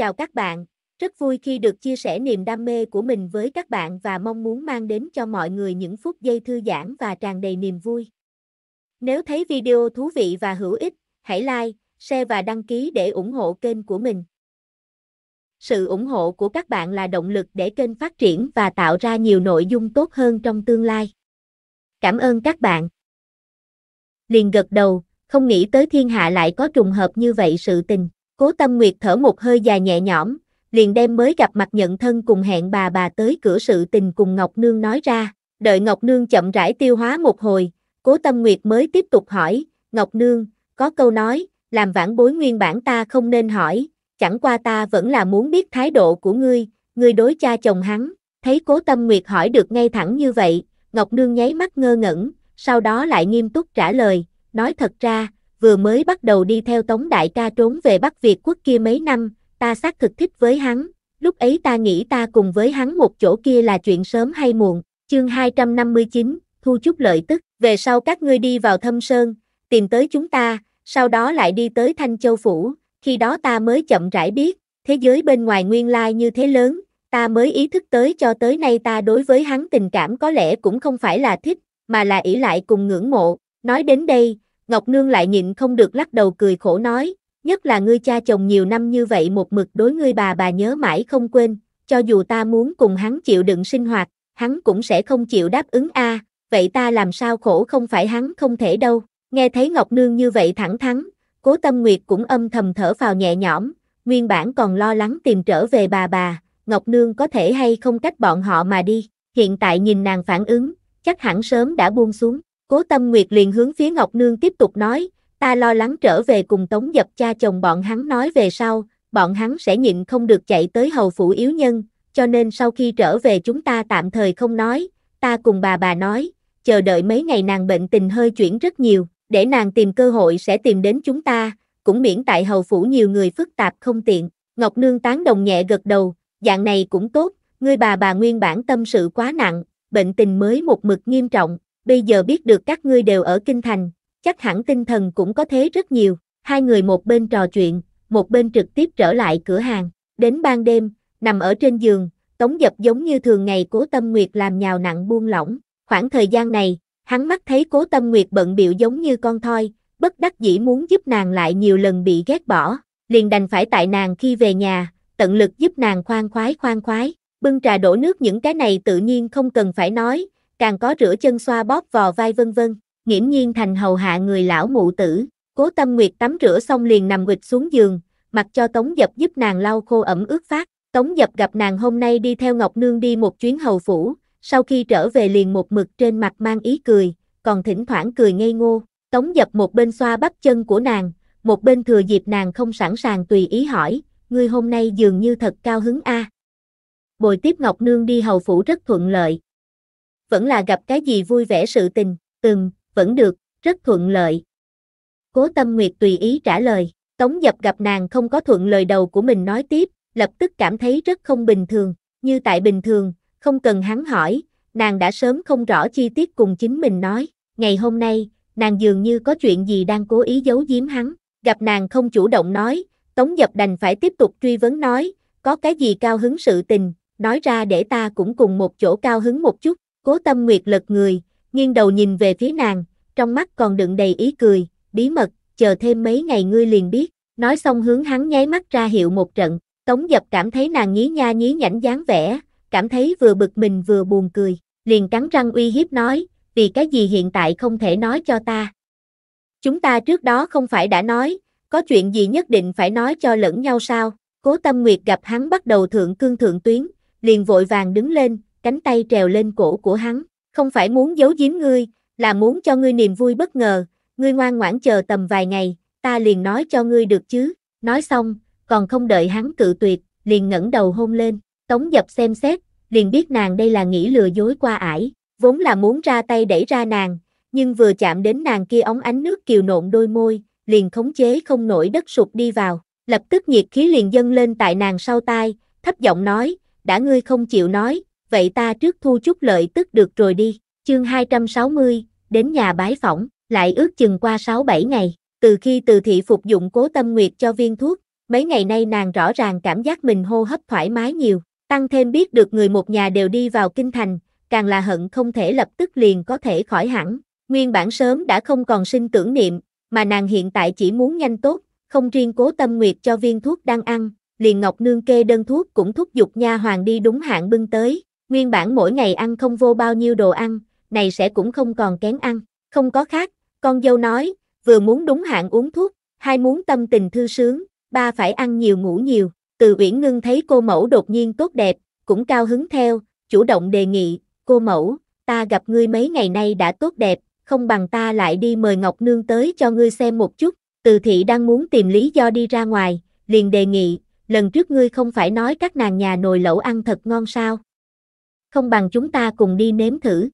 Chào các bạn, rất vui khi được chia sẻ niềm đam mê của mình với các bạn và mong muốn mang đến cho mọi người những phút giây thư giãn và tràn đầy niềm vui. Nếu thấy video thú vị và hữu ích, hãy like, share và đăng ký để ủng hộ kênh của mình. Sự ủng hộ của các bạn là động lực để kênh phát triển và tạo ra nhiều nội dung tốt hơn trong tương lai. Cảm ơn các bạn. Liền gật đầu, không nghĩ tới thiên hạ lại có trùng hợp như vậy sự tình. Cố Tâm Nguyệt thở một hơi dài nhẹ nhõm, liền đem mới gặp mặt nhận thân cùng hẹn bà bà tới cửa sự tình cùng Ngọc Nương nói ra, đợi Ngọc Nương chậm rãi tiêu hóa một hồi, Cố Tâm Nguyệt mới tiếp tục hỏi, Ngọc Nương, có câu nói, làm vãn bối nguyên bản ta không nên hỏi, chẳng qua ta vẫn là muốn biết thái độ của ngươi, ngươi đối cha chồng hắn, thấy Cố Tâm Nguyệt hỏi được ngay thẳng như vậy, Ngọc Nương nháy mắt ngơ ngẩn, sau đó lại nghiêm túc trả lời, nói thật ra, vừa mới bắt đầu đi theo Tống Đại ca trốn về Bắc Việt quốc kia mấy năm, ta xác thực thích với hắn, lúc ấy ta nghĩ ta cùng với hắn một chỗ kia là chuyện sớm hay muộn, chương 259, thu chút lợi tức, về sau các ngươi đi vào thâm sơn, tìm tới chúng ta, sau đó lại đi tới Thanh Châu Phủ, khi đó ta mới chậm rãi biết, thế giới bên ngoài nguyên lai như thế lớn, ta mới ý thức tới cho tới nay ta đối với hắn tình cảm có lẽ cũng không phải là thích, mà là ỷ lại cùng ngưỡng mộ, nói đến đây, Ngọc Nương lại nhịn không được lắc đầu cười khổ nói, nhất là ngươi cha chồng nhiều năm như vậy một mực đối ngươi bà bà nhớ mãi không quên, cho dù ta muốn cùng hắn chịu đựng sinh hoạt, hắn cũng sẽ không chịu đáp ứng a, vậy ta làm sao khổ không phải hắn không thể đâu. Nghe thấy Ngọc Nương như vậy thẳng thắn, Cố Tâm Nguyệt cũng âm thầm thở vào nhẹ nhõm, nguyên bản còn lo lắng tìm trở về bà bà, Ngọc Nương có thể hay không cách bọn họ mà đi, hiện tại nhìn nàng phản ứng, chắc hẳn sớm đã buông xuống. Cố Tâm Nguyệt liền hướng phía Ngọc Nương tiếp tục nói, ta lo lắng trở về cùng Tống Dập cha chồng bọn hắn nói về sau, bọn hắn sẽ nhịn không được chạy tới hầu phủ yếu nhân, cho nên sau khi trở về chúng ta tạm thời không nói, ta cùng bà bà nói, chờ đợi mấy ngày nàng bệnh tình hơi chuyển rất nhiều, để nàng tìm cơ hội sẽ tìm đến chúng ta, cũng miễn tại hầu phủ nhiều người phức tạp không tiện. Ngọc Nương tán đồng nhẹ gật đầu, dạng này cũng tốt, người bà bà nguyên bản tâm sự quá nặng, bệnh tình mới một mực nghiêm trọng, bây giờ biết được các ngươi đều ở kinh thành, chắc hẳn tinh thần cũng có thế rất nhiều. Hai người một bên trò chuyện, một bên trực tiếp trở lại cửa hàng. Đến ban đêm, nằm ở trên giường, Tống Dập giống như thường ngày Cố Tâm Nguyệt làm nhào nặng buông lỏng. Khoảng thời gian này, hắn mắt thấy Cố Tâm Nguyệt bận biểu giống như con thoi, bất đắc dĩ muốn giúp nàng lại nhiều lần bị ghét bỏ, liền đành phải tại nàng khi về nhà, tận lực giúp nàng khoan khoái khoan khoái, bưng trà đổ nước những cái này tự nhiên không cần phải nói, càng có rửa chân xoa bóp vò vai vân vân, nghiễm nhiên thành hầu hạ người lão mụ tử, cố tâm nguyệt tắm rửa xong liền nằm quịch xuống giường, mặc cho Tống Dập giúp nàng lau khô ẩm ướt phát, Tống Dập gặp nàng hôm nay đi theo Ngọc Nương đi một chuyến hầu phủ, sau khi trở về liền một mực trên mặt mang ý cười, còn thỉnh thoảng cười ngây ngô, Tống Dập một bên xoa bắp chân của nàng, một bên thừa dịp nàng không sẵn sàng tùy ý hỏi, ngươi hôm nay dường như thật cao hứng a. Bồi tiếp Ngọc Nương đi hầu phủ rất thuận lợi, vẫn là gặp cái gì vui vẻ sự tình, từng, vẫn được, rất thuận lợi. Cố Tâm Nguyệt tùy ý trả lời, Tống Dập gặp nàng không có thuận lời đầu của mình nói tiếp, lập tức cảm thấy rất không bình thường, như tại bình thường, không cần hắn hỏi, nàng đã sớm không rõ chi tiết cùng chính mình nói, ngày hôm nay, nàng dường như có chuyện gì đang cố ý giấu giếm hắn, gặp nàng không chủ động nói, Tống Dập đành phải tiếp tục truy vấn nói, có cái gì cao hứng sự tình, nói ra để ta cũng cùng một chỗ cao hứng một chút, Cố Tâm Nguyệt lật người, nghiêng đầu nhìn về phía nàng, trong mắt còn đựng đầy ý cười, bí mật, chờ thêm mấy ngày ngươi liền biết, nói xong hướng hắn nháy mắt ra hiệu một trận, Tống Dập cảm thấy nàng nhí nha nhí nhảnh dáng vẻ, cảm thấy vừa bực mình vừa buồn cười, liền cắn răng uy hiếp nói, vì cái gì hiện tại không thể nói cho ta. Chúng ta trước đó không phải đã nói, có chuyện gì nhất định phải nói cho lẫn nhau sao, cố tâm nguyệt gặp hắn bắt đầu thượng cương thượng tuyến, liền vội vàng đứng lên, cánh tay trèo lên cổ của hắn, không phải muốn giấu giếm ngươi, là muốn cho ngươi niềm vui bất ngờ, ngươi ngoan ngoãn chờ tầm vài ngày, ta liền nói cho ngươi được chứ, nói xong, còn không đợi hắn cự tuyệt, liền ngẩng đầu hôn lên, tống dập xem xét, liền biết nàng đây là nghĩ lừa dối qua ải, vốn là muốn ra tay đẩy ra nàng, nhưng vừa chạm đến nàng kia ống ánh nước kiều nộn đôi môi, liền khống chế không nổi đất sụp đi vào, lập tức nhiệt khí liền dâng lên tại nàng sau tai, thấp giọng nói, đã ngươi không chịu nói, vậy ta trước thu chút lợi tức được rồi đi. Chương 260, đến nhà bái phỏng, lại ước chừng qua 6-7 ngày, từ khi từ thị phục dụng cố tâm nguyệt cho viên thuốc, mấy ngày nay nàng rõ ràng cảm giác mình hô hấp thoải mái nhiều, tăng thêm biết được người một nhà đều đi vào kinh thành, càng là hận không thể lập tức liền có thể khỏi hẳn, nguyên bản sớm đã không còn sinh tưởng niệm, mà nàng hiện tại chỉ muốn nhanh tốt, không riêng cố tâm nguyệt cho viên thuốc đang ăn, liền ngọc nương kê đơn thuốc cũng thúc giục nha hoàng đi đúng hạn bưng tới, Nguyên bản mỗi ngày ăn không vô bao nhiêu đồ ăn, này sẽ cũng không còn kén ăn, không có khác, con dâu nói, vừa muốn đúng hạn uống thuốc, hai muốn tâm tình thư sướng, ba phải ăn nhiều ngủ nhiều, từ Uyển Ngưng thấy cô mẫu đột nhiên tốt đẹp, cũng cao hứng theo, chủ động đề nghị, cô mẫu, ta gặp ngươi mấy ngày nay đã tốt đẹp, không bằng ta lại đi mời Ngọc Nương tới cho ngươi xem một chút, từ thị đang muốn tìm lý do đi ra ngoài, liền đề nghị, lần trước ngươi không phải nói các nàng nhà nồi lẩu ăn thật ngon sao, không bằng chúng ta cùng đi nếm thử.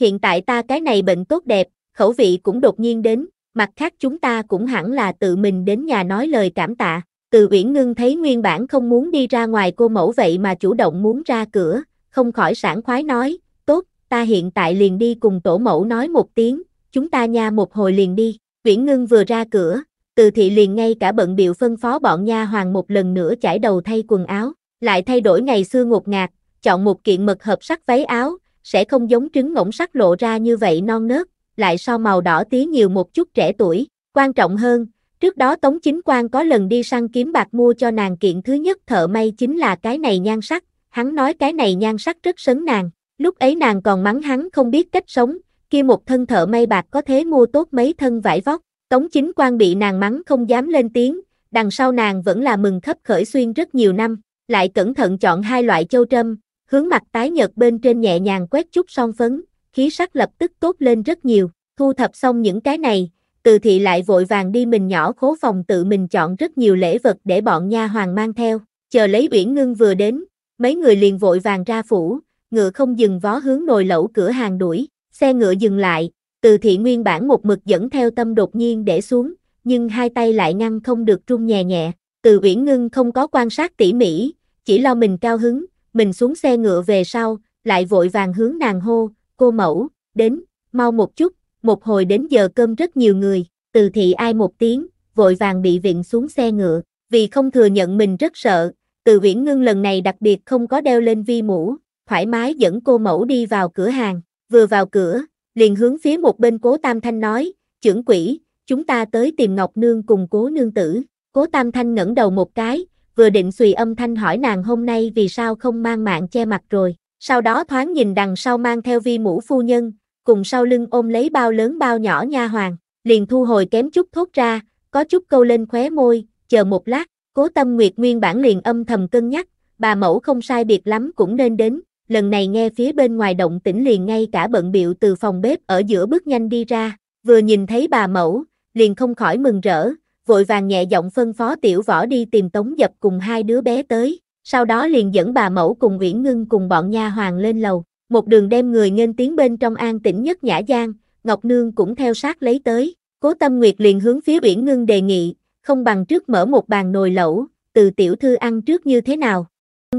Hiện tại ta cái này bệnh tốt đẹp, khẩu vị cũng đột nhiên đến, mặt khác chúng ta cũng hẳn là tự mình đến nhà nói lời cảm tạ. Từ Uyển Ngưng thấy nguyên bản không muốn đi ra ngoài cô mẫu vậy mà chủ động muốn ra cửa, không khỏi sảng khoái nói, tốt, ta hiện tại liền đi cùng tổ mẫu nói một tiếng, chúng ta nha một hồi liền đi. Uyển Ngưng vừa ra cửa, từ thị liền ngay cả bận biểu phân phó bọn nha hoàng một lần nữa chải đầu thay quần áo, lại thay đổi ngày xưa ngột ngạt, chọn một kiện mật hợp sắc váy áo, sẽ không giống trứng ngỗng sắc lộ ra như vậy non nớt, lại so màu đỏ tí nhiều một chút trẻ tuổi. Quan trọng hơn, trước đó Tống Chính quan có lần đi săn kiếm bạc mua cho nàng kiện thứ nhất thợ may chính là cái này nhan sắc, hắn nói cái này nhan sắc rất sấn nàng, lúc ấy nàng còn mắng hắn không biết cách sống, kia một thân thợ may bạc có thế mua tốt mấy thân vải vóc, Tống Chính quan bị nàng mắng không dám lên tiếng, đằng sau nàng vẫn là mừng khấp khởi xuyên rất nhiều năm, lại cẩn thận chọn hai loại châu trâm, hướng mặt tái nhợt bên trên nhẹ nhàng quét chút son phấn, khí sắc lập tức tốt lên rất nhiều, thu thập xong những cái này, từ thị lại vội vàng đi mình nhỏ khố phòng tự mình chọn rất nhiều lễ vật để bọn nha hoàng mang theo, chờ lấy Uyển Ngưng vừa đến, mấy người liền vội vàng ra phủ, ngựa không dừng vó hướng nồi lẩu cửa hàng đuổi, xe ngựa dừng lại, từ thị nguyên bản một mực dẫn theo tâm đột nhiên để xuống, nhưng hai tay lại ngăn không được run nhẹ nhẹ, từ Uyển Ngưng không có quan sát tỉ mỉ, chỉ lo mình cao hứng, mình xuống xe ngựa về sau, lại vội vàng hướng nàng hô, cô mẫu, đến, mau một chút, một hồi đến giờ cơm rất nhiều người, từ thị ai một tiếng, vội vàng bị viện xuống xe ngựa, vì không thừa nhận mình rất sợ, từ viễn ngưng lần này đặc biệt không có đeo lên vi mũ, thoải mái dẫn cô mẫu đi vào cửa hàng, vừa vào cửa, liền hướng phía một bên cố Tam Thanh nói, trưởng quỷ, chúng ta tới tìm Ngọc Nương cùng cố nương tử, cố Tam Thanh ngẩng đầu một cái, vừa định xùy âm thanh hỏi nàng hôm nay vì sao không mang mạng che mặt rồi. Sau đó thoáng nhìn đằng sau mang theo vi mũ phu nhân, cùng sau lưng ôm lấy bao lớn bao nhỏ nha hoàng, liền thu hồi kém chút thốt ra, có chút câu lên khóe môi, chờ một lát, cố tâm nguyệt nguyên bản liền âm thầm cân nhắc, bà mẫu không sai biệt lắm cũng nên đến, lần này nghe phía bên ngoài động tĩnh liền ngay cả bận biệu từ phòng bếp ở giữa bước nhanh đi ra, vừa nhìn thấy bà mẫu, liền không khỏi mừng rỡ, vội vàng nhẹ giọng phân phó tiểu võ đi tìm tống dập cùng hai đứa bé tới, sau đó liền dẫn bà mẫu cùng Uyển Ngưng cùng bọn nha hoàng lên lầu, một đường đem người nghênh tiến bên trong an tĩnh nhất Nhã Giang, Ngọc Nương cũng theo sát lấy tới, Cố Tâm Nguyệt liền hướng phía Uyển Ngưng đề nghị, không bằng trước mở một bàn nồi lẩu, từ tiểu thư ăn trước như thế nào.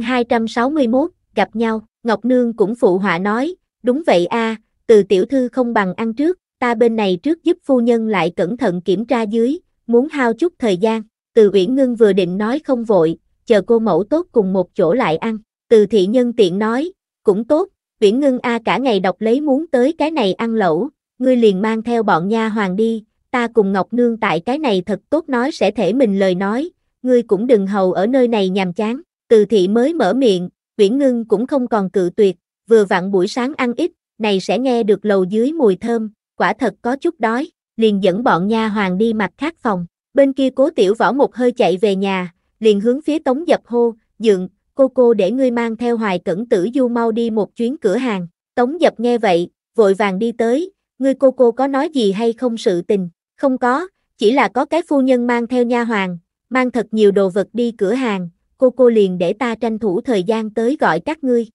261, gặp nhau, Ngọc Nương cũng phụ họa nói, đúng vậy a, từ tiểu thư không bằng ăn trước, ta bên này trước giúp phu nhân lại cẩn thận kiểm tra dưới, muốn hao chút thời gian, từ Uyển Ngưng vừa định nói không vội, chờ cô mẫu tốt cùng một chỗ lại ăn, từ thị nhân tiện nói, cũng tốt, Uyển Ngưng A cả ngày đọc lấy muốn tới cái này ăn lẩu, ngươi liền mang theo bọn nha hoàng đi, ta cùng Ngọc Nương tại cái này thật tốt nói sẽ thể mình lời nói, ngươi cũng đừng hầu ở nơi này nhàm chán, từ thị mới mở miệng, Uyển Ngưng cũng không còn cự tuyệt, vừa vặn buổi sáng ăn ít, này sẽ nghe được lầu dưới mùi thơm, quả thật có chút đói liền dẫn bọn nha hoàng đi mặt khác phòng. Bên kia cố tiểu võ một hơi chạy về nhà, liền hướng phía tống dập hô, dượng, cô cô để ngươi mang theo hoài cẩn tử du mau đi một chuyến cửa hàng. Tống dập nghe vậy, vội vàng đi tới, ngươi cô cô có nói gì hay không sự tình, không có, chỉ là có cái phu nhân mang theo nha hoàng, mang thật nhiều đồ vật đi cửa hàng, cô cô liền để ta tranh thủ thời gian tới gọi các ngươi.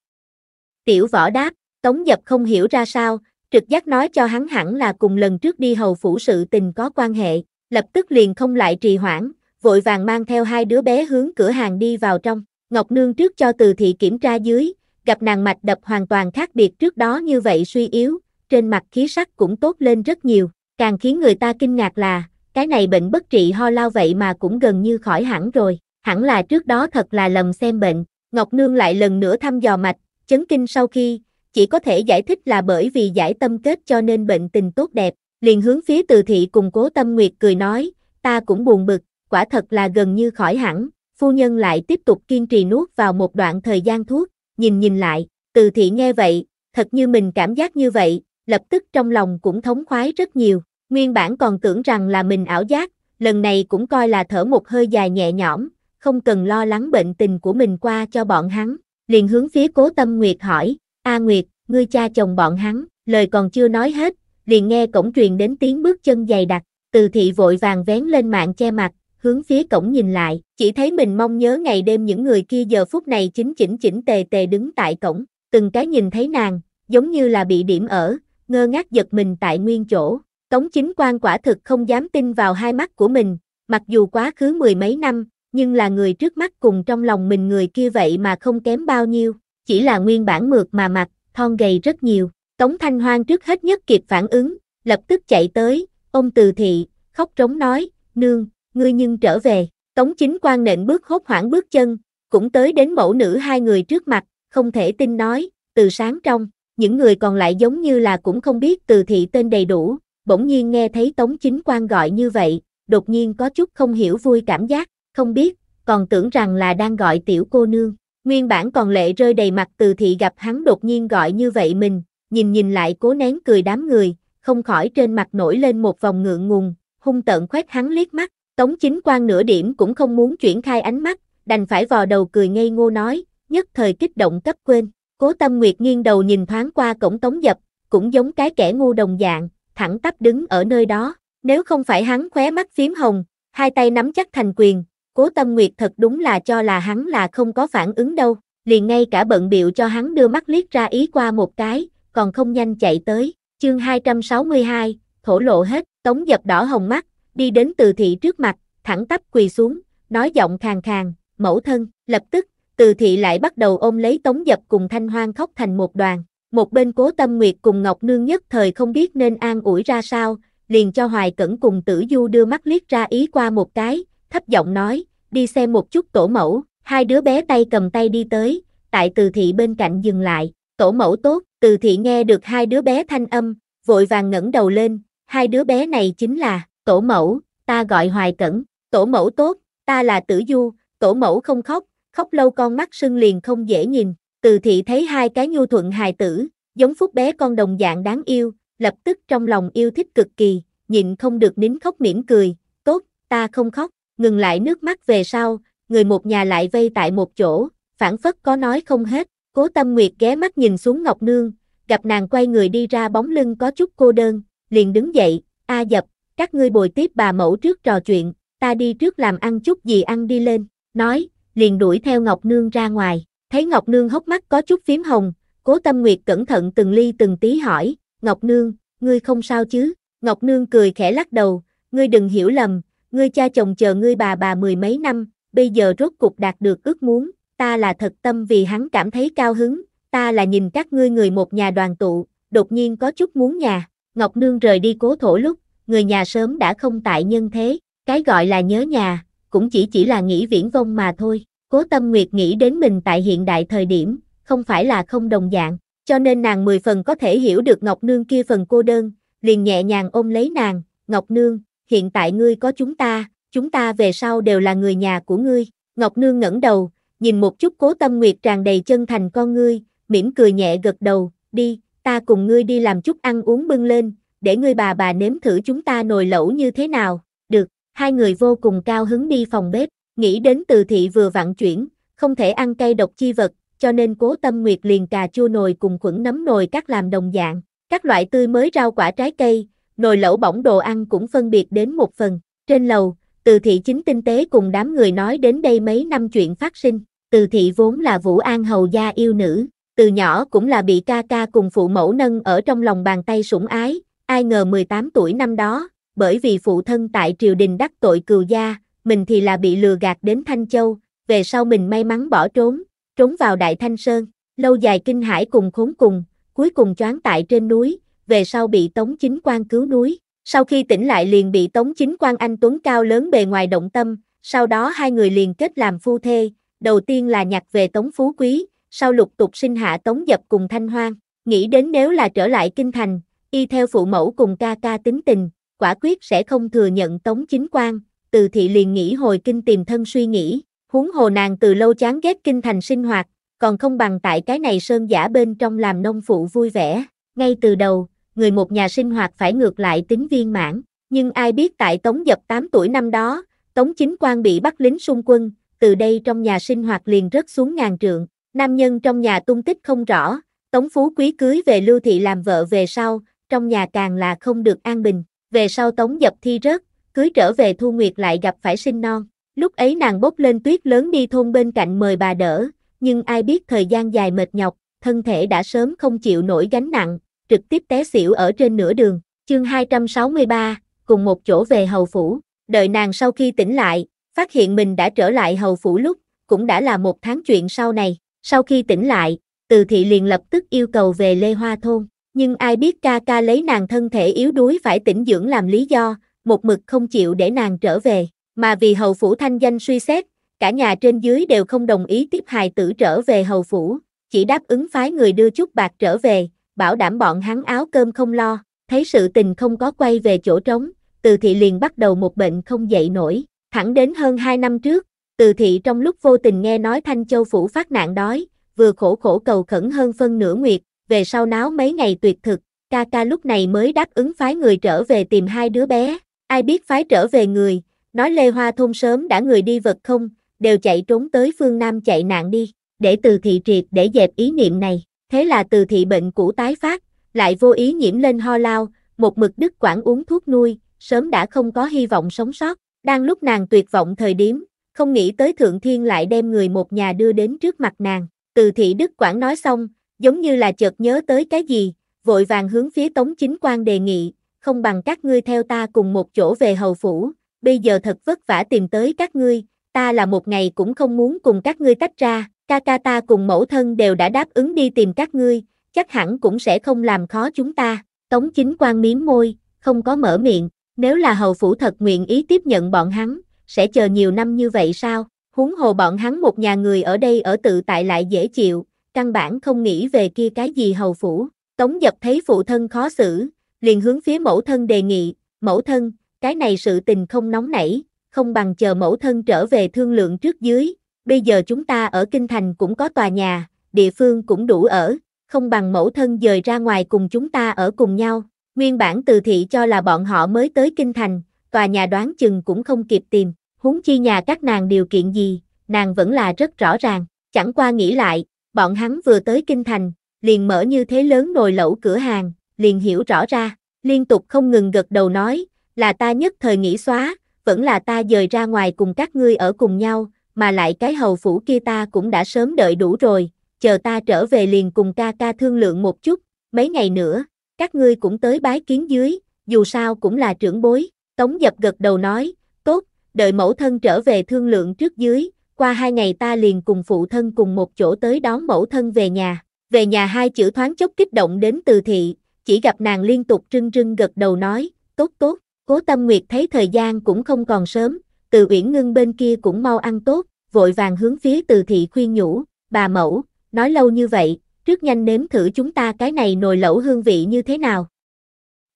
Tiểu võ đáp, tống dập không hiểu ra sao, trực giác nói cho hắn hẳn là cùng lần trước đi hầu phủ sự tình có quan hệ, lập tức liền không lại trì hoãn, vội vàng mang theo hai đứa bé hướng cửa hàng đi vào trong. Ngọc Nương trước cho từ thị kiểm tra dưới, gặp nàng mạch đập hoàn toàn khác biệt trước đó như vậy suy yếu, trên mặt khí sắc cũng tốt lên rất nhiều, càng khiến người ta kinh ngạc là, cái này bệnh bất trị ho lao vậy mà cũng gần như khỏi hẳn rồi, hẳn là trước đó thật là lầm xem bệnh, Ngọc Nương lại lần nữa thăm dò mạch, chấn kinh sau khi, chỉ có thể giải thích là bởi vì giải tâm kết cho nên bệnh tình tốt đẹp, liền hướng phía từ thị cùng cố tâm nguyệt cười nói, ta cũng buồn bực, quả thật là gần như khỏi hẳn, phu nhân lại tiếp tục kiên trì nuốt vào một đoạn thời gian thuốc, nhìn nhìn lại, từ thị nghe vậy, thật như mình cảm giác như vậy, lập tức trong lòng cũng thống khoái rất nhiều, nguyên bản còn tưởng rằng là mình ảo giác, lần này cũng coi là thở một hơi dài nhẹ nhõm, không cần lo lắng bệnh tình của mình qua cho bọn hắn, liền hướng phía cố tâm nguyệt hỏi, A Nguyệt, ngươi cha chồng bọn hắn, lời còn chưa nói hết, liền nghe cổng truyền đến tiếng bước chân dày đặc, từ thị vội vàng vén lên mạng che mặt, hướng phía cổng nhìn lại, chỉ thấy mình mong nhớ ngày đêm những người kia giờ phút này chính chỉnh chỉnh tề tề đứng tại cổng, từng cái nhìn thấy nàng, giống như là bị điểm ở, ngơ ngác giật mình tại nguyên chỗ. Tống chính quan quả thực không dám tin vào hai mắt của mình, mặc dù quá khứ mười mấy năm, nhưng là người trước mắt cùng trong lòng mình người kia vậy mà không kém bao nhiêu chỉ là nguyên bản mượt mà mặt, thon gầy rất nhiều. Tống Thanh Hoang trước hết nhất kịp phản ứng, lập tức chạy tới, ôm từ thị, khóc trống nói, nương, ngươi nhưng trở về. Tống chính quan nện bước hốt hoảng bước chân, cũng tới đến mẫu nữ hai người trước mặt, không thể tin nói, từ sáng trong, những người còn lại giống như là cũng không biết từ thị tên đầy đủ, bỗng nhiên nghe thấy Tống Chính quan gọi như vậy, đột nhiên có chút không hiểu vui cảm giác, không biết, còn tưởng rằng là đang gọi tiểu cô nương. Nguyên bản còn lệ rơi đầy mặt từ thị gặp hắn đột nhiên gọi như vậy mình, nhìn nhìn lại cố nén cười đám người, không khỏi trên mặt nổi lên một vòng ngượng ngùng, hung tợn khoét hắn liếc mắt, tống chính quan nửa điểm cũng không muốn chuyển khai ánh mắt, đành phải vò đầu cười ngây ngô nói, nhất thời kích động cấp quên, cố tâm nguyệt nghiêng đầu nhìn thoáng qua cổng tống dập, cũng giống cái kẻ ngu đồng dạng, thẳng tắp đứng ở nơi đó, nếu không phải hắn khóe mắt phím hồng, hai tay nắm chắc thành quyền, Cố Tâm Nguyệt thật đúng là cho là hắn là không có phản ứng đâu, liền ngay cả bận biểu cho hắn đưa mắt liếc ra ý qua một cái, còn không nhanh chạy tới. Chương 262, thổ lộ hết, Tống Dập đỏ hồng mắt, đi đến Từ thị trước mặt, thẳng tắp quỳ xuống, nói giọng khàn khàn, "Mẫu thân." Lập tức, Từ thị lại bắt đầu ôm lấy Tống Dập cùng Thanh Hoang khóc thành một đoàn. Một bên Cố Tâm Nguyệt cùng Ngọc Nương nhất thời không biết nên an ủi ra sao, liền cho Hoài Cẩn cùng Tử Du đưa mắt liếc ra ý qua một cái, thấp giọng nói, đi xem một chút tổ mẫu, hai đứa bé tay cầm tay đi tới, tại từ thị bên cạnh dừng lại, tổ mẫu tốt, từ thị nghe được hai đứa bé thanh âm, vội vàng ngẩng đầu lên, hai đứa bé này chính là, tổ mẫu, ta gọi hoài cẩn, tổ mẫu tốt, ta là tử du, tổ mẫu không khóc, khóc lâu con mắt sưng liền không dễ nhìn, từ thị thấy hai cái nhu thuận hài tử, giống phúc bé con đồng dạng đáng yêu, lập tức trong lòng yêu thích cực kỳ, nhịn không được nín khóc mỉm cười, tốt, ta không khóc, Ngừng lại nước mắt về sau, người một nhà lại vây tại một chỗ, phản phất có nói không hết. Cố Tâm Nguyệt ghé mắt nhìn xuống Ngọc Nương, gặp nàng quay người đi ra bóng lưng có chút cô đơn, liền đứng dậy, a dập, các ngươi bồi tiếp bà mẫu trước trò chuyện, ta đi trước làm ăn chút gì ăn đi lên, nói, liền đuổi theo Ngọc Nương ra ngoài, thấy Ngọc Nương hốc mắt có chút phím hồng, cố tâm nguyệt cẩn thận từng ly từng tí hỏi, Ngọc Nương, ngươi không sao chứ, Ngọc Nương cười khẽ lắc đầu, ngươi đừng hiểu lầm, Ngươi cha chồng chờ ngươi bà bà mười mấy năm, bây giờ rốt cục đạt được ước muốn, ta là thật tâm vì hắn cảm thấy cao hứng, ta là nhìn các ngươi người một nhà đoàn tụ, đột nhiên có chút muốn nhà, Ngọc Nương rời đi cố thổ lúc, người nhà sớm đã không tại nhân thế, cái gọi là nhớ nhà, cũng chỉ chỉ là nghĩ viễn vông mà thôi, cố tâm nguyệt nghĩ đến mình tại hiện đại thời điểm, không phải là không đồng dạng, cho nên nàng mười phần có thể hiểu được Ngọc Nương kia phần cô đơn, liền nhẹ nhàng ôm lấy nàng, Ngọc Nương, hiện tại ngươi có chúng ta, chúng ta về sau đều là người nhà của ngươi. Ngọc Nương ngẩng đầu, nhìn một chút cố tâm nguyệt tràn đầy chân thành con ngươi, mỉm cười nhẹ gật đầu, đi, ta cùng ngươi đi làm chút ăn uống bưng lên, để ngươi bà bà nếm thử chúng ta nồi lẩu như thế nào, được, hai người vô cùng cao hứng đi phòng bếp, nghĩ đến từ thị vừa vặn chuyển, không thể ăn cây độc chi vật, cho nên cố tâm nguyệt liền cà chua nồi cùng khuẩn nấm nồi các làm đồng dạng, các loại tươi mới rau quả trái cây, nồi lẩu bỏng đồ ăn cũng phân biệt đến một phần. Trên lầu, từ thị chính tinh tế cùng đám người nói đến đây mấy năm chuyện phát sinh. Từ thị vốn là Vũ An hầu gia yêu nữ, từ nhỏ cũng là bị ca ca cùng phụ mẫu nâng ở trong lòng bàn tay sủng ái, ai ngờ 18 tuổi năm đó, bởi vì phụ thân tại triều đình đắc tội cừu gia, mình thì là bị lừa gạt đến Thanh Châu, về sau mình may mắn bỏ trốn, trốn vào Đại Thanh Sơn, lâu dài kinh hải cùng khốn cùng, cuối cùng choáng tại trên núi, về sau bị Tống Chính quan cứu núi, Sau khi tỉnh lại liền bị Tống Chính quan anh Tuấn cao lớn bề ngoài động tâm, sau đó hai người liền kết làm phu thê, đầu tiên là nhặt về Tống Phú Quý, sau lục tục sinh hạ Tống Dập cùng Thanh Hoang, nghĩ đến nếu là trở lại Kinh Thành, y theo phụ mẫu cùng ca ca tính tình, quả quyết sẽ không thừa nhận Tống Chính quan. từ thị liền nghĩ hồi Kinh tìm thân suy nghĩ, huống hồ nàng từ lâu chán ghét Kinh Thành sinh hoạt, còn không bằng tại cái này sơn giả bên trong làm nông phụ vui vẻ, ngay từ đầu, người một nhà sinh hoạt phải ngược lại tính viên mãn. Nhưng ai biết tại Tống Dập 8 tuổi năm đó, Tống Chính Quang bị bắt lính xung quân, từ đây trong nhà sinh hoạt liền rớt xuống ngàn trượng. Nam nhân trong nhà tung tích không rõ, Tống Phú Quý cưới về Lưu Thị làm vợ về sau, trong nhà càng là không được an bình. Về sau Tống Dập thi rớt, cưới trở về Thu Nguyệt lại gặp phải sinh non. Lúc ấy nàng bốc lên tuyết lớn đi thôn bên cạnh mời bà đỡ, nhưng ai biết thời gian dài mệt nhọc, thân thể đã sớm không chịu nổi gánh nặng, trực tiếp té xỉu ở trên nửa đường, chương 263, cùng một chỗ về hầu phủ, đợi nàng sau khi tỉnh lại, phát hiện mình đã trở lại hầu phủ lúc, cũng đã là một tháng chuyện sau này, sau khi tỉnh lại, từ thị liền lập tức yêu cầu về Lê Hoa Thôn, nhưng ai biết ca ca lấy nàng thân thể yếu đuối phải tỉnh dưỡng làm lý do, một mực không chịu để nàng trở về, mà vì hầu phủ thanh danh suy xét, cả nhà trên dưới đều không đồng ý tiếp hài tử trở về hầu phủ, chỉ đáp ứng phái người đưa chút bạc trở về, bảo đảm bọn hắn áo cơm không lo, thấy sự tình không có quay về chỗ trống, từ thị liền bắt đầu một bệnh không dậy nổi, thẳng đến hơn 2 năm trước, từ thị trong lúc vô tình nghe nói Thanh Châu Phủ phát nạn đói, vừa khổ khổ cầu khẩn hơn phân nửa nguyệt, về sau náo mấy ngày tuyệt thực, ca ca lúc này mới đáp ứng phái người trở về tìm hai đứa bé, ai biết phái trở về người, nói Lê Hoa thôn sớm đã người đi vật không, đều chạy trốn tới phương Nam chạy nạn đi, để từ thị triệt để dẹp ý niệm này thế là từ thị bệnh cũ tái phát, lại vô ý nhiễm lên ho lao, một mực đứt quản uống thuốc nuôi, sớm đã không có hy vọng sống sót, đang lúc nàng tuyệt vọng thời điểm, không nghĩ tới thượng thiên lại đem người một nhà đưa đến trước mặt nàng, từ thị đức quản nói xong, giống như là chợt nhớ tới cái gì, vội vàng hướng phía tống chính quan đề nghị, không bằng các ngươi theo ta cùng một chỗ về hầu phủ, bây giờ thật vất vả tìm tới các ngươi, ta là một ngày cũng không muốn cùng các ngươi tách ra, Ca ta cùng mẫu thân đều đã đáp ứng đi tìm các ngươi, chắc hẳn cũng sẽ không làm khó chúng ta. Tống chính quan miếng môi, không có mở miệng, nếu là hầu phủ thật nguyện ý tiếp nhận bọn hắn, sẽ chờ nhiều năm như vậy sao? Huống hồ bọn hắn một nhà người ở đây ở tự tại lại dễ chịu, căn bản không nghĩ về kia cái gì hầu phủ. Tống dập thấy phụ thân khó xử, liền hướng phía mẫu thân đề nghị, mẫu thân, cái này sự tình không nóng nảy, không bằng chờ mẫu thân trở về thương lượng trước dưới, bây giờ chúng ta ở Kinh Thành cũng có tòa nhà, địa phương cũng đủ ở, không bằng mẫu thân dời ra ngoài cùng chúng ta ở cùng nhau. Nguyên bản từ thị cho là bọn họ mới tới Kinh Thành, tòa nhà đoán chừng cũng không kịp tìm, huống chi nhà các nàng điều kiện gì, nàng vẫn là rất rõ ràng, chẳng qua nghĩ lại, bọn hắn vừa tới Kinh Thành, liền mở như thế lớn nồi lẩu cửa hàng, liền hiểu rõ ra, liên tục không ngừng gật đầu nói, là ta nhất thời nghĩ xóa, vẫn là ta dời ra ngoài cùng các ngươi ở cùng nhau, mà lại cái hầu phủ kia ta cũng đã sớm đợi đủ rồi, chờ ta trở về liền cùng ca ca thương lượng một chút, mấy ngày nữa, các ngươi cũng tới bái kiến dưới, dù sao cũng là trưởng bối, Tống Dập gật đầu nói, tốt, đợi mẫu thân trở về thương lượng trước dưới, qua hai ngày ta liền cùng phụ thân cùng một chỗ tới đón mẫu thân về nhà, về nhà hai chữ thoáng chốc kích động đến từ thị, chỉ gặp nàng liên tục trưng trưng gật đầu nói, tốt tốt, cố tâm nguyệt thấy thời gian cũng không còn sớm, từ viễn ngưng bên kia cũng mau ăn tốt, vội vàng hướng phía từ thị khuyên nhủ, bà mẫu, nói lâu như vậy, trước nhanh nếm thử chúng ta cái này nồi lẩu hương vị như thế nào.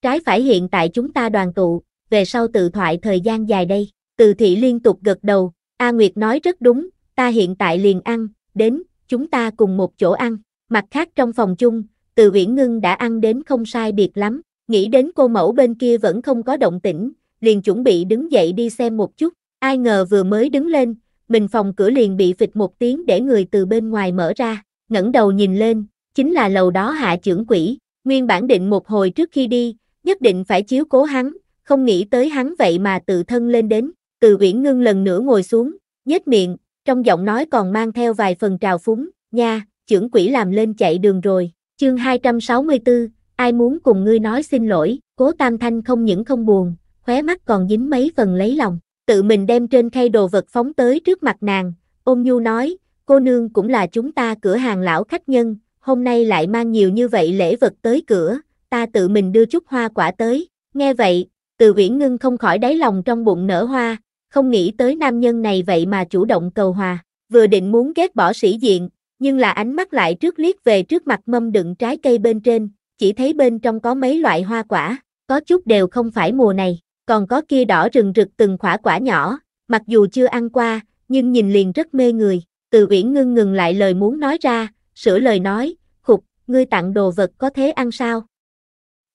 Trái phải hiện tại chúng ta đoàn tụ, về sau tự thoại thời gian dài đây, từ thị liên tục gật đầu, A Nguyệt nói rất đúng, ta hiện tại liền ăn, đến, chúng ta cùng một chỗ ăn, mặt khác trong phòng chung, từ viễn ngưng đã ăn đến không sai biệt lắm, nghĩ đến cô mẫu bên kia vẫn không có động tĩnh, liền chuẩn bị đứng dậy đi xem một chút, Ai ngờ vừa mới đứng lên, mình phòng cửa liền bị vịt một tiếng để người từ bên ngoài mở ra, ngẩng đầu nhìn lên, chính là lầu đó hạ trưởng quỷ, nguyên bản định một hồi trước khi đi, nhất định phải chiếu cố hắn, không nghĩ tới hắn vậy mà tự thân lên đến, từ uyển ngưng lần nữa ngồi xuống, nhếch miệng, trong giọng nói còn mang theo vài phần trào phúng, nha, trưởng quỷ làm lên chạy đường rồi, chương 264, ai muốn cùng ngươi nói xin lỗi, cố tam thanh không những không buồn, khóe mắt còn dính mấy phần lấy lòng, tự mình đem trên khay đồ vật phóng tới trước mặt nàng, ôm nhu nói, cô nương cũng là chúng ta cửa hàng lão khách nhân, hôm nay lại mang nhiều như vậy lễ vật tới cửa, ta tự mình đưa chút hoa quả tới, nghe vậy, từ viễn ngưng không khỏi đáy lòng trong bụng nở hoa, không nghĩ tới nam nhân này vậy mà chủ động cầu hòa, vừa định muốn ghét bỏ sĩ diện, nhưng là ánh mắt lại trước liếc về trước mặt mâm đựng trái cây bên trên, chỉ thấy bên trong có mấy loại hoa quả, có chút đều không phải mùa này, còn có kia đỏ rừng rực từng khỏa quả nhỏ, mặc dù chưa ăn qua, nhưng nhìn liền rất mê người. Từ Uyển ngưng ngừng lại lời muốn nói ra, sửa lời nói, khục, ngươi tặng đồ vật có thế ăn sao?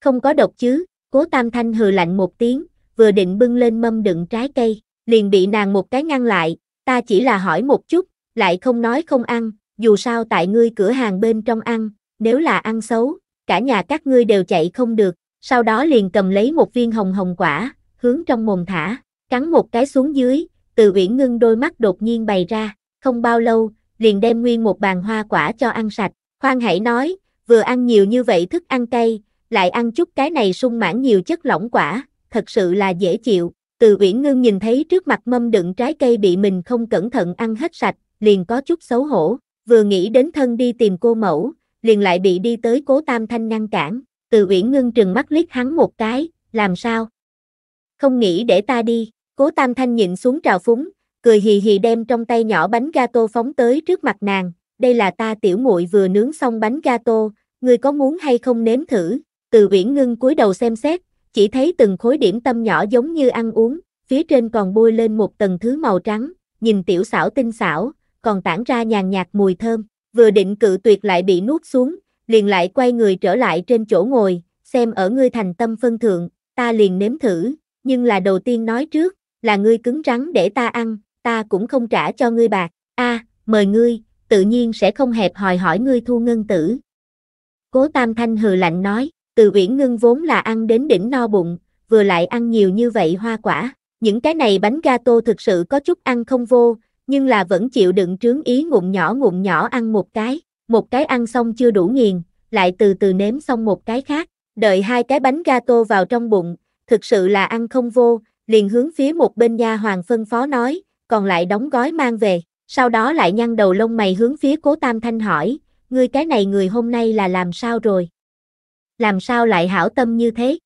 Không có độc chứ, cố tam thanh hừ lạnh một tiếng, vừa định bưng lên mâm đựng trái cây, liền bị nàng một cái ngăn lại, ta chỉ là hỏi một chút, lại không nói không ăn, dù sao tại ngươi cửa hàng bên trong ăn, nếu là ăn xấu, cả nhà các ngươi đều chạy không được, sau đó liền cầm lấy một viên hồng hồng quả, hướng trong mồm thả, cắn một cái xuống dưới, từ viễn ngưng đôi mắt đột nhiên bày ra, không bao lâu, liền đem nguyên một bàn hoa quả cho ăn sạch, khoan hãy nói, vừa ăn nhiều như vậy thức ăn cay, lại ăn chút cái này sung mãn nhiều chất lỏng quả, thật sự là dễ chịu, từ viễn ngưng nhìn thấy trước mặt mâm đựng trái cây bị mình không cẩn thận ăn hết sạch, liền có chút xấu hổ, vừa nghĩ đến thân đi tìm cô mẫu, liền lại bị đi tới cố tam thanh ngăn cản, từ viễn ngưng trừng mắt liếc hắn một cái, làm sao, không nghĩ để ta đi, cố tam thanh nhịn xuống trào phúng, cười hì hì đem trong tay nhỏ bánh gato phóng tới trước mặt nàng, đây là ta tiểu muội vừa nướng xong bánh gato, ngươi có muốn hay không nếm thử, từ viễn ngưng cúi đầu xem xét, chỉ thấy từng khối điểm tâm nhỏ giống như ăn uống, phía trên còn bôi lên một tầng thứ màu trắng, nhìn tiểu xảo tinh xảo, còn tản ra nhàn nhạt mùi thơm, vừa định cự tuyệt lại bị nuốt xuống, liền lại quay người trở lại trên chỗ ngồi, xem ở ngươi thành tâm phân thượng, ta liền nếm thử, nhưng là đầu tiên nói trước, là ngươi cứng rắn để ta ăn, ta cũng không trả cho ngươi bạc, a, à, mời ngươi, tự nhiên sẽ không hẹp hòi hỏi ngươi thu ngân tử. Cố Tam Thanh hừ lạnh nói, từ uyển ngưng vốn là ăn đến đỉnh no bụng, vừa lại ăn nhiều như vậy hoa quả, những cái này bánh gato thực sự có chút ăn không vô, nhưng là vẫn chịu đựng trướng ý ngụm nhỏ ngụm nhỏ ăn một cái, một cái ăn xong chưa đủ nghiền, lại từ từ nếm xong một cái khác, đợi hai cái bánh gato vào trong bụng, thực sự là ăn không vô, liền hướng phía một bên nha hoàng phân phó nói, còn lại đóng gói mang về, sau đó lại nhăn đầu lông mày hướng phía cố tam thanh hỏi, ngươi cái này người hôm nay là làm sao rồi? Làm sao lại hảo tâm như thế?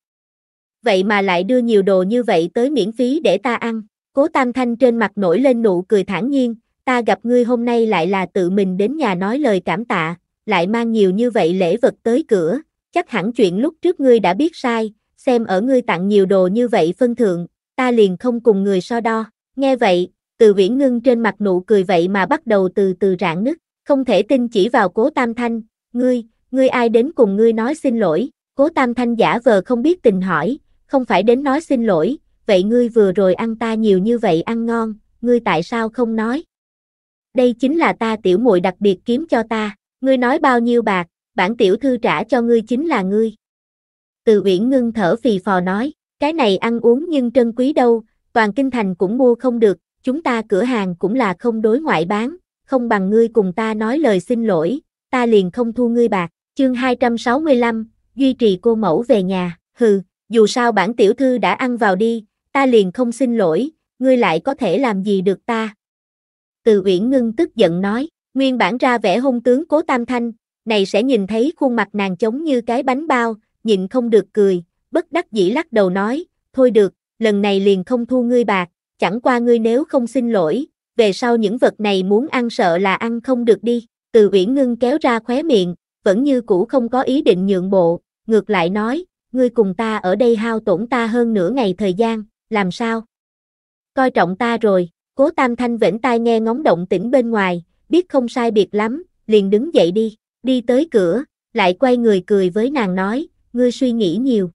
Vậy mà lại đưa nhiều đồ như vậy tới miễn phí để ta ăn, cố tam thanh trên mặt nổi lên nụ cười thản nhiên, ta gặp ngươi hôm nay lại là tự mình đến nhà nói lời cảm tạ, lại mang nhiều như vậy lễ vật tới cửa, chắc hẳn chuyện lúc trước ngươi đã biết sai, xem ở ngươi tặng nhiều đồ như vậy phân thượng, ta liền không cùng người so đo. Nghe vậy, từ viễn ngưng trên mặt nụ cười vậy mà bắt đầu từ từ rạn nứt, không thể tin chỉ vào cố tam thanh, ngươi, ngươi ai đến cùng ngươi nói xin lỗi, cố tam thanh giả vờ không biết tình hỏi, không phải đến nói xin lỗi, vậy ngươi vừa rồi ăn ta nhiều như vậy ăn ngon, ngươi tại sao không nói? Đây chính là ta tiểu muội đặc biệt kiếm cho ta, ngươi nói bao nhiêu bạc, bản tiểu thư trả cho ngươi chính là ngươi, từ uyển ngưng thở phì phò nói, cái này ăn uống nhưng trân quý đâu, toàn kinh thành cũng mua không được, chúng ta cửa hàng cũng là không đối ngoại bán, không bằng ngươi cùng ta nói lời xin lỗi, ta liền không thu ngươi bạc, chương 265, duy trì cô mẫu về nhà, hừ, dù sao bản tiểu thư đã ăn vào đi, ta liền không xin lỗi, ngươi lại có thể làm gì được ta. Từ Uyển Ngưng tức giận nói, nguyên bản ra vẻ hung tướng Cố Tam Thanh, này sẽ nhìn thấy khuôn mặt nàng chống như cái bánh bao, nhịn không được cười, bất đắc dĩ lắc đầu nói, thôi được, lần này liền không thu ngươi bạc, chẳng qua ngươi nếu không xin lỗi, về sau những vật này muốn ăn sợ là ăn không được đi. Từ Uyển Ngưng kéo ra khóe miệng, vẫn như cũ không có ý định nhượng bộ, ngược lại nói, ngươi cùng ta ở đây hao tổn ta hơn nửa ngày thời gian, làm sao? Coi trọng ta rồi, cố tam thanh vĩnh tai nghe ngóng động tĩnh bên ngoài, biết không sai biệt lắm, liền đứng dậy đi, đi tới cửa, lại quay người cười với nàng nói, ngươi suy nghĩ nhiều.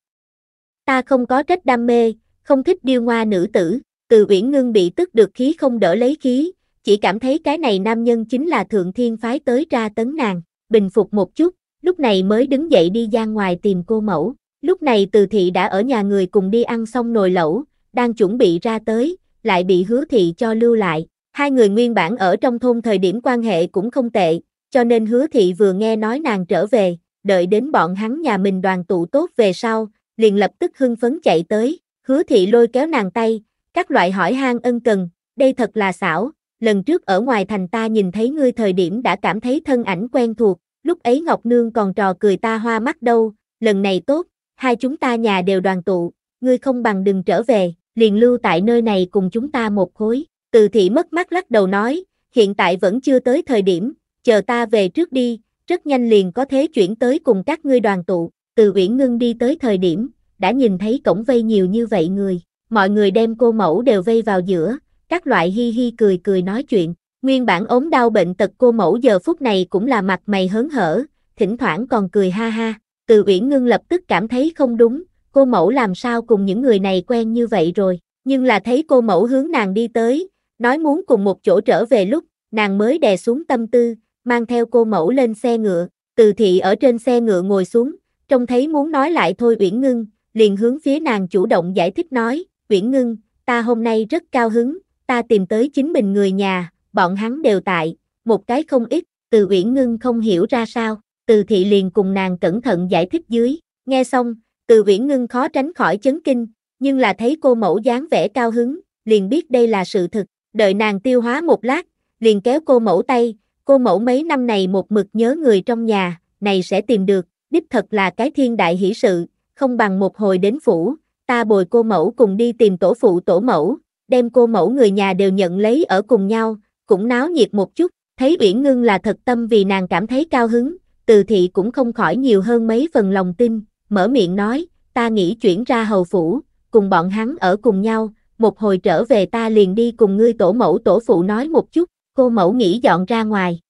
Ta không có trách đam mê, không thích điêu ngoa nữ tử, từ viễn ngưng bị tức được khí không đỡ lấy khí, chỉ cảm thấy cái này nam nhân chính là thượng thiên phái tới ra tấn nàng, bình phục một chút, lúc này mới đứng dậy đi ra ngoài tìm cô mẫu. Lúc này từ thị đã ở nhà người cùng đi ăn xong nồi lẩu, đang chuẩn bị ra tới, lại bị hứa thị cho lưu lại. Hai người nguyên bản ở trong thôn thời điểm quan hệ cũng không tệ, cho nên hứa thị vừa nghe nói nàng trở về, đợi đến bọn hắn nhà mình đoàn tụ tốt về sau, liền lập tức hưng phấn chạy tới, hứa thị lôi kéo nàng tay, các loại hỏi han ân cần, đây thật là xảo, lần trước ở ngoài thành ta nhìn thấy ngươi thời điểm đã cảm thấy thân ảnh quen thuộc, lúc ấy Ngọc Nương còn trò cười ta hoa mắt đâu, lần này tốt, hai chúng ta nhà đều đoàn tụ, ngươi không bằng đừng trở về, liền lưu tại nơi này cùng chúng ta một khối, từ thị mất mắt lắc đầu nói, hiện tại vẫn chưa tới thời điểm, chờ ta về trước đi, rất nhanh liền có thế chuyển tới cùng các ngươi đoàn tụ, từ Uyển Ngưng đi tới thời điểm, đã nhìn thấy cổng vây nhiều như vậy người, mọi người đem cô mẫu đều vây vào giữa, các loại hi hi cười cười nói chuyện, nguyên bản ốm đau bệnh tật cô mẫu giờ phút này cũng là mặt mày hớn hở, thỉnh thoảng còn cười ha ha, từ Uyển Ngưng lập tức cảm thấy không đúng, cô mẫu làm sao cùng những người này quen như vậy rồi, nhưng là thấy cô mẫu hướng nàng đi tới, nói muốn cùng một chỗ trở về lúc, nàng mới đè xuống tâm tư, mang theo cô mẫu lên xe ngựa, từ thị ở trên xe ngựa ngồi xuống, trông thấy muốn nói lại thôi Uyển Ngưng, liền hướng phía nàng chủ động giải thích nói, Uyển Ngưng, ta hôm nay rất cao hứng, ta tìm tới chính mình người nhà, bọn hắn đều tại, một cái không ít, từ Uyển Ngưng không hiểu ra sao, từ thị liền cùng nàng cẩn thận giải thích dưới, nghe xong, từ Uyển Ngưng khó tránh khỏi chấn kinh, nhưng là thấy cô mẫu dáng vẻ cao hứng, liền biết đây là sự thực, đợi nàng tiêu hóa một lát, liền kéo cô mẫu tay, cô mẫu mấy năm này một mực nhớ người trong nhà, này sẽ tìm được, đích thật là cái thiên đại hỷ sự, không bằng một hồi đến phủ, ta bồi cô mẫu cùng đi tìm tổ phụ tổ mẫu, đem cô mẫu người nhà đều nhận lấy ở cùng nhau, cũng náo nhiệt một chút, thấy Uyển Ngưng là thật tâm vì nàng cảm thấy cao hứng, từ thị cũng không khỏi nhiều hơn mấy phần lòng tin, mở miệng nói, ta nghĩ chuyển ra hầu phủ, cùng bọn hắn ở cùng nhau, một hồi trở về ta liền đi cùng ngươi tổ mẫu tổ phụ nói một chút, Cô mẫu nghĩ dọn ra ngoài.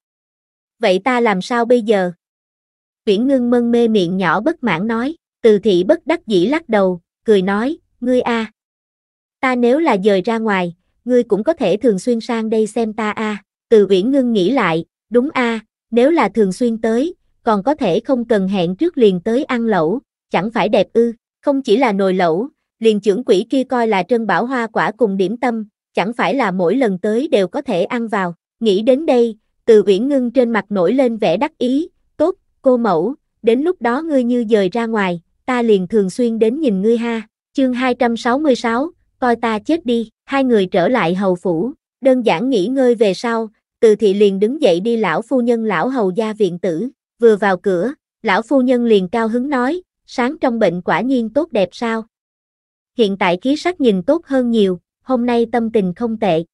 Vậy ta làm sao bây giờ? Viễn ngưng mân mê miệng nhỏ bất mãn nói, từ thị bất đắc dĩ lắc đầu, cười nói, ngươi a, Ta nếu là dời ra ngoài, ngươi cũng có thể thường xuyên sang đây xem ta a. Từ viễn ngưng nghĩ lại, đúng a, nếu là thường xuyên tới, còn có thể không cần hẹn trước liền tới ăn lẩu, chẳng phải đẹp ư, không chỉ là nồi lẩu, liền trưởng quỷ kia coi là trân bảo hoa quả cùng điểm tâm, chẳng phải là mỗi lần tới đều có thể ăn vào. Nghĩ đến đây, từ Uyển Ngưng trên mặt nổi lên vẻ đắc ý, tốt, cô mẫu, đến lúc đó ngươi như rời ra ngoài, ta liền thường xuyên đến nhìn ngươi ha. Chương 266, coi ta chết đi, hai người trở lại hầu phủ, đơn giản nghỉ ngơi về sau, từ thị liền đứng dậy đi lão phu nhân lão hầu gia viện tử, vừa vào cửa, lão phu nhân liền cao hứng nói, sáng trong bệnh quả nhiên tốt đẹp sao. Hiện tại khí sắc nhìn tốt hơn nhiều, hôm nay tâm tình không tệ.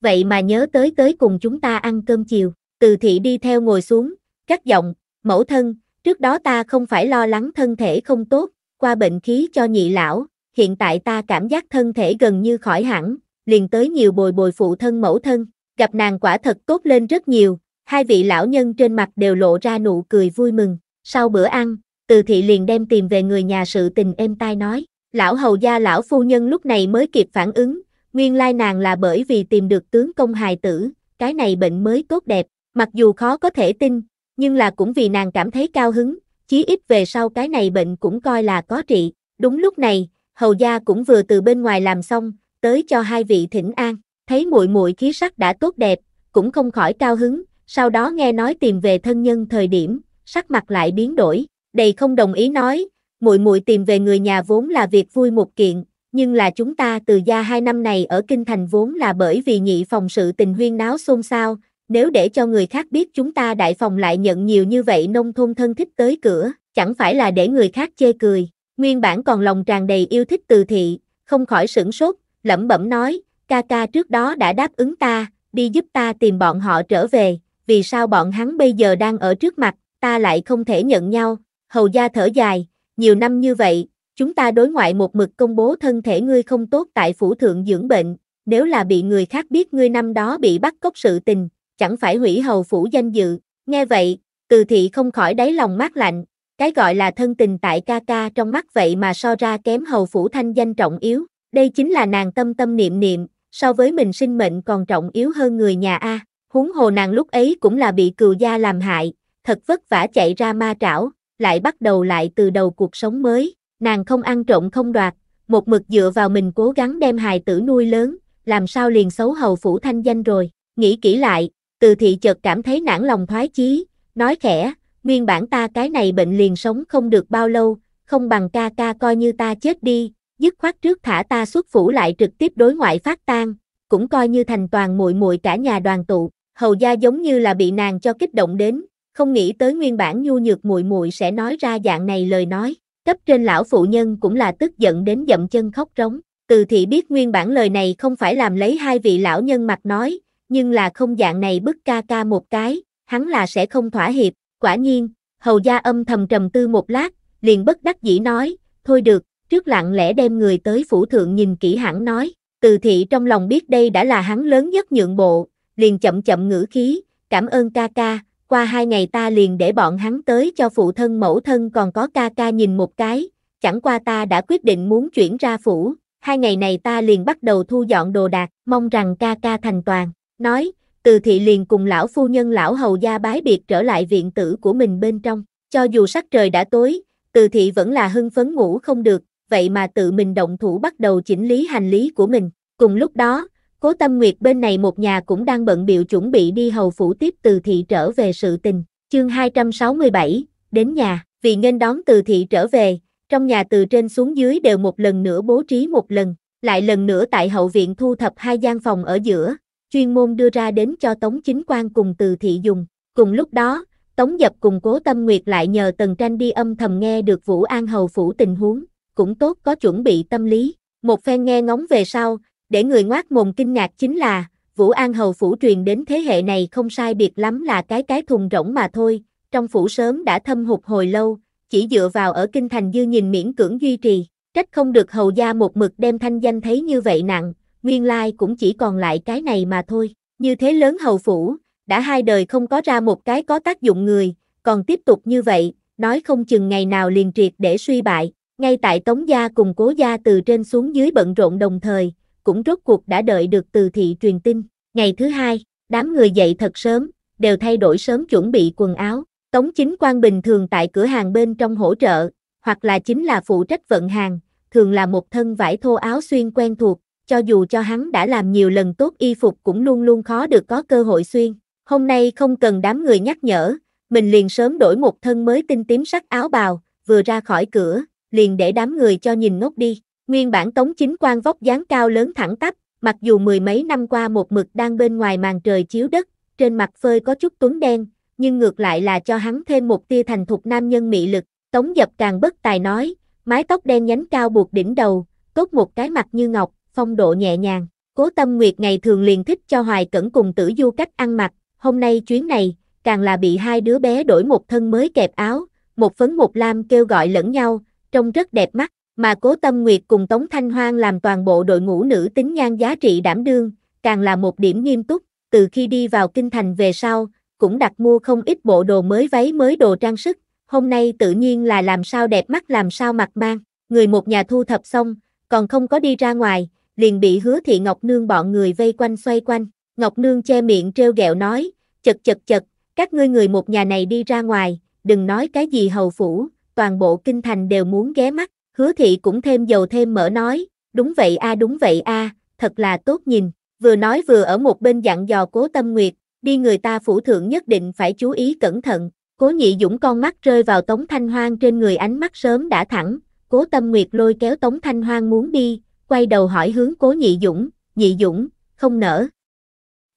Vậy mà nhớ tới tới cùng chúng ta ăn cơm chiều, từ thị đi theo ngồi xuống, cắt giọng, mẫu thân, trước đó ta không phải lo lắng thân thể không tốt, qua bệnh khí cho nhị lão, hiện tại ta cảm giác thân thể gần như khỏi hẳn, liền tới nhiều bồi bồi phụ thân mẫu thân, gặp nàng quả thật tốt lên rất nhiều, hai vị lão nhân trên mặt đều lộ ra nụ cười vui mừng, sau bữa ăn, từ thị liền đem tìm về người nhà sự tình êm tai nói, Lão hầu gia lão phu nhân lúc này mới kịp phản ứng, nguyên lai nàng là bởi vì tìm được tướng công hài tử, cái này bệnh mới tốt đẹp, mặc dù khó có thể tin, nhưng là cũng vì nàng cảm thấy cao hứng, chí ít về sau cái này bệnh cũng coi là có trị. Đúng lúc này, hầu gia cũng vừa từ bên ngoài làm xong, tới cho hai vị thỉnh an, thấy muội muội khí sắc đã tốt đẹp, cũng không khỏi cao hứng, sau đó nghe nói tìm về thân nhân thời điểm, sắc mặt lại biến đổi, đầy không đồng ý nói, muội muội tìm về người nhà vốn là việc vui một kiện, nhưng là chúng ta từ gia hai năm này ở kinh thành vốn là bởi vì nhị phòng sự tình huyên náo xôn xao, nếu để cho người khác biết chúng ta đại phòng lại nhận nhiều như vậy nông thôn thân thích tới cửa, chẳng phải là để người khác chê cười. Nguyên bản còn lòng tràn đầy yêu thích từ thị, không khỏi sửng sốt, lẩm bẩm nói, ca ca trước đó đã đáp ứng ta, đi giúp ta tìm bọn họ trở về, vì sao bọn hắn bây giờ đang ở trước mặt, ta lại không thể nhận nhau. Hầu gia thở dài, nhiều năm như vậy, chúng ta đối ngoại một mực công bố thân thể ngươi không tốt tại phủ thượng dưỡng bệnh, nếu là bị người khác biết ngươi năm đó bị bắt cóc sự tình, chẳng phải hủy hầu phủ danh dự. Nghe vậy, từ thị không khỏi đáy lòng mát lạnh, cái gọi là thân tình tại ca ca trong mắt vậy mà so ra kém hầu phủ thanh danh trọng yếu, đây chính là nàng tâm tâm niệm niệm, so với mình sinh mệnh còn trọng yếu hơn người nhà A, huống hồ nàng lúc ấy cũng là bị cừu gia làm hại, thật vất vả chạy ra ma trảo, lại bắt đầu lại từ đầu cuộc sống mới, nàng không ăn trộm không đoạt, một mực dựa vào mình cố gắng đem hài tử nuôi lớn, làm sao liền xấu hầu phủ thanh danh rồi, nghĩ kỹ lại, từ thị chợt cảm thấy nản lòng thoái chí, nói khẽ, nguyên bản ta cái này bệnh liền sống không được bao lâu, không bằng ca ca coi như ta chết đi, dứt khoát trước thả ta xuất phủ lại trực tiếp đối ngoại phát tan, cũng coi như thành toàn muội muội cả nhà đoàn tụ, hầu gia giống như là bị nàng cho kích động đến, không nghĩ tới nguyên bản nhu nhược muội muội sẽ nói ra dạng này lời nói, cấp trên lão phụ nhân cũng là tức giận đến dậm chân khóc rống. Từ thị biết nguyên bản lời này không phải làm lấy hai vị lão nhân mặt nói, nhưng là không dạng này bức ca ca một cái, hắn là sẽ không thỏa hiệp, quả nhiên, hầu gia âm thầm trầm tư một lát, liền bất đắc dĩ nói, thôi được, trước lặng lẽ đem người tới phủ thượng nhìn kỹ hẳn nói, từ thị trong lòng biết đây đã là hắn lớn nhất nhượng bộ, liền chậm chậm ngữ khí, cảm ơn ca ca, qua hai ngày ta liền để bọn hắn tới cho phụ thân mẫu thân còn có ca ca nhìn một cái, chẳng qua ta đã quyết định muốn chuyển ra phủ, hai ngày này ta liền bắt đầu thu dọn đồ đạc, mong rằng ca ca thành toàn, nói, từ thị liền cùng lão phu nhân lão hầu gia bái biệt trở lại viện tử của mình bên trong, cho dù sắc trời đã tối, từ thị vẫn là hưng phấn ngủ không được, vậy mà tự mình động thủ bắt đầu chỉnh lý hành lý của mình, cùng lúc đó, Cố Tâm Nguyệt bên này một nhà cũng đang bận biểu chuẩn bị đi hầu phủ tiếp từ thị trở về sự tình. Chương 267, đến nhà, vì nghênh đón từ thị trở về, trong nhà từ trên xuống dưới đều một lần nữa bố trí một lần, lại lần nữa tại hậu viện thu thập hai gian phòng ở giữa, chuyên môn đưa ra đến cho Tống Chính quan cùng từ thị dùng. Cùng lúc đó, Tống Dập cùng Cố Tâm Nguyệt lại nhờ Tần Tranh đi âm thầm nghe được Vũ An Hầu Phủ tình huống, cũng tốt có chuẩn bị tâm lý. Một phen nghe ngóng về sau, để người ngoác mồm kinh ngạc chính là, Vũ An Hầu Phủ truyền đến thế hệ này không sai biệt lắm là cái cái thùng rỗng mà thôi, trong phủ sớm đã thâm hụt hồi lâu, chỉ dựa vào ở kinh thành dư nhìn miễn cưỡng duy trì, trách không được hầu gia một mực đem thanh danh thấy như vậy nặng, nguyên lai cũng chỉ còn lại cái này mà thôi, như thế lớn hầu phủ, đã hai đời không có ra một cái có tác dụng người, còn tiếp tục như vậy, nói không chừng ngày nào liền triệt để suy bại, ngay tại Tống gia cùng Cố gia từ trên xuống dưới bận rộn đồng thời, cũng rốt cuộc đã đợi được từ thị truyền tin. Ngày thứ hai, đám người dậy thật sớm, đều thay đổi sớm chuẩn bị quần áo. Tống chính quan bình thường tại cửa hàng bên trong hỗ trợ, hoặc là chính là phụ trách vận hàng, thường là một thân vải thô áo xuyên quen thuộc, cho dù cho hắn đã làm nhiều lần tốt y phục cũng luôn luôn khó được có cơ hội xuyên. Hôm nay không cần đám người nhắc nhở, mình liền sớm đổi một thân mới tinh tím sắc áo bào, vừa ra khỏi cửa, liền để đám người cho nhìn ngốc đi. Nguyên bản Tống Chính Quang vóc dáng cao lớn thẳng tắp, mặc dù mười mấy năm qua một mực đang bên ngoài màn trời chiếu đất, trên mặt phơi có chút tuấn đen, nhưng ngược lại là cho hắn thêm một tia thành thục nam nhân mị lực. Tống Dập càng bất tài nói, mái tóc đen nhánh cao buộc đỉnh đầu, tốt một cái mặt như ngọc, phong độ nhẹ nhàng. Cố Tâm Nguyệt ngày thường liền thích cho Hoài Cẩn cùng Tử Du cách ăn mặc, hôm nay chuyến này, càng là bị hai đứa bé đổi một thân mới kẹp áo, một phấn một lam kêu gọi lẫn nhau, trông rất đẹp mắt mà Cố Tâm Nguyệt cùng Tống Thanh Hoang làm toàn bộ đội ngũ nữ tính nhan giá trị đảm đương, càng là một điểm nghiêm túc, từ khi đi vào kinh thành về sau, cũng đặt mua không ít bộ đồ mới váy mới đồ trang sức, hôm nay tự nhiên là làm sao đẹp mắt làm sao mặt mang, người một nhà thu thập xong, còn không có đi ra ngoài, liền bị hứa thị Ngọc Nương bọn người vây quanh xoay quanh, Ngọc Nương che miệng trêu ghẹo nói, chật chật chật, các ngươi người một nhà này đi ra ngoài, đừng nói cái gì hầu phủ, toàn bộ kinh thành đều muốn ghé mắt, Hứa thị cũng thêm dầu thêm mỡ nói, đúng vậy a đúng vậy a, thật là tốt nhìn, vừa nói vừa ở một bên dặn dò cố tâm nguyệt, đi người ta phủ thượng nhất định phải chú ý cẩn thận, cố nhị dũng con mắt rơi vào tống thanh hoang trên người ánh mắt sớm đã thẳng, cố tâm nguyệt lôi kéo tống thanh hoang muốn đi, quay đầu hỏi hướng cố nhị dũng, nhị dũng, không nở.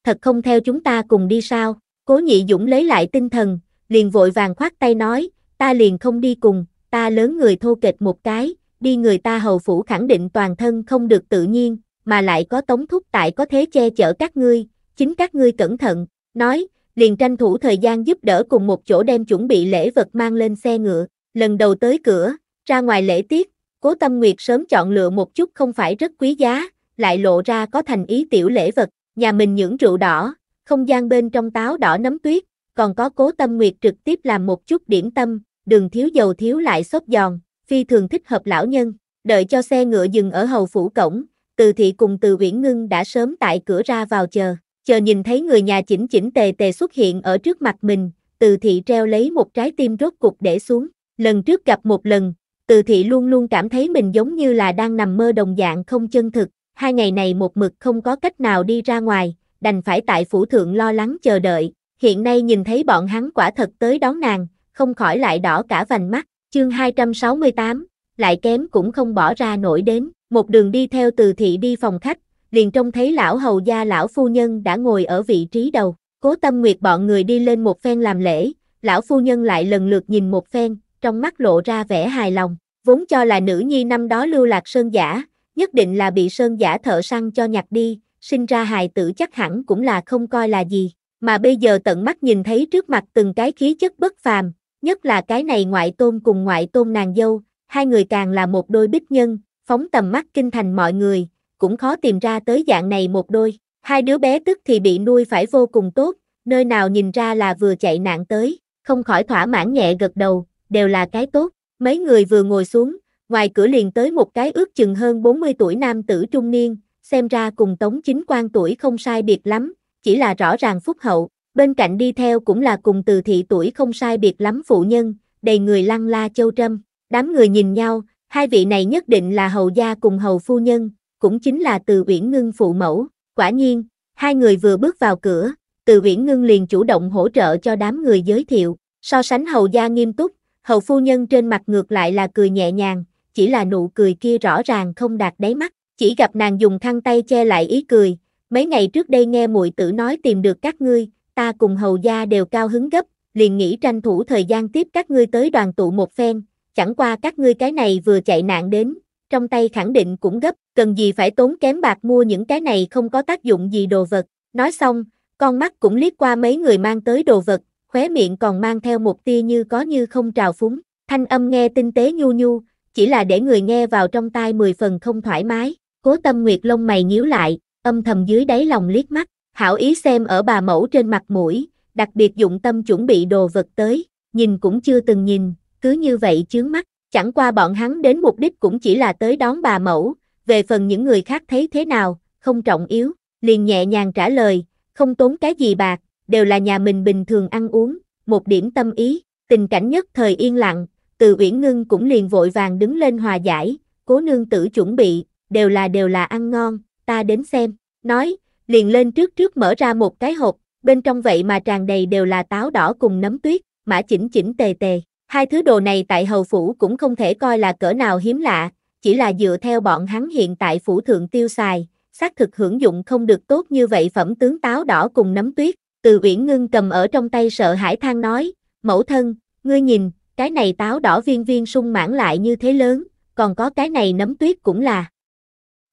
Thật không theo chúng ta cùng đi sao, cố nhị dũng lấy lại tinh thần, liền vội vàng khoát tay nói, ta liền không đi cùng, ta lớn người thô kệch một cái, đi người ta hầu phủ khẳng định toàn thân không được tự nhiên, mà lại có tống thúc tại có thế che chở các ngươi, chính các ngươi cẩn thận, nói, liền tranh thủ thời gian giúp đỡ cùng một chỗ đem chuẩn bị lễ vật mang lên xe ngựa, lần đầu tới cửa, ra ngoài lễ tiết, cố tâm nguyệt sớm chọn lựa một chút không phải rất quý giá, lại lộ ra có thành ý tiểu lễ vật, nhà mình những rượu đỏ, không gian bên trong táo đỏ nấm tuyết, còn có cố tâm nguyệt trực tiếp làm một chút điểm tâm, đường thiếu dầu thiếu lại xốp giòn, phi thường thích hợp lão nhân, đợi cho xe ngựa dừng ở hầu phủ cổng, từ thị cùng từ viễn ngưng đã sớm tại cửa ra vào chờ, chờ nhìn thấy người nhà chỉnh chỉnh tề tề xuất hiện ở trước mặt mình, từ thị treo lấy một trái tim rốt cục để xuống, lần trước gặp một lần, từ thị luôn luôn cảm thấy mình giống như là đang nằm mơ đồng dạng không chân thực, hai ngày này một mực không có cách nào đi ra ngoài, đành phải tại phủ thượng lo lắng chờ đợi, hiện nay nhìn thấy bọn hắn quả thật tới đón nàng, không khỏi lại đỏ cả vành mắt, chương 268, lại kém cũng không bỏ ra nổi đến, một đường đi theo từ thị đi phòng khách, liền trông thấy lão hầu gia lão phu nhân đã ngồi ở vị trí đầu, cố tâm nguyệt bọn người đi lên một phen làm lễ, lão phu nhân lại lần lượt nhìn một phen, trong mắt lộ ra vẻ hài lòng, vốn cho là nữ nhi năm đó lưu lạc sơn giả, nhất định là bị sơn giả thợ săn cho nhặt đi, sinh ra hài tử chắc hẳn cũng là không coi là gì, mà bây giờ tận mắt nhìn thấy trước mặt từng cái khí chất bất phàm, Nhất là cái này ngoại tôn cùng ngoại tôn nàng dâu, hai người càng là một đôi bích nhân, phóng tầm mắt kinh thành mọi người, cũng khó tìm ra tới dạng này một đôi. Hai đứa bé tức thì bị nuôi phải vô cùng tốt, nơi nào nhìn ra là vừa chạy nạn tới, không khỏi thỏa mãn nhẹ gật đầu, đều là cái tốt. Mấy người vừa ngồi xuống, ngoài cửa liền tới một cái ước chừng hơn 40 tuổi nam tử trung niên, xem ra cùng tống chính quan tuổi không sai biệt lắm, chỉ là rõ ràng phúc hậu, bên cạnh đi theo cũng là cùng từ thị tuổi không sai biệt lắm phụ nhân, đầy người lăng la châu trâm, đám người nhìn nhau, hai vị này nhất định là hầu gia cùng hầu phu nhân, cũng chính là từ uyển ngưng phụ mẫu, quả nhiên, hai người vừa bước vào cửa, từ uyển ngưng liền chủ động hỗ trợ cho đám người giới thiệu, so sánh hầu gia nghiêm túc, hầu phu nhân trên mặt ngược lại là cười nhẹ nhàng, chỉ là nụ cười kia rõ ràng không đạt đáy mắt, chỉ gặp nàng dùng khăn tay che lại ý cười, mấy ngày trước đây nghe muội tử nói tìm được các ngươi, ta cùng hầu gia đều cao hứng gấp, liền nghĩ tranh thủ thời gian tiếp các ngươi tới đoàn tụ một phen, chẳng qua các ngươi cái này vừa chạy nạn đến, trong tay khẳng định cũng gấp, cần gì phải tốn kém bạc mua những cái này không có tác dụng gì đồ vật. Nói xong, con mắt cũng liếc qua mấy người mang tới đồ vật, khóe miệng còn mang theo một tia như có như không trào phúng, thanh âm nghe tinh tế nhu nhu, chỉ là để người nghe vào trong tai mười phần không thoải mái. Cố Tâm Nguyệt lông mày nhíu lại, âm thầm dưới đáy lòng liếc mắt, Hảo ý xem ở bà mẫu trên mặt mũi, đặc biệt dụng tâm chuẩn bị đồ vật tới, nhìn cũng chưa từng nhìn, cứ như vậy chướng mắt, chẳng qua bọn hắn đến mục đích cũng chỉ là tới đón bà mẫu, về phần những người khác thấy thế nào, không trọng yếu, liền nhẹ nhàng trả lời, không tốn cái gì bạc, đều là nhà mình bình thường ăn uống, một điểm tâm ý, tình cảnh nhất thời yên lặng, từ Uyển Ngưng cũng liền vội vàng đứng lên hòa giải, cố nương tử chuẩn bị, đều là đều là ăn ngon, ta đến xem, nói, liền lên trước trước mở ra một cái hộp, bên trong vậy mà tràn đầy đều là táo đỏ cùng nấm tuyết, mã chỉnh chỉnh tề tề. Hai thứ đồ này tại hầu phủ cũng không thể coi là cỡ nào hiếm lạ, chỉ là dựa theo bọn hắn hiện tại phủ thượng tiêu xài, xác thực hưởng dụng không được tốt như vậy phẩm tướng táo đỏ cùng nấm tuyết. Từ Uyển Ngưng cầm ở trong tay sợ hãi than nói, mẫu thân, ngươi nhìn, cái này táo đỏ viên viên sung mãn lại như thế lớn, còn có cái này nấm tuyết cũng là.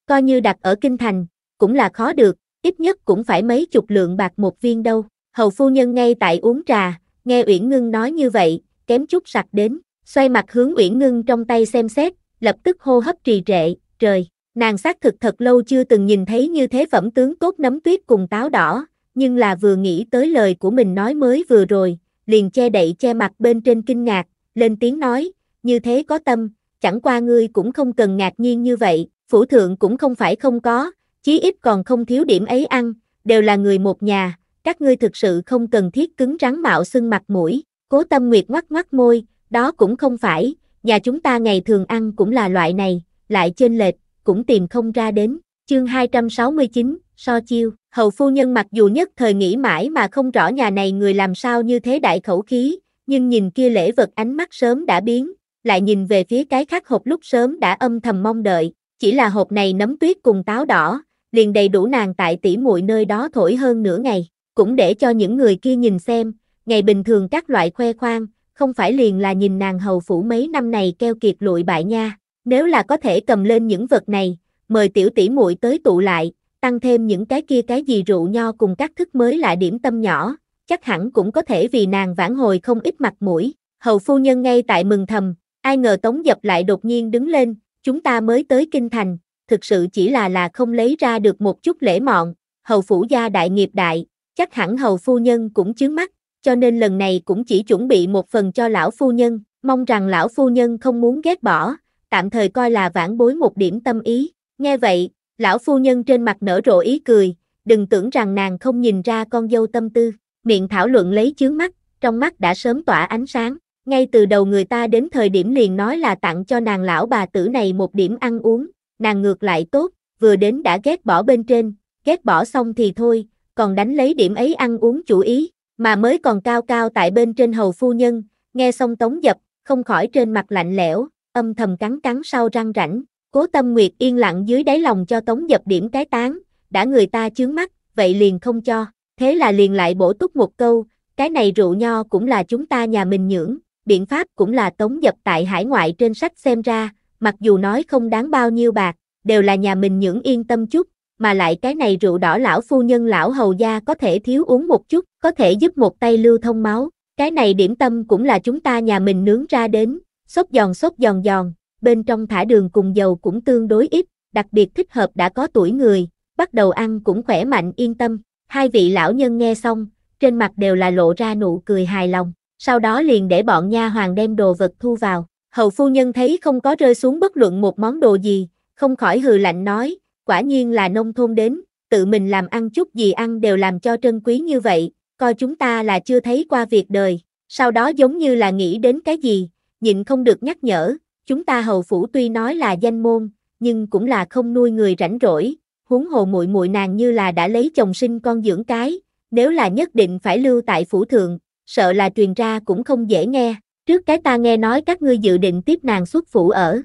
Coi như đặt ở kinh thành, cũng là khó được, ít nhất cũng phải mấy chục lượng bạc một viên đâu. Hầu phu nhân ngay tại uống trà, nghe Uyển Ngưng nói như vậy, kém chút sặc đến, xoay mặt hướng Uyển Ngưng trong tay xem xét, lập tức hô hấp trì trệ, trời, nàng xác thực thật lâu chưa từng nhìn thấy như thế phẩm tướng tốt nấm tuyết cùng táo đỏ, nhưng là vừa nghĩ tới lời của mình nói mới vừa rồi, liền che đậy che mặt bên trên kinh ngạc, lên tiếng nói, như thế có tâm, chẳng qua ngươi cũng không cần ngạc nhiên như vậy, phủ thượng cũng không phải không có, chí ít còn không thiếu điểm ấy ăn, đều là người một nhà, các ngươi thực sự không cần thiết cứng rắn mạo xưng mặt mũi, cố tâm nguyệt ngoắc ngoắc môi, đó cũng không phải, nhà chúng ta ngày thường ăn cũng là loại này, lại trên lệch, cũng tìm không ra đến, chương 269, so chiêu, hầu phu nhân mặc dù nhất thời nghĩ mãi mà không rõ nhà này người làm sao như thế đại khẩu khí, nhưng nhìn kia lễ vật ánh mắt sớm đã biến, lại nhìn về phía cái khác hộp lúc sớm đã âm thầm mong đợi, chỉ là hộp này nấm tuyết cùng táo đỏ, liền đầy đủ nàng tại tỉ muội nơi đó thổi hơn nửa ngày, cũng để cho những người kia nhìn xem, ngày bình thường các loại khoe khoang, không phải liền là nhìn nàng hầu phủ mấy năm này keo kiệt lụi bại nha, nếu là có thể cầm lên những vật này, mời tiểu tỷ muội tới tụ lại, tăng thêm những cái kia cái gì rượu nho cùng các thức mới là điểm tâm nhỏ, chắc hẳn cũng có thể vì nàng vãn hồi không ít mặt mũi. Hầu phu nhân ngay tại mừng thầm, ai ngờ Tống Dập lại đột nhiên đứng lên, chúng ta mới tới kinh thành, thực sự chỉ là là không lấy ra được một chút lễ mọn, hầu phủ gia đại nghiệp đại, chắc hẳn hầu phu nhân cũng chướng mắt, cho nên lần này cũng chỉ chuẩn bị một phần cho lão phu nhân, mong rằng lão phu nhân không muốn ghét bỏ, tạm thời coi là vãn bối một điểm tâm ý. Nghe vậy, lão phu nhân trên mặt nở rộ ý cười, đừng tưởng rằng nàng không nhìn ra con dâu tâm tư, miệng thảo luận lấy chướng mắt, trong mắt đã sớm tỏa ánh sáng, ngay từ đầu người ta đến thời điểm liền nói là tặng cho nàng lão bà tử này một điểm ăn uống, nàng ngược lại tốt, vừa đến đã ghét bỏ bên trên, ghét bỏ xong thì thôi, còn đánh lấy điểm ấy ăn uống chủ ý, mà mới còn cao cao tại bên trên hầu phu nhân, nghe xong tống dập, không khỏi trên mặt lạnh lẽo, âm thầm cắn cắn sau răng rảnh, cố tâm nguyệt yên lặng dưới đáy lòng cho tống dập điểm cái tán, đã người ta chướng mắt, vậy liền không cho, thế là liền lại bổ túc một câu, cái này rượu nho cũng là chúng ta nhà mình nhưỡng, biện pháp cũng là tống dập tại hải ngoại trên sách xem ra, mặc dù nói không đáng bao nhiêu bạc, đều là nhà mình những yên tâm chút, mà lại cái này rượu đỏ lão phu nhân lão hầu gia có thể thiếu uống một chút, có thể giúp một tay lưu thông máu, cái này điểm tâm cũng là chúng ta nhà mình nướng ra đến, sốt giòn sốt giòn giòn, bên trong thả đường cùng dầu cũng tương đối ít, đặc biệt thích hợp đã có tuổi người, bắt đầu ăn cũng khỏe mạnh yên tâm, hai vị lão nhân nghe xong, trên mặt đều là lộ ra nụ cười hài lòng, sau đó liền để bọn nha hoàng đem đồ vật thu vào hầu phu nhân thấy không có rơi xuống bất luận một món đồ gì, không khỏi hừ lạnh nói, quả nhiên là nông thôn đến, tự mình làm ăn chút gì ăn đều làm cho trân quý như vậy, coi chúng ta là chưa thấy qua việc đời, sau đó giống như là nghĩ đến cái gì, nhịn không được nhắc nhở, chúng ta hầu phủ tuy nói là danh môn, nhưng cũng là không nuôi người rảnh rỗi, huống hồ muội muội nàng như là đã lấy chồng sinh con dưỡng cái, nếu là nhất định phải lưu tại phủ thượng, sợ là truyền ra cũng không dễ nghe. Trước cái ta nghe nói các ngươi dự định tiếp nàng xuất phủ ở.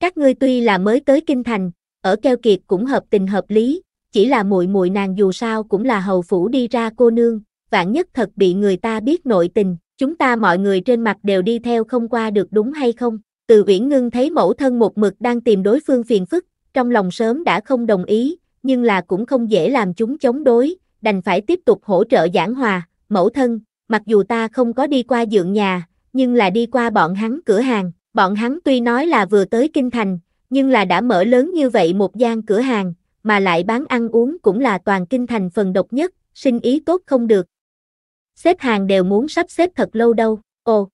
Các ngươi tuy là mới tới kinh thành, ở keo kiệt cũng hợp tình hợp lý, chỉ là muội muội nàng dù sao cũng là hầu phủ đi ra cô nương, vạn nhất thật bị người ta biết nội tình, chúng ta mọi người trên mặt đều đi theo không qua được đúng hay không? Từ Viễn Ngưng thấy mẫu thân một mực đang tìm đối phương phiền phức, trong lòng sớm đã không đồng ý, nhưng là cũng không dễ làm chúng chống đối, đành phải tiếp tục hỗ trợ giảng hòa, mẫu thân, mặc dù ta không có đi qua dưỡng nhà, nhưng là đi qua bọn hắn cửa hàng, bọn hắn tuy nói là vừa tới kinh thành, nhưng là đã mở lớn như vậy một gian cửa hàng, mà lại bán ăn uống cũng là toàn kinh thành phần độc nhất, sinh ý tốt không được. Xếp hàng đều muốn sắp xếp thật lâu đâu, ồ.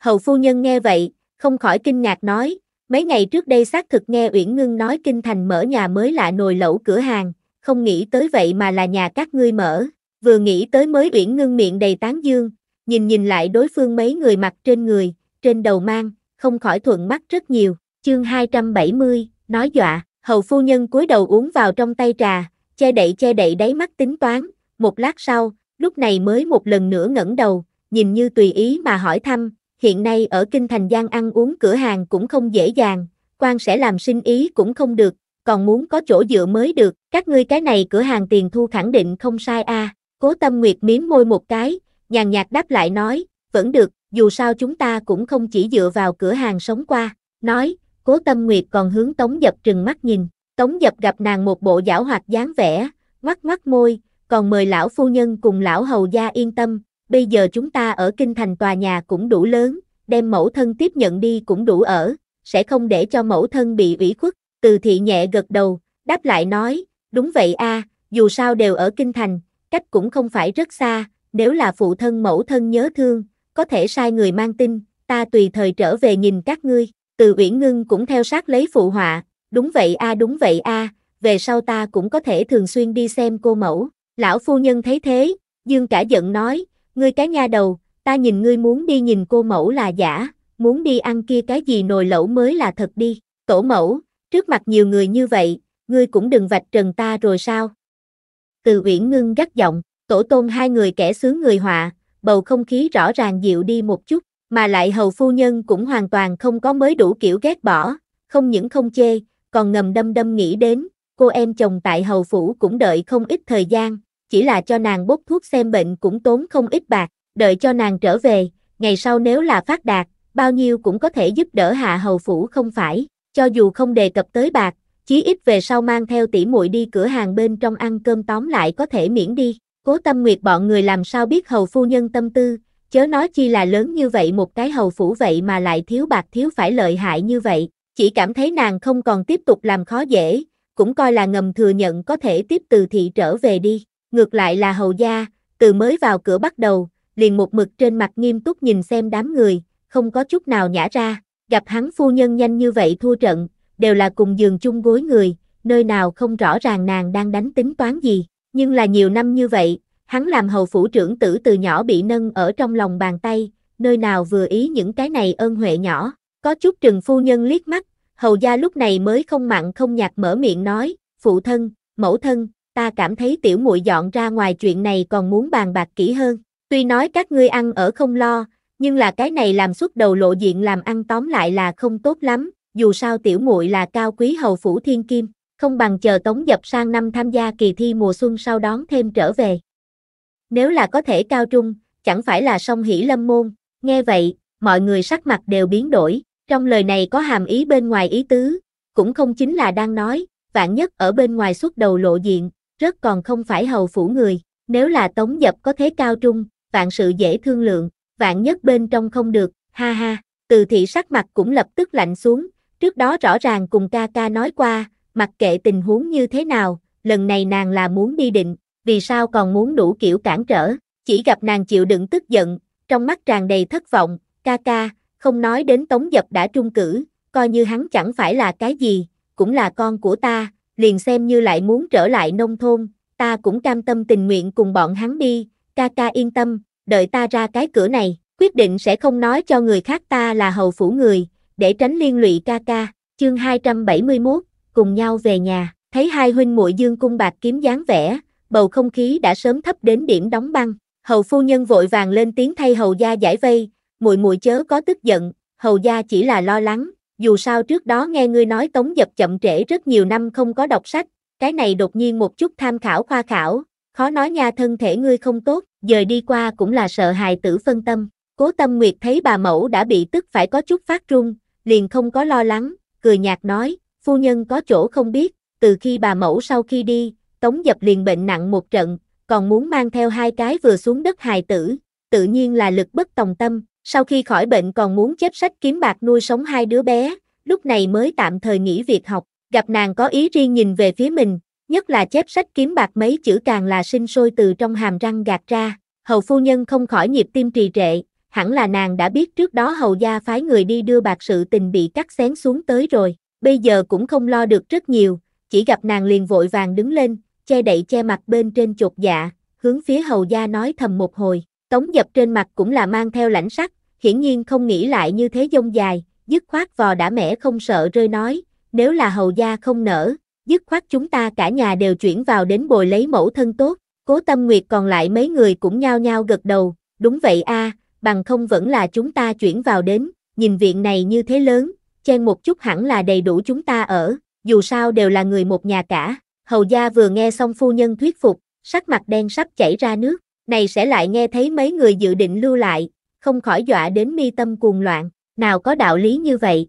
Hầu phu nhân nghe vậy, không khỏi kinh ngạc nói, mấy ngày trước đây xác thực nghe Uyển Ngưng nói kinh thành mở nhà mới lạ nồi lẩu cửa hàng, không nghĩ tới vậy mà là nhà các ngươi mở, vừa nghĩ tới mới Uyển Ngưng miệng đầy tán dương, nhìn nhìn lại đối phương mấy người mặc trên người, trên đầu mang, không khỏi thuận mắt rất nhiều. Chương 270, nói dọa, hầu phu nhân cúi đầu uống vào trong tay trà, che đậy che đậy đáy mắt tính toán, một lát sau, lúc này mới một lần nữa ngẩng đầu, nhìn như tùy ý mà hỏi thăm, hiện nay ở kinh thành Giang ăn uống cửa hàng cũng không dễ dàng, quan sẽ làm sinh ý cũng không được, còn muốn có chỗ dựa mới được, các ngươi cái này cửa hàng tiền thu khẳng định không sai a. À. Cố Tâm Nguyệt miếm môi một cái, nhàn nhạt đáp lại nói, vẫn được, dù sao chúng ta cũng không chỉ dựa vào cửa hàng sống qua, nói, cố tâm nguyệt còn hướng Tống Dập trừng mắt nhìn, Tống Dập gặp nàng một bộ giảo hoạt dáng vẻ, ngoắc ngoắc môi, còn mời lão phu nhân cùng lão hầu gia yên tâm, bây giờ chúng ta ở kinh thành tòa nhà cũng đủ lớn, đem mẫu thân tiếp nhận đi cũng đủ ở, sẽ không để cho mẫu thân bị ủy khuất, từ thị nhẹ gật đầu, đáp lại nói, đúng vậy a, dù sao đều ở kinh thành, cách cũng không phải rất xa, nếu là phụ thân mẫu thân nhớ thương, có thể sai người mang tin, ta tùy thời trở về nhìn các ngươi. Từ Uyển Ngưng cũng theo sát lấy phụ họa, đúng vậy a đúng vậy a, về sau ta cũng có thể thường xuyên đi xem cô mẫu. Lão phu nhân thấy thế, Dương cả giận nói, ngươi cái nha đầu, ta nhìn ngươi muốn đi nhìn cô mẫu là giả, muốn đi ăn kia cái gì nồi lẩu mới là thật đi. Tổ mẫu, trước mặt nhiều người như vậy, ngươi cũng đừng vạch trần ta rồi sao? Từ Uyển Ngưng gắt giọng, Tổ tôn hai người kẻ sướng người họa, bầu không khí rõ ràng dịu đi một chút, mà lại hầu phu nhân cũng hoàn toàn không có mới đủ kiểu ghét bỏ, không những không chê, còn ngầm đâm đâm nghĩ đến, cô em chồng tại hầu phủ cũng đợi không ít thời gian, chỉ là cho nàng bốc thuốc xem bệnh cũng tốn không ít bạc, đợi cho nàng trở về, ngày sau nếu là phát đạt, bao nhiêu cũng có thể giúp đỡ hạ hầu phủ không phải, cho dù không đề cập tới bạc, chí ít về sau mang theo tỷ muội đi cửa hàng bên trong ăn cơm tóm lại có thể miễn đi, Cố tâm nguyệt bọn người làm sao biết hầu phu nhân tâm tư, chớ nói chi là lớn như vậy một cái hầu phủ vậy mà lại thiếu bạc thiếu phải lợi hại như vậy, chỉ cảm thấy nàng không còn tiếp tục làm khó dễ, cũng coi là ngầm thừa nhận có thể tiếp từ thị trở về đi, ngược lại là hầu gia, từ mới vào cửa bắt đầu, liền một mực trên mặt nghiêm túc nhìn xem đám người, không có chút nào nhả ra, gặp hắn phu nhân nhanh như vậy thua trận, đều là cùng giường chung gối người, nơi nào không rõ ràng nàng đang đánh tính toán gì, nhưng là nhiều năm như vậy, hắn làm hầu phủ trưởng tử từ nhỏ bị nâng ở trong lòng bàn tay, nơi nào vừa ý những cái này ơn huệ nhỏ. Có chút trừng phu nhân liếc mắt, hầu gia lúc này mới không mặn không nhạt mở miệng nói, phụ thân, mẫu thân, ta cảm thấy tiểu muội dọn ra ngoài chuyện này còn muốn bàn bạc kỹ hơn. Tuy nói các ngươi ăn ở không lo, nhưng là cái này làm suốt đầu lộ diện làm ăn tóm lại là không tốt lắm, dù sao tiểu muội là cao quý hầu phủ thiên kim, không bằng chờ Tống Dập sang năm tham gia kỳ thi mùa xuân sau đón thêm trở về. Nếu là có thể cao trung, chẳng phải là song hỷ lâm môn, nghe vậy, mọi người sắc mặt đều biến đổi, trong lời này có hàm ý bên ngoài ý tứ, cũng không chính là đang nói, vạn nhất ở bên ngoài suốt đầu lộ diện, rất còn không phải hầu phủ người, nếu là Tống Dập có thế cao trung, vạn sự dễ thương lượng, vạn nhất bên trong không được, ha ha, từ thị sắc mặt cũng lập tức lạnh xuống, trước đó rõ ràng cùng ca ca nói qua, mặc kệ tình huống như thế nào, lần này nàng là muốn đi định, vì sao còn muốn đủ kiểu cản trở, chỉ gặp nàng chịu đựng tức giận, trong mắt tràn đầy thất vọng, ca ca, không nói đến tống dập đã trung cử, coi như hắn chẳng phải là cái gì, cũng là con của ta, liền xem như lại muốn trở lại nông thôn, ta cũng cam tâm tình nguyện cùng bọn hắn đi, ca ca yên tâm, đợi ta ra cái cửa này, quyết định sẽ không nói cho người khác ta là hầu phủ người, để tránh liên lụy ca ca, chương 271, cùng nhau về nhà, thấy hai huynh muội dương cung bạc kiếm dáng vẻ, bầu không khí đã sớm thấp đến điểm đóng băng. Hầu phu nhân vội vàng lên tiếng thay hầu gia giải vây, muội muội chớ có tức giận, hầu gia chỉ là lo lắng, dù sao trước đó nghe ngươi nói Tống Dập chậm trễ rất nhiều năm không có đọc sách, cái này đột nhiên một chút tham khảo khoa khảo, khó nói nha thân thể ngươi không tốt, dời đi qua cũng là sợ hài tử phân tâm. Cố Tâm Nguyệt thấy bà mẫu đã bị tức phải có chút phát trung liền không có lo lắng, cười nhạt nói, Phu nhân có chỗ không biết, từ khi bà mẫu sau khi đi, Tống Dập liền bệnh nặng một trận, còn muốn mang theo hai cái vừa xuống đất hài tử, tự nhiên là lực bất tòng tâm, sau khi khỏi bệnh còn muốn chép sách kiếm bạc nuôi sống hai đứa bé, lúc này mới tạm thời nghỉ việc học, gặp nàng có ý riêng nhìn về phía mình, nhất là chép sách kiếm bạc mấy chữ càng là sinh sôi từ trong hàm răng gạt ra, hầu phu nhân không khỏi nhịp tim trì trệ, hẳn là nàng đã biết trước đó hầu gia phái người đi đưa bạc sự tình bị cắt xén xuống tới rồi bây giờ cũng không lo được rất nhiều, chỉ gặp nàng liền vội vàng đứng lên, che đậy che mặt bên trên chột dạ, hướng phía hầu gia nói thầm một hồi. Tống dập trên mặt cũng là mang theo lãnh sắc, hiển nhiên không nghĩ lại như thế dông dài, dứt khoát vò đã mẻ không sợ rơi nói, nếu là hầu gia không nở, dứt khoát chúng ta cả nhà đều chuyển vào đến bồi lấy mẫu thân tốt, cố tâm nguyệt còn lại mấy người cũng nhao nhao gật đầu, đúng vậy a bằng không vẫn là chúng ta chuyển vào đến, nhìn viện này như thế lớn, chen một chút hẳn là đầy đủ chúng ta ở, dù sao đều là người một nhà cả. Hầu gia vừa nghe xong phu nhân thuyết phục, sắc mặt đen sắp chảy ra nước, này sẽ lại nghe thấy mấy người dự định lưu lại, không khỏi dọa đến mi tâm cuồng loạn, nào có đạo lý như vậy.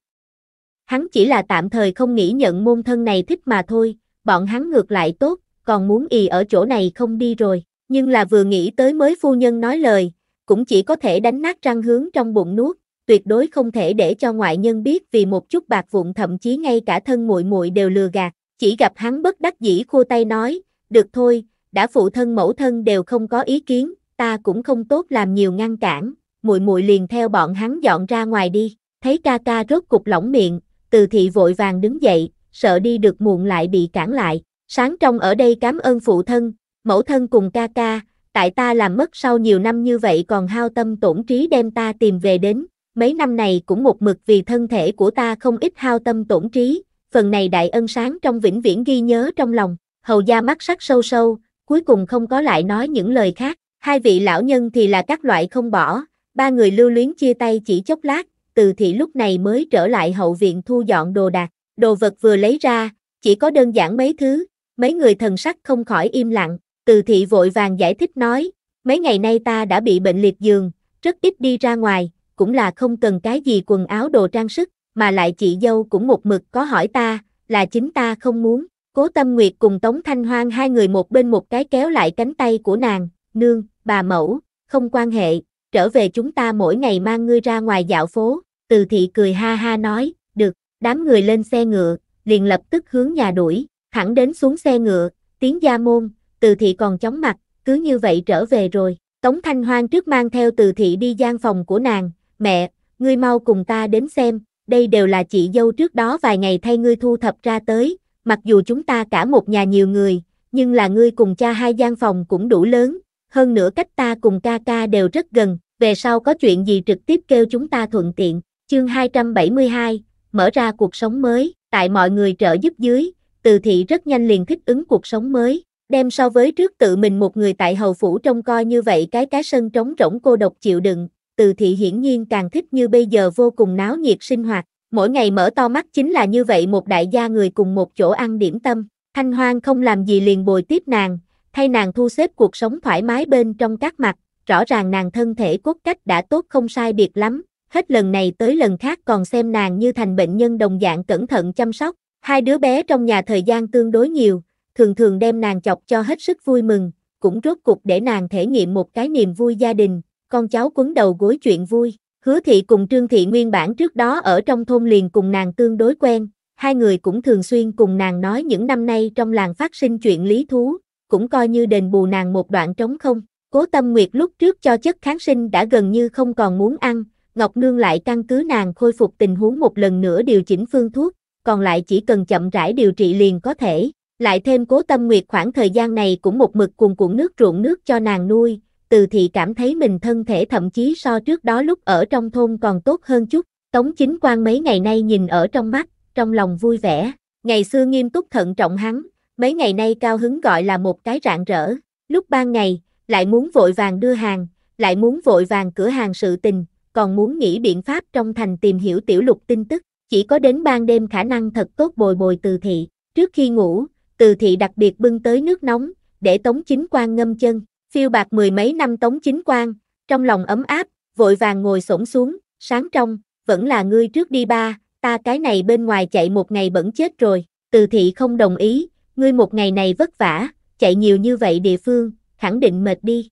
Hắn chỉ là tạm thời không nghĩ nhận môn thân này thích mà thôi, bọn hắn ngược lại tốt, còn muốn y ở chỗ này không đi rồi, nhưng là vừa nghĩ tới mới phu nhân nói lời, cũng chỉ có thể đánh nát răng hướng trong bụng nuốt, tuyệt đối không thể để cho ngoại nhân biết vì một chút bạc vụn thậm chí ngay cả thân muội muội đều lừa gạt, chỉ gặp hắn bất đắc dĩ khô tay nói, được thôi, đã phụ thân mẫu thân đều không có ý kiến, ta cũng không tốt làm nhiều ngăn cản, muội muội liền theo bọn hắn dọn ra ngoài đi, thấy ca ca rốt cục lỏng miệng, từ thị vội vàng đứng dậy, sợ đi được muộn lại bị cản lại, sáng trong ở đây cảm ơn phụ thân, mẫu thân cùng ca ca, tại ta làm mất sau nhiều năm như vậy còn hao tâm tổn trí đem ta tìm về đến, mấy năm này cũng một mực vì thân thể của ta không ít hao tâm tổn trí, phần này đại ân sáng trong vĩnh viễn ghi nhớ trong lòng, hầu gia mắt sắc sâu sâu, cuối cùng không có lại nói những lời khác, hai vị lão nhân thì là các loại không bỏ, ba người lưu luyến chia tay chỉ chốc lát, từ thị lúc này mới trở lại hậu viện thu dọn đồ đạc, đồ vật vừa lấy ra, chỉ có đơn giản mấy thứ, mấy người thần sắc không khỏi im lặng, từ thị vội vàng giải thích nói, mấy ngày nay ta đã bị bệnh liệt giường, rất ít đi ra ngoài, cũng là không cần cái gì quần áo đồ trang sức, mà lại chị dâu cũng một mực có hỏi ta, là chính ta không muốn. Cố Tâm Nguyệt cùng Tống Thanh Hoang hai người một bên một cái kéo lại cánh tay của nàng, nương, bà mẫu, không quan hệ, trở về chúng ta mỗi ngày mang ngươi ra ngoài dạo phố, từ thị cười ha ha nói, được, đám người lên xe ngựa, liền lập tức hướng nhà đuổi, thẳng đến xuống xe ngựa, tiếng gia môn, từ thị còn chóng mặt, cứ như vậy trở về rồi. Tống Thanh Hoang trước mang theo từ thị đi gian phòng của nàng, mẹ, ngươi mau cùng ta đến xem, đây đều là chị dâu trước đó vài ngày thay ngươi thu thập ra tới, mặc dù chúng ta cả một nhà nhiều người, nhưng là ngươi cùng cha hai gian phòng cũng đủ lớn, hơn nữa cách ta cùng ca ca đều rất gần, về sau có chuyện gì trực tiếp kêu chúng ta thuận tiện. Chương 272, mở ra cuộc sống mới, tại mọi người trợ giúp dưới, từ thị rất nhanh liền thích ứng cuộc sống mới, đem so với trước tự mình một người tại hầu phủ trông coi như vậy cái cái sân trống rỗng cô độc chịu đựng, từ thị hiển nhiên càng thích như bây giờ vô cùng náo nhiệt sinh hoạt. Mỗi ngày mở to mắt chính là như vậy một đại gia người cùng một chỗ ăn điểm tâm. Thanh Hoang không làm gì liền bồi tiếp nàng, thay nàng thu xếp cuộc sống thoải mái bên trong các mặt. Rõ ràng nàng thân thể cốt cách đã tốt không sai biệt lắm, hết lần này tới lần khác còn xem nàng như thành bệnh nhân đồng dạng cẩn thận chăm sóc. Hai đứa bé trong nhà thời gian tương đối nhiều, thường thường đem nàng chọc cho hết sức vui mừng, cũng rốt cục để nàng thể nghiệm một cái niềm vui gia đình, con cháu quấn đầu gối chuyện vui. Hứa thị cùng Trương thị nguyên bản trước đó ở trong thôn liền cùng nàng tương đối quen, hai người cũng thường xuyên cùng nàng nói những năm nay trong làng phát sinh chuyện lý thú, cũng coi như đền bù nàng một đoạn trống không. Cố Tâm Nguyệt lúc trước cho chất kháng sinh đã gần như không còn muốn ăn, Ngọc Nương lại căn cứ nàng khôi phục tình huống một lần nữa điều chỉnh phương thuốc, còn lại chỉ cần chậm rãi điều trị liền có thể. Lại thêm Cố Tâm Nguyệt khoảng thời gian này cũng một mực cuồn cuộn nước ruộng nước cho nàng nuôi, từ thị cảm thấy mình thân thể thậm chí so trước đó lúc ở trong thôn còn tốt hơn chút, tống chính quan mấy ngày nay nhìn ở trong mắt, trong lòng vui vẻ, ngày xưa nghiêm túc thận trọng hắn, mấy ngày nay cao hứng gọi là một cái rạng rỡ, lúc ban ngày, lại muốn vội vàng đưa hàng, lại muốn vội vàng cửa hàng sự tình, còn muốn nghĩ biện pháp trong thành tìm hiểu tiểu lục tin tức, chỉ có đến ban đêm khả năng thật tốt bồi bồi từ thị, trước khi ngủ, từ thị đặc biệt bưng tới nước nóng, để tống chính quan ngâm chân, phiêu bạc mười mấy năm tống chính quan, trong lòng ấm áp, vội vàng ngồi xổm xuống, sáng trong, vẫn là ngươi trước đi ba, ta cái này bên ngoài chạy một ngày bẩn chết rồi, từ thị không đồng ý, ngươi một ngày này vất vả, chạy nhiều như vậy địa phương, khẳng định mệt đi.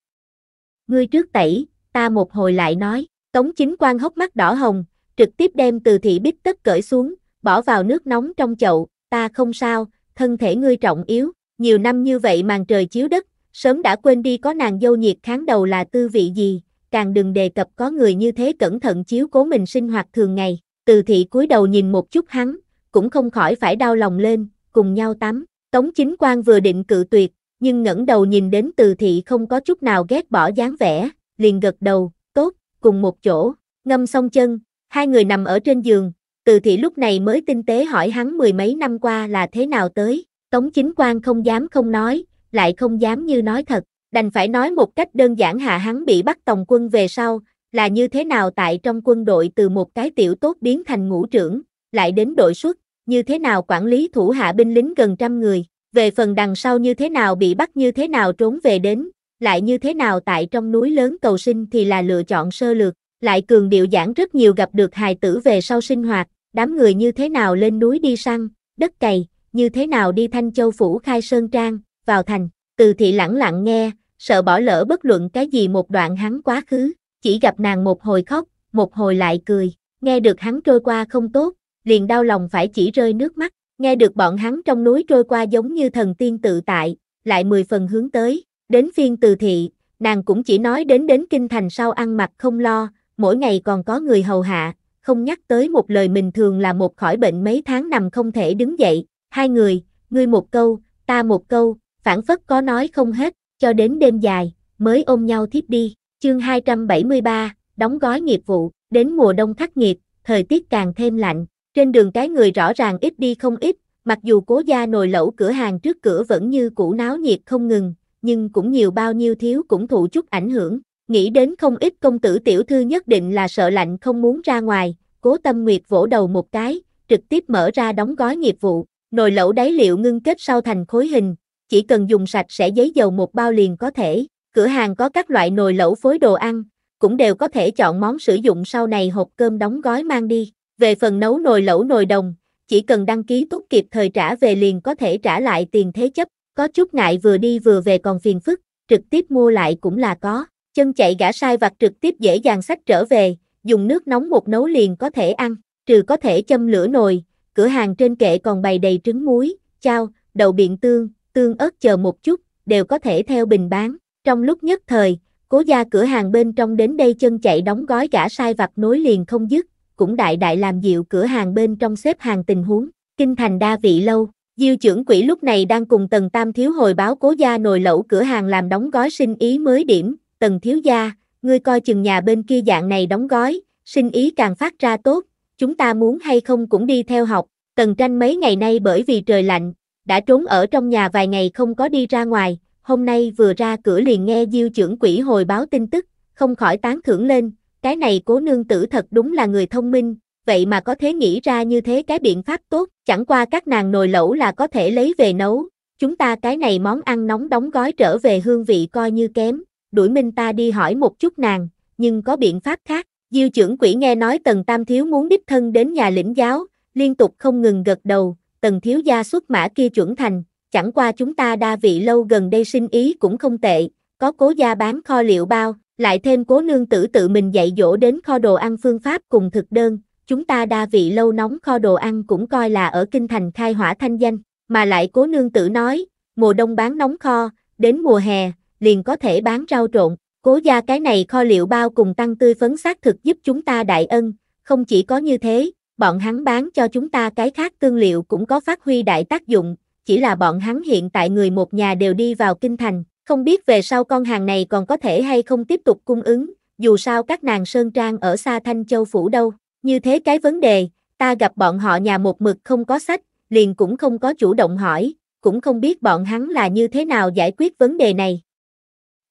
Ngươi trước tẩy, ta một hồi lại nói, tống chính quan hốc mắt đỏ hồng, trực tiếp đem từ thị bích tất cởi xuống, bỏ vào nước nóng trong chậu, ta không sao, thân thể ngươi trọng yếu, nhiều năm như vậy màn trời chiếu đất, sớm đã quên đi có nàng dâu nhiệt kháng đầu là tư vị gì, càng đừng đề cập có người như thế cẩn thận chiếu cố mình sinh hoạt thường ngày. Từ thị cúi đầu nhìn một chút hắn, cũng không khỏi phải đau lòng lên, cùng nhau tắm. Tống chính quan vừa định cự tuyệt, nhưng ngẩng đầu nhìn đến từ thị không có chút nào ghét bỏ dáng vẻ, liền gật đầu, tốt, cùng một chỗ, ngâm xong chân, hai người nằm ở trên giường, từ thị lúc này mới tinh tế hỏi hắn mười mấy năm qua là thế nào tới, tống chính quan không dám không nói, lại không dám như nói thật, đành phải nói một cách đơn giản hạ hắn bị bắt tòng quân về sau, là như thế nào tại trong quân đội từ một cái tiểu tốt biến thành ngũ trưởng, lại đến đội xuất như thế nào quản lý thủ hạ binh lính gần trăm người, về phần đằng sau như thế nào bị bắt như thế nào trốn về đến, lại như thế nào tại trong núi lớn cầu sinh thì là lựa chọn sơ lược, lại cường điệu giảng rất nhiều gặp được hài tử về sau sinh hoạt, đám người như thế nào lên núi đi săn, đất cày, như thế nào đi Thanh Châu Phủ khai sơn trang, vào thành, từ thị lẳng lặng nghe, sợ bỏ lỡ bất luận cái gì một đoạn hắn quá khứ, chỉ gặp nàng một hồi khóc, một hồi lại cười, nghe được hắn trôi qua không tốt, liền đau lòng phải chỉ rơi nước mắt, nghe được bọn hắn trong núi trôi qua giống như thần tiên tự tại, lại mười phần hướng tới, đến phiên từ thị, nàng cũng chỉ nói đến đến kinh thành sau ăn mặc không lo, mỗi ngày còn có người hầu hạ, không nhắc tới một lời mình thường là một khỏi bệnh mấy tháng nằm không thể đứng dậy, hai người, ngươi một câu, ta một câu, phản phất có nói không hết, cho đến đêm dài, mới ôm nhau thiếp đi. Chương 273, đóng gói nghiệp vụ, đến mùa đông khắc nghiệt, thời tiết càng thêm lạnh, trên đường cái người rõ ràng ít đi không ít, mặc dù cố gia nồi lẩu cửa hàng trước cửa vẫn như cũ náo nhiệt không ngừng, nhưng cũng nhiều bao nhiêu thiếu cũng thụ chút ảnh hưởng, nghĩ đến không ít công tử tiểu thư nhất định là sợ lạnh không muốn ra ngoài, cố tâm nguyệt vỗ đầu một cái, trực tiếp mở ra đóng gói nghiệp vụ, nồi lẩu đáy liệu ngưng kết sau thành khối hình, chỉ cần dùng sạch sẽ giấy dầu một bao liền có thể. Cửa hàng có các loại nồi lẩu phối đồ ăn, cũng đều có thể chọn món sử dụng sau này hộp cơm đóng gói mang đi. Về phần nấu nồi lẩu nồi đồng, chỉ cần đăng ký túc kịp thời trả về liền có thể trả lại tiền thế chấp, có chút ngại vừa đi vừa về còn phiền phức, trực tiếp mua lại cũng là có. Chân chạy gã sai vặt trực tiếp dễ dàng sách trở về, dùng nước nóng một nấu liền có thể ăn, trừ có thể châm lửa nồi, cửa hàng trên kệ còn bày đầy trứng muối, chao, đậu biện tương, tương ớt chờ một chút, đều có thể theo bình bán. Trong lúc nhất thời, cố gia cửa hàng bên trong đến đây chân chạy đóng gói gã sai vặt nối liền không dứt, cũng đại đại làm dịu cửa hàng bên trong xếp hàng tình huống. Kinh thành đa vị lâu, Diêu trưởng quỹ lúc này đang cùng Tần Tam Thiếu hồi báo cố gia nồi lẩu cửa hàng làm đóng gói sinh ý mới điểm, Tần Thiếu gia, ngươi coi chừng nhà bên kia dạng này đóng gói, sinh ý càng phát ra tốt, chúng ta muốn hay không cũng đi theo học, Tần Tranh mấy ngày nay bởi vì trời lạnh, đã trốn ở trong nhà vài ngày không có đi ra ngoài, hôm nay vừa ra cửa liền nghe Diêu trưởng quỷ hồi báo tin tức, không khỏi tán thưởng lên, cái này cố nương tử thật đúng là người thông minh, vậy mà có thế nghĩ ra như thế cái biện pháp tốt, chẳng qua các nàng nồi lẩu là có thể lấy về nấu, chúng ta cái này món ăn nóng đóng gói trở về hương vị coi như kém, đuổi minh ta đi hỏi một chút nàng, nhưng có biện pháp khác, Diêu trưởng quỷ nghe nói Tần Tam Thiếu muốn đích thân đến nhà lĩnh giáo, liên tục không ngừng gật đầu, tần thiếu gia xuất mã kia chuẩn thành, chẳng qua chúng ta đa vị lâu gần đây sinh ý cũng không tệ, có cố gia bán kho liệu bao, lại thêm cố nương tử tự mình dạy dỗ đến kho đồ ăn phương pháp cùng thực đơn, chúng ta đa vị lâu nóng kho đồ ăn cũng coi là ở kinh thành khai hỏa thanh danh, mà lại cố nương tử nói, mùa đông bán nóng kho, đến mùa hè, liền có thể bán rau trộn, cố gia cái này kho liệu bao cùng tăng tươi phấn xác thực giúp chúng ta đại ân, không chỉ có như thế, bọn hắn bán cho chúng ta cái khác tương liệu cũng có phát huy đại tác dụng, chỉ là bọn hắn hiện tại người một nhà đều đi vào kinh thành, không biết về sau con hàng này còn có thể hay không tiếp tục cung ứng, dù sao các nàng Sơn Trang ở xa Thanh Châu Phủ đâu, như thế cái vấn đề, ta gặp bọn họ nhà một mực không có sách, liền cũng không có chủ động hỏi, cũng không biết bọn hắn là như thế nào giải quyết vấn đề này.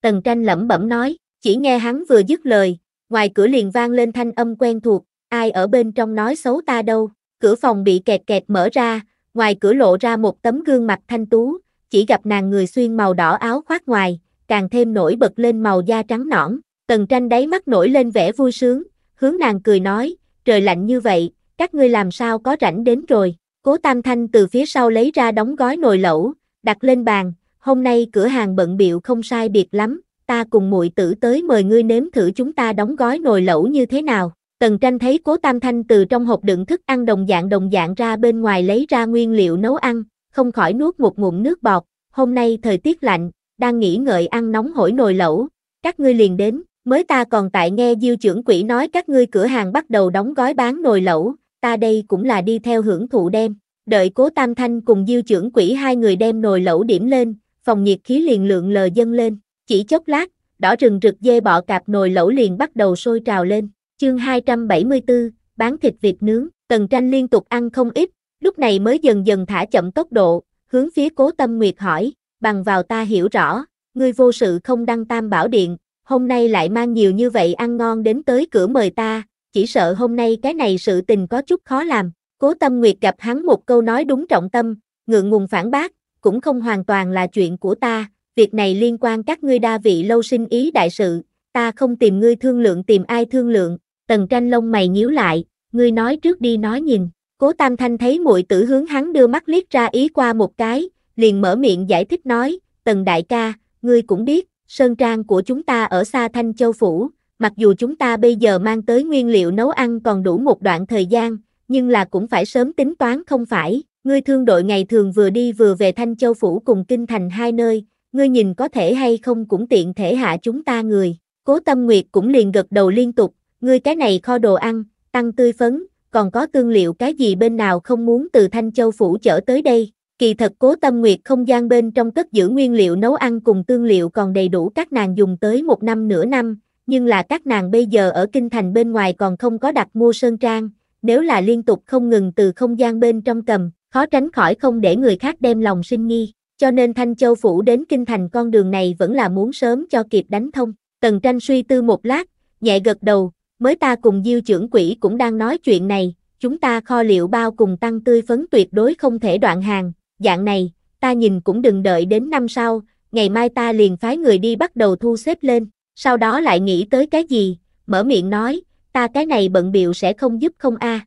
Tần tranh lẩm bẩm nói, chỉ nghe hắn vừa dứt lời, ngoài cửa liền vang lên thanh âm quen thuộc, ai ở bên trong nói xấu ta đâu. Cửa phòng bị kẹt kẹt mở ra, ngoài cửa lộ ra một tấm gương mặt thanh tú, chỉ gặp nàng người xuyên màu đỏ áo khoác ngoài, càng thêm nổi bật lên màu da trắng nõn. Tần tranh đáy mắt nổi lên vẻ vui sướng, hướng nàng cười nói, trời lạnh như vậy, các ngươi làm sao có rảnh đến rồi. Cố Tam Thanh từ phía sau lấy ra đóng gói nồi lẩu, đặt lên bàn, hôm nay cửa hàng bận biệu không sai biệt lắm, ta cùng muội tử tới mời ngươi nếm thử chúng ta đóng gói nồi lẩu như thế nào. Tần tranh thấy cố tam thanh từ trong hộp đựng thức ăn đồng dạng đồng dạng ra bên ngoài lấy ra nguyên liệu nấu ăn, không khỏi nuốt một ngụm nước bọt, hôm nay thời tiết lạnh, đang nghỉ ngợi ăn nóng hổi nồi lẩu, các ngươi liền đến, mới ta còn tại nghe diêu trưởng quỷ nói các ngươi cửa hàng bắt đầu đóng gói bán nồi lẩu, ta đây cũng là đi theo hưởng thụ đem, đợi cố tam thanh cùng diêu trưởng quỷ hai người đem nồi lẩu điểm lên, phòng nhiệt khí liền lượng lờ dâng lên, chỉ chốc lát, đỏ rừng rực dê bọ cạp nồi lẩu liền bắt đầu sôi trào lên, Chương 274, bán thịt vịt nướng, Tần Tranh liên tục ăn không ít, lúc này mới dần dần thả chậm tốc độ, hướng phía Cố Tâm Nguyệt hỏi, bằng vào ta hiểu rõ, ngươi vô sự không đăng tam bảo điện, hôm nay lại mang nhiều như vậy ăn ngon đến tới cửa mời ta, chỉ sợ hôm nay cái này sự tình có chút khó làm. Cố Tâm Nguyệt gặp hắn một câu nói đúng trọng tâm, ngượng ngùng phản bác, cũng không hoàn toàn là chuyện của ta, việc này liên quan các ngươi đa vị lâu sinh ý đại sự, ta không tìm ngươi thương lượng tìm ai thương lượng, Tần Tranh lông mày nhíu lại, ngươi nói trước đi nói nhìn. Cố Tam Thanh thấy muội tử hướng hắn đưa mắt liếc ra ý qua một cái, liền mở miệng giải thích nói, Tần đại ca, ngươi cũng biết, sơn trang của chúng ta ở xa Thanh Châu Phủ, mặc dù chúng ta bây giờ mang tới nguyên liệu nấu ăn còn đủ một đoạn thời gian, nhưng là cũng phải sớm tính toán không phải, ngươi thương đội ngày thường vừa đi vừa về Thanh Châu Phủ cùng Kinh Thành hai nơi, ngươi nhìn có thể hay không cũng tiện thể hạ chúng ta người. Cố Tâm Nguyệt cũng liền gật đầu liên tục, ngươi cái này kho đồ ăn, tăng tươi phấn, còn có tương liệu cái gì bên nào không muốn từ Thanh Châu Phủ chở tới đây. Kỳ thật cố tâm nguyệt không gian bên trong cất giữ nguyên liệu nấu ăn cùng tương liệu còn đầy đủ các nàng dùng tới một năm nửa năm, nhưng là các nàng bây giờ ở kinh thành bên ngoài còn không có đặt mua sơn trang, nếu là liên tục không ngừng từ không gian bên trong cầm, khó tránh khỏi không để người khác đem lòng sinh nghi, cho nên Thanh Châu Phủ đến kinh thành con đường này vẫn là muốn sớm cho kịp đánh thông. Tần tranh suy tư một lát, nhẹ gật đầu, mới ta cùng diêu trưởng quỹ cũng đang nói chuyện này, chúng ta kho liệu bao cùng tăng tươi phấn tuyệt đối không thể đoạn hàng, dạng này, ta nhìn cũng đừng đợi đến năm sau, ngày mai ta liền phái người đi bắt đầu thu xếp lên, sau đó lại nghĩ tới cái gì, mở miệng nói, ta cái này bận biệu sẽ không giúp không a. À.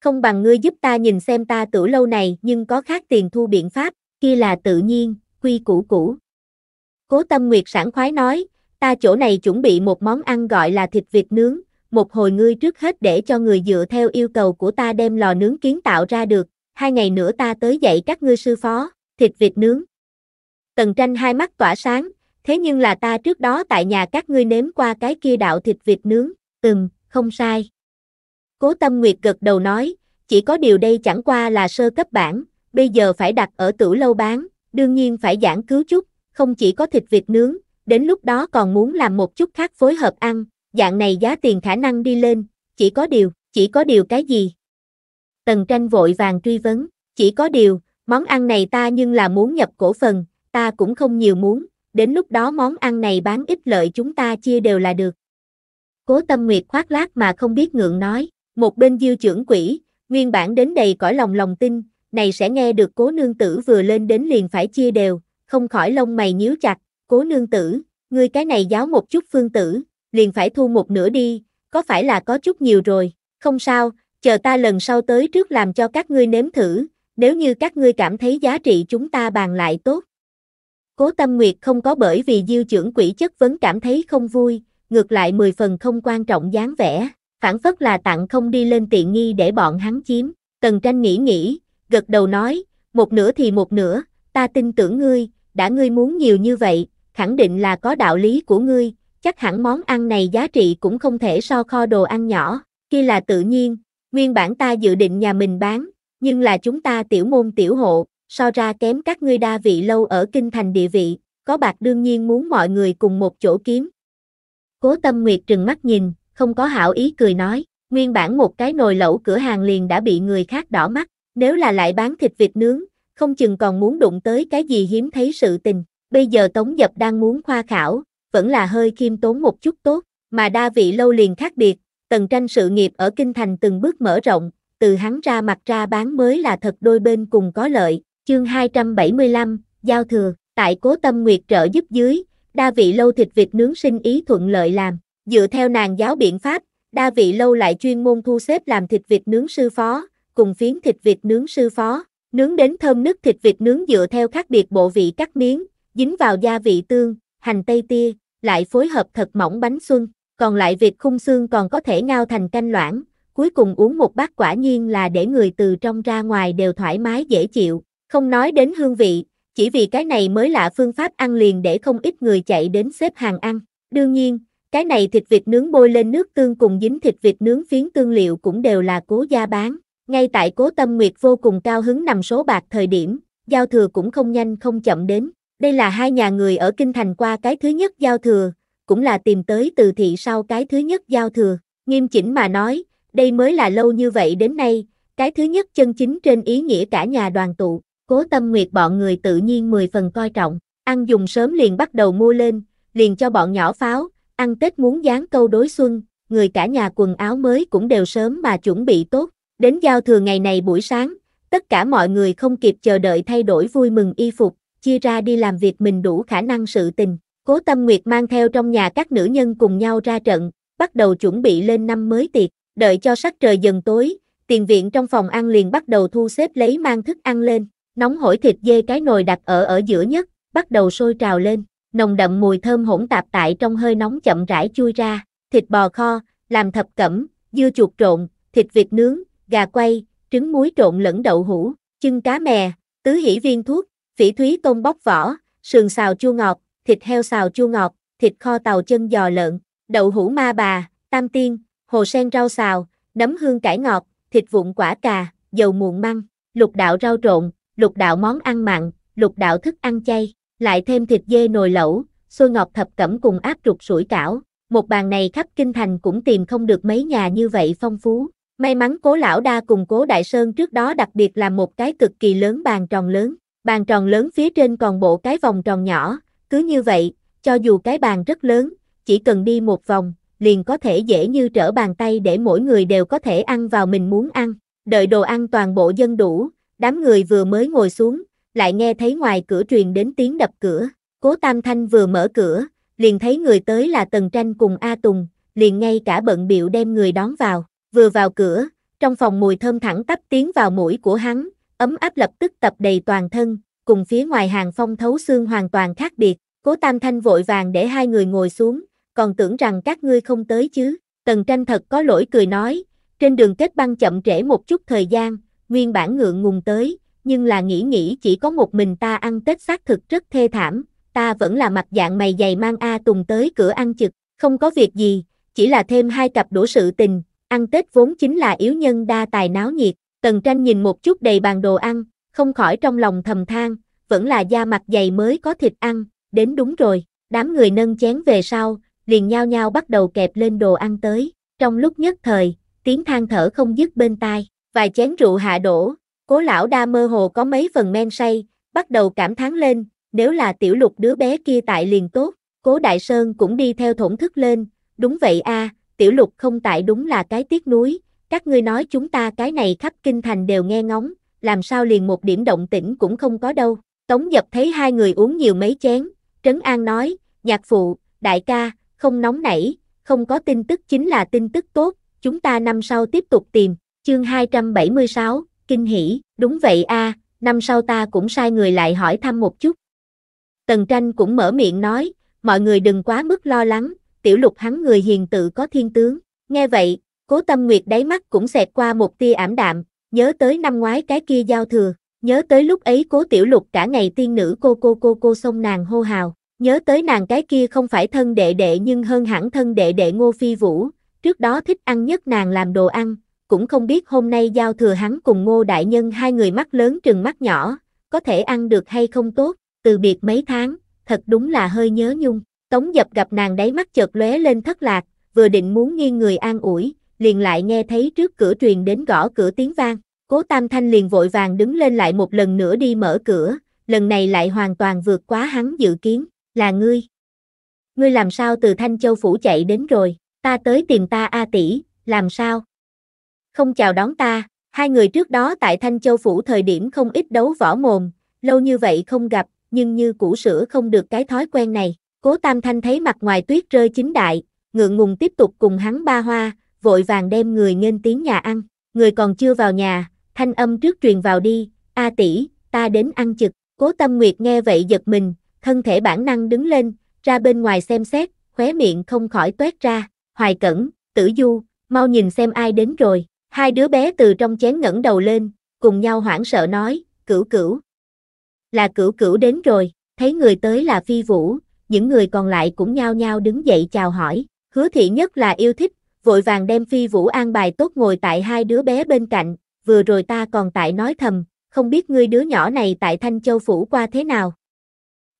Không bằng ngươi giúp ta nhìn xem ta tử lâu này nhưng có khác tiền thu biện pháp, kia là tự nhiên, quy củ cũ. Cố Tâm Nguyệt sảng khoái nói, ta chỗ này chuẩn bị một món ăn gọi là thịt vịt nướng, một hồi ngươi trước hết để cho người dựa theo yêu cầu của ta đem lò nướng kiến tạo ra được, hai ngày nữa ta tới dạy các ngươi sư phó, thịt vịt nướng. Tần tranh hai mắt tỏa sáng, thế nhưng là ta trước đó tại nhà các ngươi nếm qua cái kia đạo thịt vịt nướng, ừm, không sai. Cố Tâm Nguyệt gật đầu nói, chỉ có điều đây chẳng qua là sơ cấp bản, bây giờ phải đặt ở tử lâu bán, đương nhiên phải giảng cứu chút, không chỉ có thịt vịt nướng, đến lúc đó còn muốn làm một chút khác phối hợp ăn, dạng này giá tiền khả năng đi lên, chỉ có điều, chỉ có điều cái gì? Tần tranh vội vàng truy vấn, chỉ có điều, món ăn này ta nhưng là muốn nhập cổ phần, ta cũng không nhiều muốn, đến lúc đó món ăn này bán ít lợi chúng ta chia đều là được. Cố tâm nguyệt khoác lác mà không biết ngượng nói, một bên diêu trưởng quỷ, nguyên bản đến đầy cõi lòng lòng tin, này sẽ nghe được cố nương tử vừa lên đến liền phải chia đều, không khỏi lông mày nhíu chặt, Cố nương tử, ngươi cái này giáo một chút phương tử, liền phải thu một nửa đi, có phải là có chút nhiều rồi, không sao, chờ ta lần sau tới trước làm cho các ngươi nếm thử, nếu như các ngươi cảm thấy giá trị chúng ta bàn lại tốt. Cố Tâm Nguyệt không có bởi vì diêu trưởng quỷ chất vấn cảm thấy không vui, ngược lại mười phần không quan trọng dáng vẻ, phản phất là tặng không đi lên tiện nghi để bọn hắn chiếm. Tần tranh nghĩ nghĩ, gật đầu nói, một nửa thì một nửa, ta tin tưởng ngươi, đã ngươi muốn nhiều như vậy, khẳng định là có đạo lý của ngươi, chắc hẳn món ăn này giá trị cũng không thể so kho đồ ăn nhỏ, kia là tự nhiên, nguyên bản ta dự định nhà mình bán, nhưng là chúng ta tiểu môn tiểu hộ, so ra kém các ngươi đa vị lâu ở kinh thành địa vị, có bạc đương nhiên muốn mọi người cùng một chỗ kiếm. Cố Tâm Nguyệt trừng mắt nhìn, không có hảo ý cười nói, nguyên bản một cái nồi lẩu cửa hàng liền đã bị người khác đỏ mắt, nếu là lại bán thịt vịt nướng, không chừng còn muốn đụng tới cái gì hiếm thấy sự tình, Bây giờ Tống Dập đang muốn khoa khảo, vẫn là hơi khiêm tốn một chút tốt, mà đa vị lâu liền khác biệt, tần tranh sự nghiệp ở Kinh Thành từng bước mở rộng, từ hắn ra mặt ra bán mới là thật đôi bên cùng có lợi. Chương 275, Giao thừa, tại cố tâm nguyệt trợ giúp dưới, đa vị lâu thịt vịt nướng sinh ý thuận lợi làm, dựa theo nàng giáo biện pháp, đa vị lâu lại chuyên môn thu xếp làm thịt vịt nướng sư phó, cùng phiến thịt vịt nướng sư phó, nướng đến thơm nức thịt vịt nướng dựa theo khác biệt bộ vị cắt miếng, dính vào gia vị tương, hành tây tia, lại phối hợp thật mỏng bánh xuân, còn lại việc khung xương còn có thể ngao thành canh loãng, cuối cùng uống một bát quả nhiên là để người từ trong ra ngoài đều thoải mái dễ chịu, không nói đến hương vị, chỉ vì cái này mới là phương pháp ăn liền để không ít người chạy đến xếp hàng ăn. Đương nhiên, cái này thịt vịt nướng bôi lên nước tương cùng dính thịt vịt nướng phiến tương liệu cũng đều là cố gia bán. Ngay tại cố tâm nguyệt vô cùng cao hứng nằm số bạc thời điểm, giao thừa cũng không nhanh không chậm đến. Đây là hai nhà người ở Kinh Thành qua cái thứ nhất giao thừa, cũng là tìm tới từ thị sau cái thứ nhất giao thừa. Nghiêm chỉnh mà nói, đây mới là lâu như vậy đến nay, cái thứ nhất chân chính trên ý nghĩa cả nhà đoàn tụ. Cố tâm nguyệt bọn người tự nhiên mười phần coi trọng, ăn dùng sớm liền bắt đầu mua lên, liền cho bọn nhỏ pháo, ăn Tết muốn dán câu đối xuân, người cả nhà quần áo mới cũng đều sớm mà chuẩn bị tốt. Đến giao thừa ngày này buổi sáng, tất cả mọi người không kịp chờ đợi thay đổi vui mừng y phục, chia ra đi làm việc mình đủ khả năng sự tình. Cố Tâm Nguyệt mang theo trong nhà các nữ nhân cùng nhau ra trận, bắt đầu chuẩn bị lên năm mới tiệc, đợi cho sắc trời dần tối, tiền viện trong phòng ăn liền bắt đầu thu xếp lấy mang thức ăn lên, nóng hổi thịt dê cái nồi đặt ở ở giữa nhất, bắt đầu sôi trào lên, nồng đậm mùi thơm hỗn tạp tại trong hơi nóng chậm rãi chui ra, thịt bò kho, làm thập cẩm, dưa chuột trộn, thịt vịt nướng, gà quay, trứng muối trộn lẫn đậu hũ, chân cá mè, tứ hỷ viên thuốc, Phỉ thúy tôm bóc vỏ, sườn xào chua ngọt, thịt heo xào chua ngọt, thịt kho tàu chân giò lợn, đậu hũ ma bà, tam tiên, hồ sen rau xào, nấm hương cải ngọt, thịt vụn quả cà, dầu muộn măng, lục đạo rau trộn, lục đạo món ăn mặn, lục đạo thức ăn chay, lại thêm thịt dê nồi lẩu, xôi ngọt thập cẩm cùng áp ruột sủi cảo. Một bàn này khắp kinh thành cũng tìm không được mấy nhà như vậy phong phú. May mắn cố lão đa cùng cố đại sơn trước đó đặc biệt là một cái cực kỳ lớn bàn tròn lớn. Bàn tròn lớn phía trên còn bộ cái vòng tròn nhỏ, cứ như vậy, cho dù cái bàn rất lớn, chỉ cần đi một vòng, liền có thể dễ như trở bàn tay để mỗi người đều có thể ăn vào mình muốn ăn. Đợi đồ ăn toàn bộ dân đủ, đám người vừa mới ngồi xuống, lại nghe thấy ngoài cửa truyền đến tiếng đập cửa. Cố Tam Thanh vừa mở cửa, liền thấy người tới là Tần Tranh cùng A Tùng, liền ngay cả bận biệu đem người đón vào. Vừa vào cửa, trong phòng mùi thơm thẳng tắp tiến vào mũi của hắn, ấm áp lập tức tập đầy toàn thân, cùng phía ngoài hàng phong thấu xương hoàn toàn khác biệt, cố tam thanh vội vàng để hai người ngồi xuống, còn tưởng rằng các ngươi không tới chứ, tần tranh thật có lỗi cười nói, trên đường kết băng chậm trễ một chút thời gian, nguyên bản ngượng ngùng tới, nhưng là nghĩ nghĩ chỉ có một mình ta ăn Tết xác thực rất thê thảm, ta vẫn là mặt dạng mày dày mang A Tùng tới cửa ăn trực, không có việc gì, chỉ là thêm hai cặp đổ sự tình, ăn Tết vốn chính là yếu nhân đa tài náo nhiệt, Tần tranh nhìn một chút đầy bàn đồ ăn, không khỏi trong lòng thầm than, vẫn là da mặt dày mới có thịt ăn, đến đúng rồi, đám người nâng chén về sau, liền nhao nhau bắt đầu kẹp lên đồ ăn tới, trong lúc nhất thời, tiếng than thở không dứt bên tai, vài chén rượu hạ đổ, cố lão đa mơ hồ có mấy phần men say, bắt đầu cảm thán lên, nếu là tiểu lục đứa bé kia tại liền tốt, cố đại sơn cũng đi theo thổn thức lên, đúng vậy a tiểu lục không tại đúng là cái tiếc núi, các ngươi nói chúng ta cái này khắp kinh thành đều nghe ngóng, làm sao liền một điểm động tĩnh cũng không có đâu. Tống dập thấy hai người uống nhiều mấy chén, Trấn An nói, nhạc phụ, đại ca, không nóng nảy, không có tin tức chính là tin tức tốt, chúng ta năm sau tiếp tục tìm. Chương 276, kinh hỉ, đúng vậy a, năm sau ta cũng sai người lại hỏi thăm một chút. Tần Tranh cũng mở miệng nói, mọi người đừng quá mức lo lắng, tiểu lục hắn người hiền tự có thiên tướng. Nghe vậy, Cố Tâm Nguyệt đáy mắt cũng xẹt qua một tia ảm đạm, nhớ tới năm ngoái cái kia giao thừa, nhớ tới lúc ấy Cố Tiểu Lục cả ngày tiên nữ cô cô cô cô xông nàng hô hào, nhớ tới nàng cái kia không phải thân đệ đệ nhưng hơn hẳn thân đệ đệ Ngô Phi Vũ, trước đó thích ăn nhất nàng làm đồ ăn, cũng không biết hôm nay giao thừa hắn cùng Ngô đại nhân hai người mắt lớn trừng mắt nhỏ, có thể ăn được hay không tốt, từ biệt mấy tháng, thật đúng là hơi nhớ nhung. Tống Dập gặp nàng đáy mắt chợt lóe lên thất lạc, vừa định muốn nghiêng người an ủi, liền lại nghe thấy trước cửa truyền đến gõ cửa tiếng vang. Cố Tam Thanh liền vội vàng đứng lên lại một lần nữa đi mở cửa, lần này lại hoàn toàn vượt quá hắn dự kiến, là ngươi. Ngươi làm sao từ Thanh Châu Phủ chạy đến rồi, ta tới tìm ta A tỷ, làm sao? Không chào đón ta, hai người trước đó tại Thanh Châu Phủ thời điểm không ít đấu võ mồm, lâu như vậy không gặp, nhưng như cũ sữa không được cái thói quen này. Cố Tam Thanh thấy mặt ngoài tuyết rơi chính đại, ngượng ngùng tiếp tục cùng hắn ba hoa, vội vàng đem người nên tiếng nhà ăn, người còn chưa vào nhà, thanh âm trước truyền vào đi, a tỷ, ta đến ăn trực cố tâm nguyệt nghe vậy giật mình, thân thể bản năng đứng lên, ra bên ngoài xem xét, khóe miệng không khỏi tuét ra, hoài cẩn, tử du, mau nhìn xem ai đến rồi, hai đứa bé từ trong chén ngẩng đầu lên, cùng nhau hoảng sợ nói, cửu cửu, là cửu cửu đến rồi, thấy người tới là phi vũ, những người còn lại cũng nhao nhao đứng dậy chào hỏi, hứa thị nhất là yêu thích vội vàng đem Phi Vũ an bài tốt ngồi tại hai đứa bé bên cạnh, vừa rồi ta còn tại nói thầm, không biết ngươi đứa nhỏ này tại Thanh Châu Phủ qua thế nào.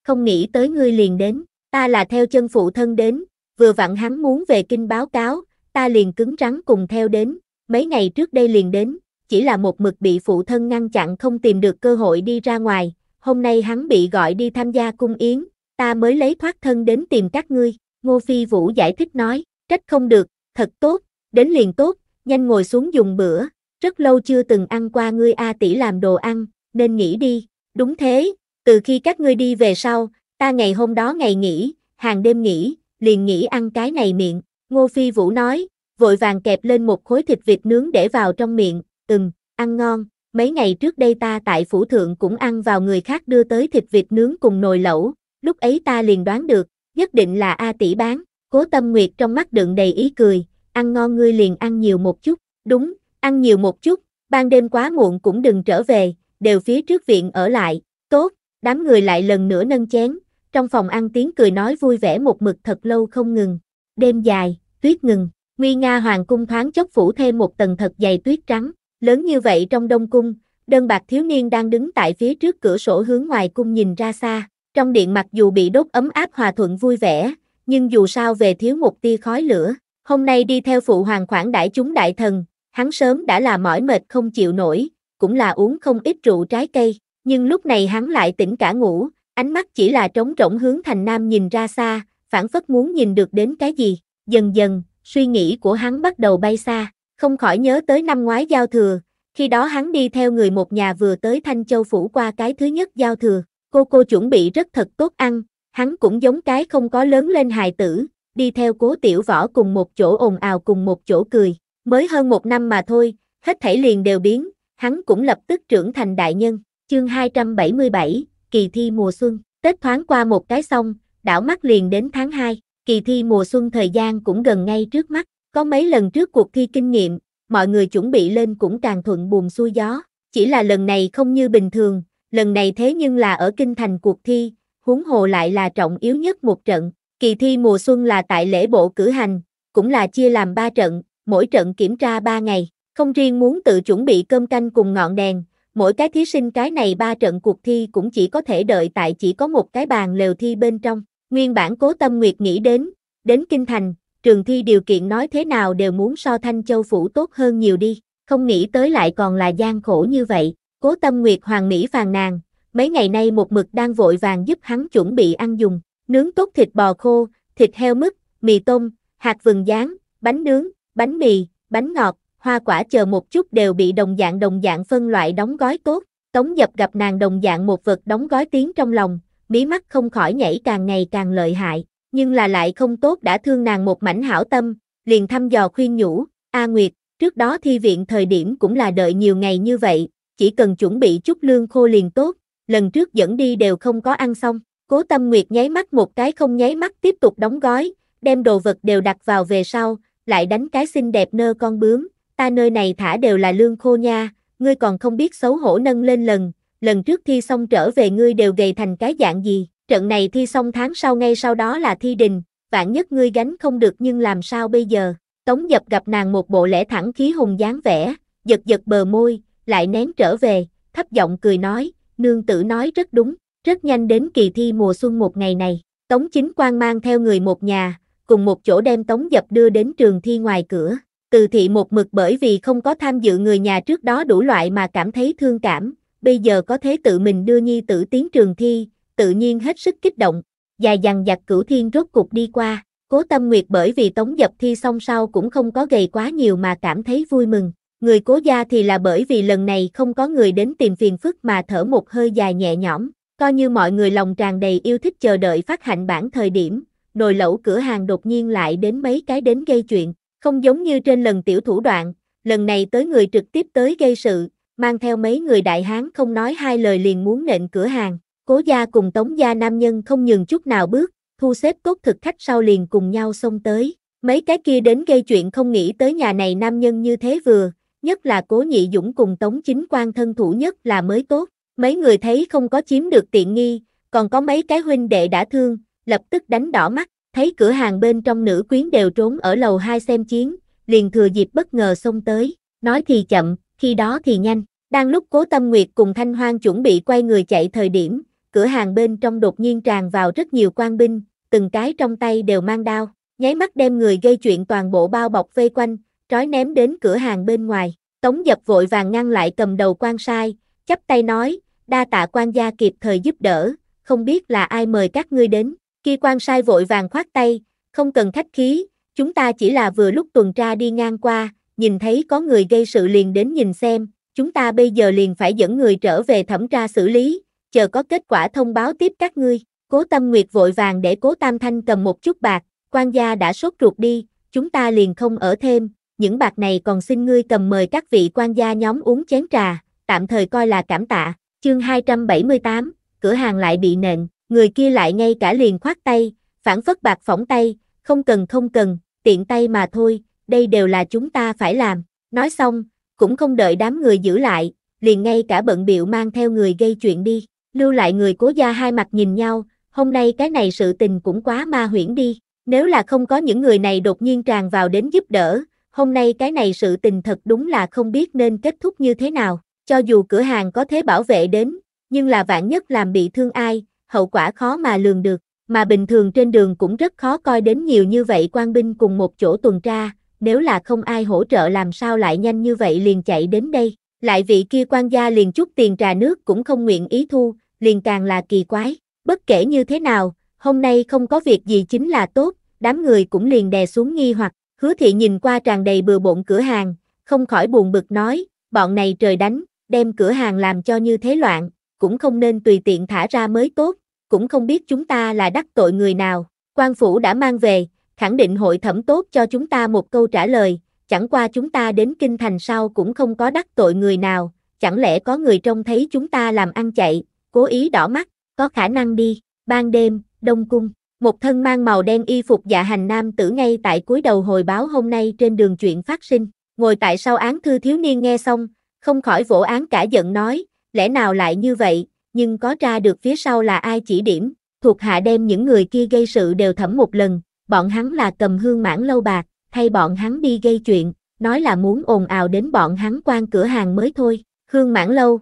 Không nghĩ tới ngươi liền đến, ta là theo chân phụ thân đến, vừa vặn hắn muốn về kinh báo cáo, ta liền cứng rắn cùng theo đến, mấy ngày trước đây liền đến, chỉ là một mực bị phụ thân ngăn chặn không tìm được cơ hội đi ra ngoài, hôm nay hắn bị gọi đi tham gia cung yến, ta mới lấy thoát thân đến tìm các ngươi, Ngô Phi Vũ giải thích nói, trách không được, thật tốt, đến liền tốt, nhanh ngồi xuống dùng bữa, rất lâu chưa từng ăn qua ngươi A tỷ làm đồ ăn, nên nghỉ đi, đúng thế, từ khi các ngươi đi về sau, ta ngày hôm đó ngày nghỉ, hàng đêm nghỉ, liền nghỉ ăn cái này miệng, Ngô Phi Vũ nói, vội vàng kẹp lên một khối thịt vịt nướng để vào trong miệng, ừm, ăn ngon, mấy ngày trước đây ta tại phủ thượng cũng ăn vào người khác đưa tới thịt vịt nướng cùng nồi lẩu, lúc ấy ta liền đoán được, nhất định là A tỷ bán, Cố Tâm Nguyệt trong mắt đựng đầy ý cười, ăn ngon ngươi liền ăn nhiều một chút, đúng, ăn nhiều một chút, ban đêm quá muộn cũng đừng trở về, đều phía trước viện ở lại, tốt, đám người lại lần nữa nâng chén, trong phòng ăn tiếng cười nói vui vẻ một mực thật lâu không ngừng, đêm dài, tuyết ngừng, nguy nga hoàng cung thoáng chốc phủ thêm một tầng thật dày tuyết trắng, lớn như vậy trong đông cung, đơn bạc thiếu niên đang đứng tại phía trước cửa sổ hướng ngoài cung nhìn ra xa, trong điện mặc dù bị đốt ấm áp hòa thuận vui vẻ, nhưng dù sao về thiếu một tia khói lửa, hôm nay đi theo phụ hoàng khoản đãi chúng đại thần, hắn sớm đã là mỏi mệt không chịu nổi, cũng là uống không ít rượu trái cây, nhưng lúc này hắn lại tỉnh cả ngủ, ánh mắt chỉ là trống rỗng hướng thành nam nhìn ra xa, phản phất muốn nhìn được đến cái gì, dần dần, suy nghĩ của hắn bắt đầu bay xa, không khỏi nhớ tới năm ngoái giao thừa, khi đó hắn đi theo người một nhà vừa tới Thanh Châu Phủ qua cái thứ nhất giao thừa, cô cô chuẩn bị rất thật tốt ăn, hắn cũng giống cái không có lớn lên hài tử, đi theo cố tiểu võ cùng một chỗ ồn ào cùng một chỗ cười, mới hơn một năm mà thôi, hết thảy liền đều biến, hắn cũng lập tức trưởng thành đại nhân, chương 277, kỳ thi mùa xuân, Tết thoáng qua một cái xong, đảo mắt liền đến tháng 2, kỳ thi mùa xuân thời gian cũng gần ngay trước mắt, có mấy lần trước cuộc thi kinh nghiệm, mọi người chuẩn bị lên cũng càng thuận buồn xuôi gió, chỉ là lần này không như bình thường, lần này thế nhưng là ở kinh thành cuộc thi, huống hồ lại là trọng yếu nhất một trận. Kỳ thi mùa xuân là tại lễ bộ cử hành, cũng là chia làm 3 trận, mỗi trận kiểm tra 3 ngày, không riêng muốn tự chuẩn bị cơm canh cùng ngọn đèn, mỗi cái thí sinh cái này 3 trận cuộc thi cũng chỉ có thể đợi tại chỉ có một cái bàn lều thi bên trong. Nguyên bản Cố Tâm Nguyệt nghĩ đến, đến kinh thành, trường thi điều kiện nói thế nào đều muốn so Thanh Châu phủ tốt hơn nhiều đi, không nghĩ tới lại còn là gian khổ như vậy. Cố Tâm Nguyệt hoàng mỹ phàn nàn, mấy ngày nay một mực đang vội vàng giúp hắn chuẩn bị ăn dùng, nướng tốt thịt bò khô, thịt heo mứt, mì tôm, hạt vừng rán, bánh nướng, bánh mì, bánh ngọt, hoa quả chờ một chút đều bị đồng dạng đồng dạng phân loại đóng gói tốt. Tống dập gặp nàng đồng dạng một vật đóng gói tiếng trong lòng, mí mắt không khỏi nhảy càng ngày càng lợi hại, nhưng là lại không tốt đã thương nàng một mảnh hảo tâm, liền thăm dò khuyên nhủ, A Nguyệt, trước đó thi viện thời điểm cũng là đợi nhiều ngày như vậy, chỉ cần chuẩn bị chút lương khô liền tốt, lần trước dẫn đi đều không có ăn xong. Cố Tâm Nguyệt nháy mắt một cái không nháy mắt tiếp tục đóng gói, đem đồ vật đều đặt vào về sau, lại đánh cái xinh đẹp nơ con bướm, ta nơi này thả đều là lương khô nha, ngươi còn không biết xấu hổ nâng lên lần, lần trước thi xong trở về ngươi đều gầy thành cái dạng gì, trận này thi xong tháng sau ngay sau đó là thi đình, vạn nhất ngươi gánh không được nhưng làm sao bây giờ, Tống Dập gặp nàng một bộ lẽ thẳng khí hùng dáng vẻ, giật giật bờ môi, lại nén trở về, thấp giọng cười nói, nương tử nói rất đúng, rất nhanh đến kỳ thi mùa xuân một ngày này, Tống Chính Quang mang theo người một nhà, cùng một chỗ đem Tống Dập đưa đến trường thi ngoài cửa. Từ thị một mực bởi vì không có tham dự người nhà trước đó đủ loại mà cảm thấy thương cảm, bây giờ có thế tự mình đưa nhi tử tiến trường thi, tự nhiên hết sức kích động, dài dằng dặc cửu thiên rốt cục đi qua, cố tâm nguyệt bởi vì tống dập thi xong sau cũng không có gầy quá nhiều mà cảm thấy vui mừng, Người cố gia thì là bởi vì lần này không có người đến tìm phiền phức mà thở một hơi dài nhẹ nhõm, coi như mọi người lòng tràn đầy yêu thích chờ đợi phát hành bản thời điểm, nồi lẩu cửa hàng đột nhiên lại đến mấy cái đến gây chuyện, không giống như trên lần tiểu thủ đoạn, lần này tới người trực tiếp tới gây sự, mang theo mấy người đại hán không nói hai lời liền muốn nện cửa hàng, cố gia cùng tống gia nam nhân không nhường chút nào bước, thu xếp cốt thực khách sau liền cùng nhau xông tới, mấy cái kia đến gây chuyện không nghĩ tới nhà này nam nhân như thế vừa, nhất là cố nhị dũng cùng tống chính quan thân thủ nhất là mới tốt, mấy người thấy không có chiếm được tiện nghi, còn có mấy cái huynh đệ đã thương, lập tức đánh đỏ mắt, thấy cửa hàng bên trong nữ quyến đều trốn ở lầu 2 xem chiến, liền thừa dịp bất ngờ xông tới, nói thì chậm, khi đó thì nhanh, đang lúc cố tâm nguyệt cùng thanh hoang chuẩn bị quay người chạy thời điểm, cửa hàng bên trong đột nhiên tràn vào rất nhiều quan binh, từng cái trong tay đều mang đao, nháy mắt đem người gây chuyện toàn bộ bao bọc vây quanh, trói ném đến cửa hàng bên ngoài. Tống dập vội vàng ngăn lại cầm đầu quan sai, chắp tay nói, đa tạ quan gia kịp thời giúp đỡ, không biết là ai mời các ngươi đến. Khi quan sai vội vàng khoát tay, không cần khách khí, chúng ta chỉ là vừa lúc tuần tra đi ngang qua, nhìn thấy có người gây sự liền đến nhìn xem, chúng ta bây giờ liền phải dẫn người trở về thẩm tra xử lý, chờ có kết quả thông báo tiếp các ngươi. Cố Tâm Nguyệt vội vàng để Cố Tam Thanh cầm một chút bạc, quan gia đã sốt ruột đi, chúng ta liền không ở thêm, những bạc này còn xin ngươi cầm mời các vị quan gia nhóm uống chén trà, tạm thời coi là cảm tạ. Chương 278, cửa hàng lại bị nện, người kia lại ngay cả liền khoát tay, phản phất bạc phỏng tay, không cần không cần, tiện tay mà thôi, đây đều là chúng ta phải làm. Nói xong, cũng không đợi đám người giữ lại, liền ngay cả bận biệu mang theo người gây chuyện đi, lưu lại người cố gia hai mặt nhìn nhau, hôm nay cái này sự tình cũng quá ma huyễn đi, nếu là không có những người này đột nhiên tràn vào đến giúp đỡ, hôm nay cái này sự tình thật đúng là không biết nên kết thúc như thế nào, cho dù cửa hàng có thế bảo vệ đến, nhưng là vạn nhất làm bị thương ai, hậu quả khó mà lường được, mà bình thường trên đường cũng rất khó coi đến nhiều như vậy quan binh cùng một chỗ tuần tra, nếu là không ai hỗ trợ làm sao lại nhanh như vậy liền chạy đến đây, lại vị kia quan gia liền chút tiền trà nước cũng không nguyện ý thu, liền càng là kỳ quái, bất kể như thế nào, hôm nay không có việc gì chính là tốt, đám người cũng liền đè xuống nghi hoặc, Hứa Thị nhìn qua tràn đầy bừa bộn cửa hàng, không khỏi buồn bực nói, bọn này trời đánh, đem cửa hàng làm cho như thế loạn, cũng không nên tùy tiện thả ra mới tốt, cũng không biết chúng ta là đắc tội người nào, quan phủ đã mang về, khẳng định hội thẩm tốt cho chúng ta một câu trả lời, chẳng qua chúng ta đến kinh thành sau cũng không có đắc tội người nào, chẳng lẽ có người trông thấy chúng ta làm ăn chạy, cố ý đỏ mắt, có khả năng đi, ban đêm, đông cung. Một thân mang màu đen y phục dạ hành nam tử ngay tại cuối đầu hồi báo hôm nay trên đường chuyện phát sinh, ngồi tại sau án thư thiếu niên nghe xong, không khỏi vỗ án cả giận nói, lẽ nào lại như vậy, nhưng có ra được phía sau là ai chỉ điểm, thuộc hạ đem những người kia gây sự đều thẩm một lần, bọn hắn là cầm hương mãn lâu bạc, thay bọn hắn đi gây chuyện, nói là muốn ồn ào đến bọn hắn quan cửa hàng mới thôi, hương mãn lâu.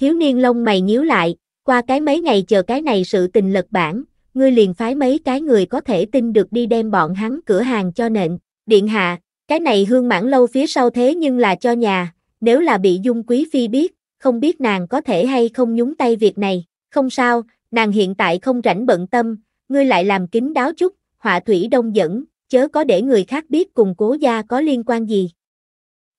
Thiếu niên lông mày nhíu lại, qua cái mấy ngày chờ cái này sự tình lật bản, ngươi liền phái mấy cái người có thể tin được đi đem bọn hắn cửa hàng cho nện. Điện hạ, cái này hương mãn lâu phía sau thế nhưng là cho nhà, nếu là bị dung quý phi biết, không biết nàng có thể hay không nhúng tay việc này. Không sao, nàng hiện tại không rảnh bận tâm, ngươi lại làm kín đáo chút, họa thủy đông dẫn, chớ có để người khác biết cùng cố gia có liên quan gì.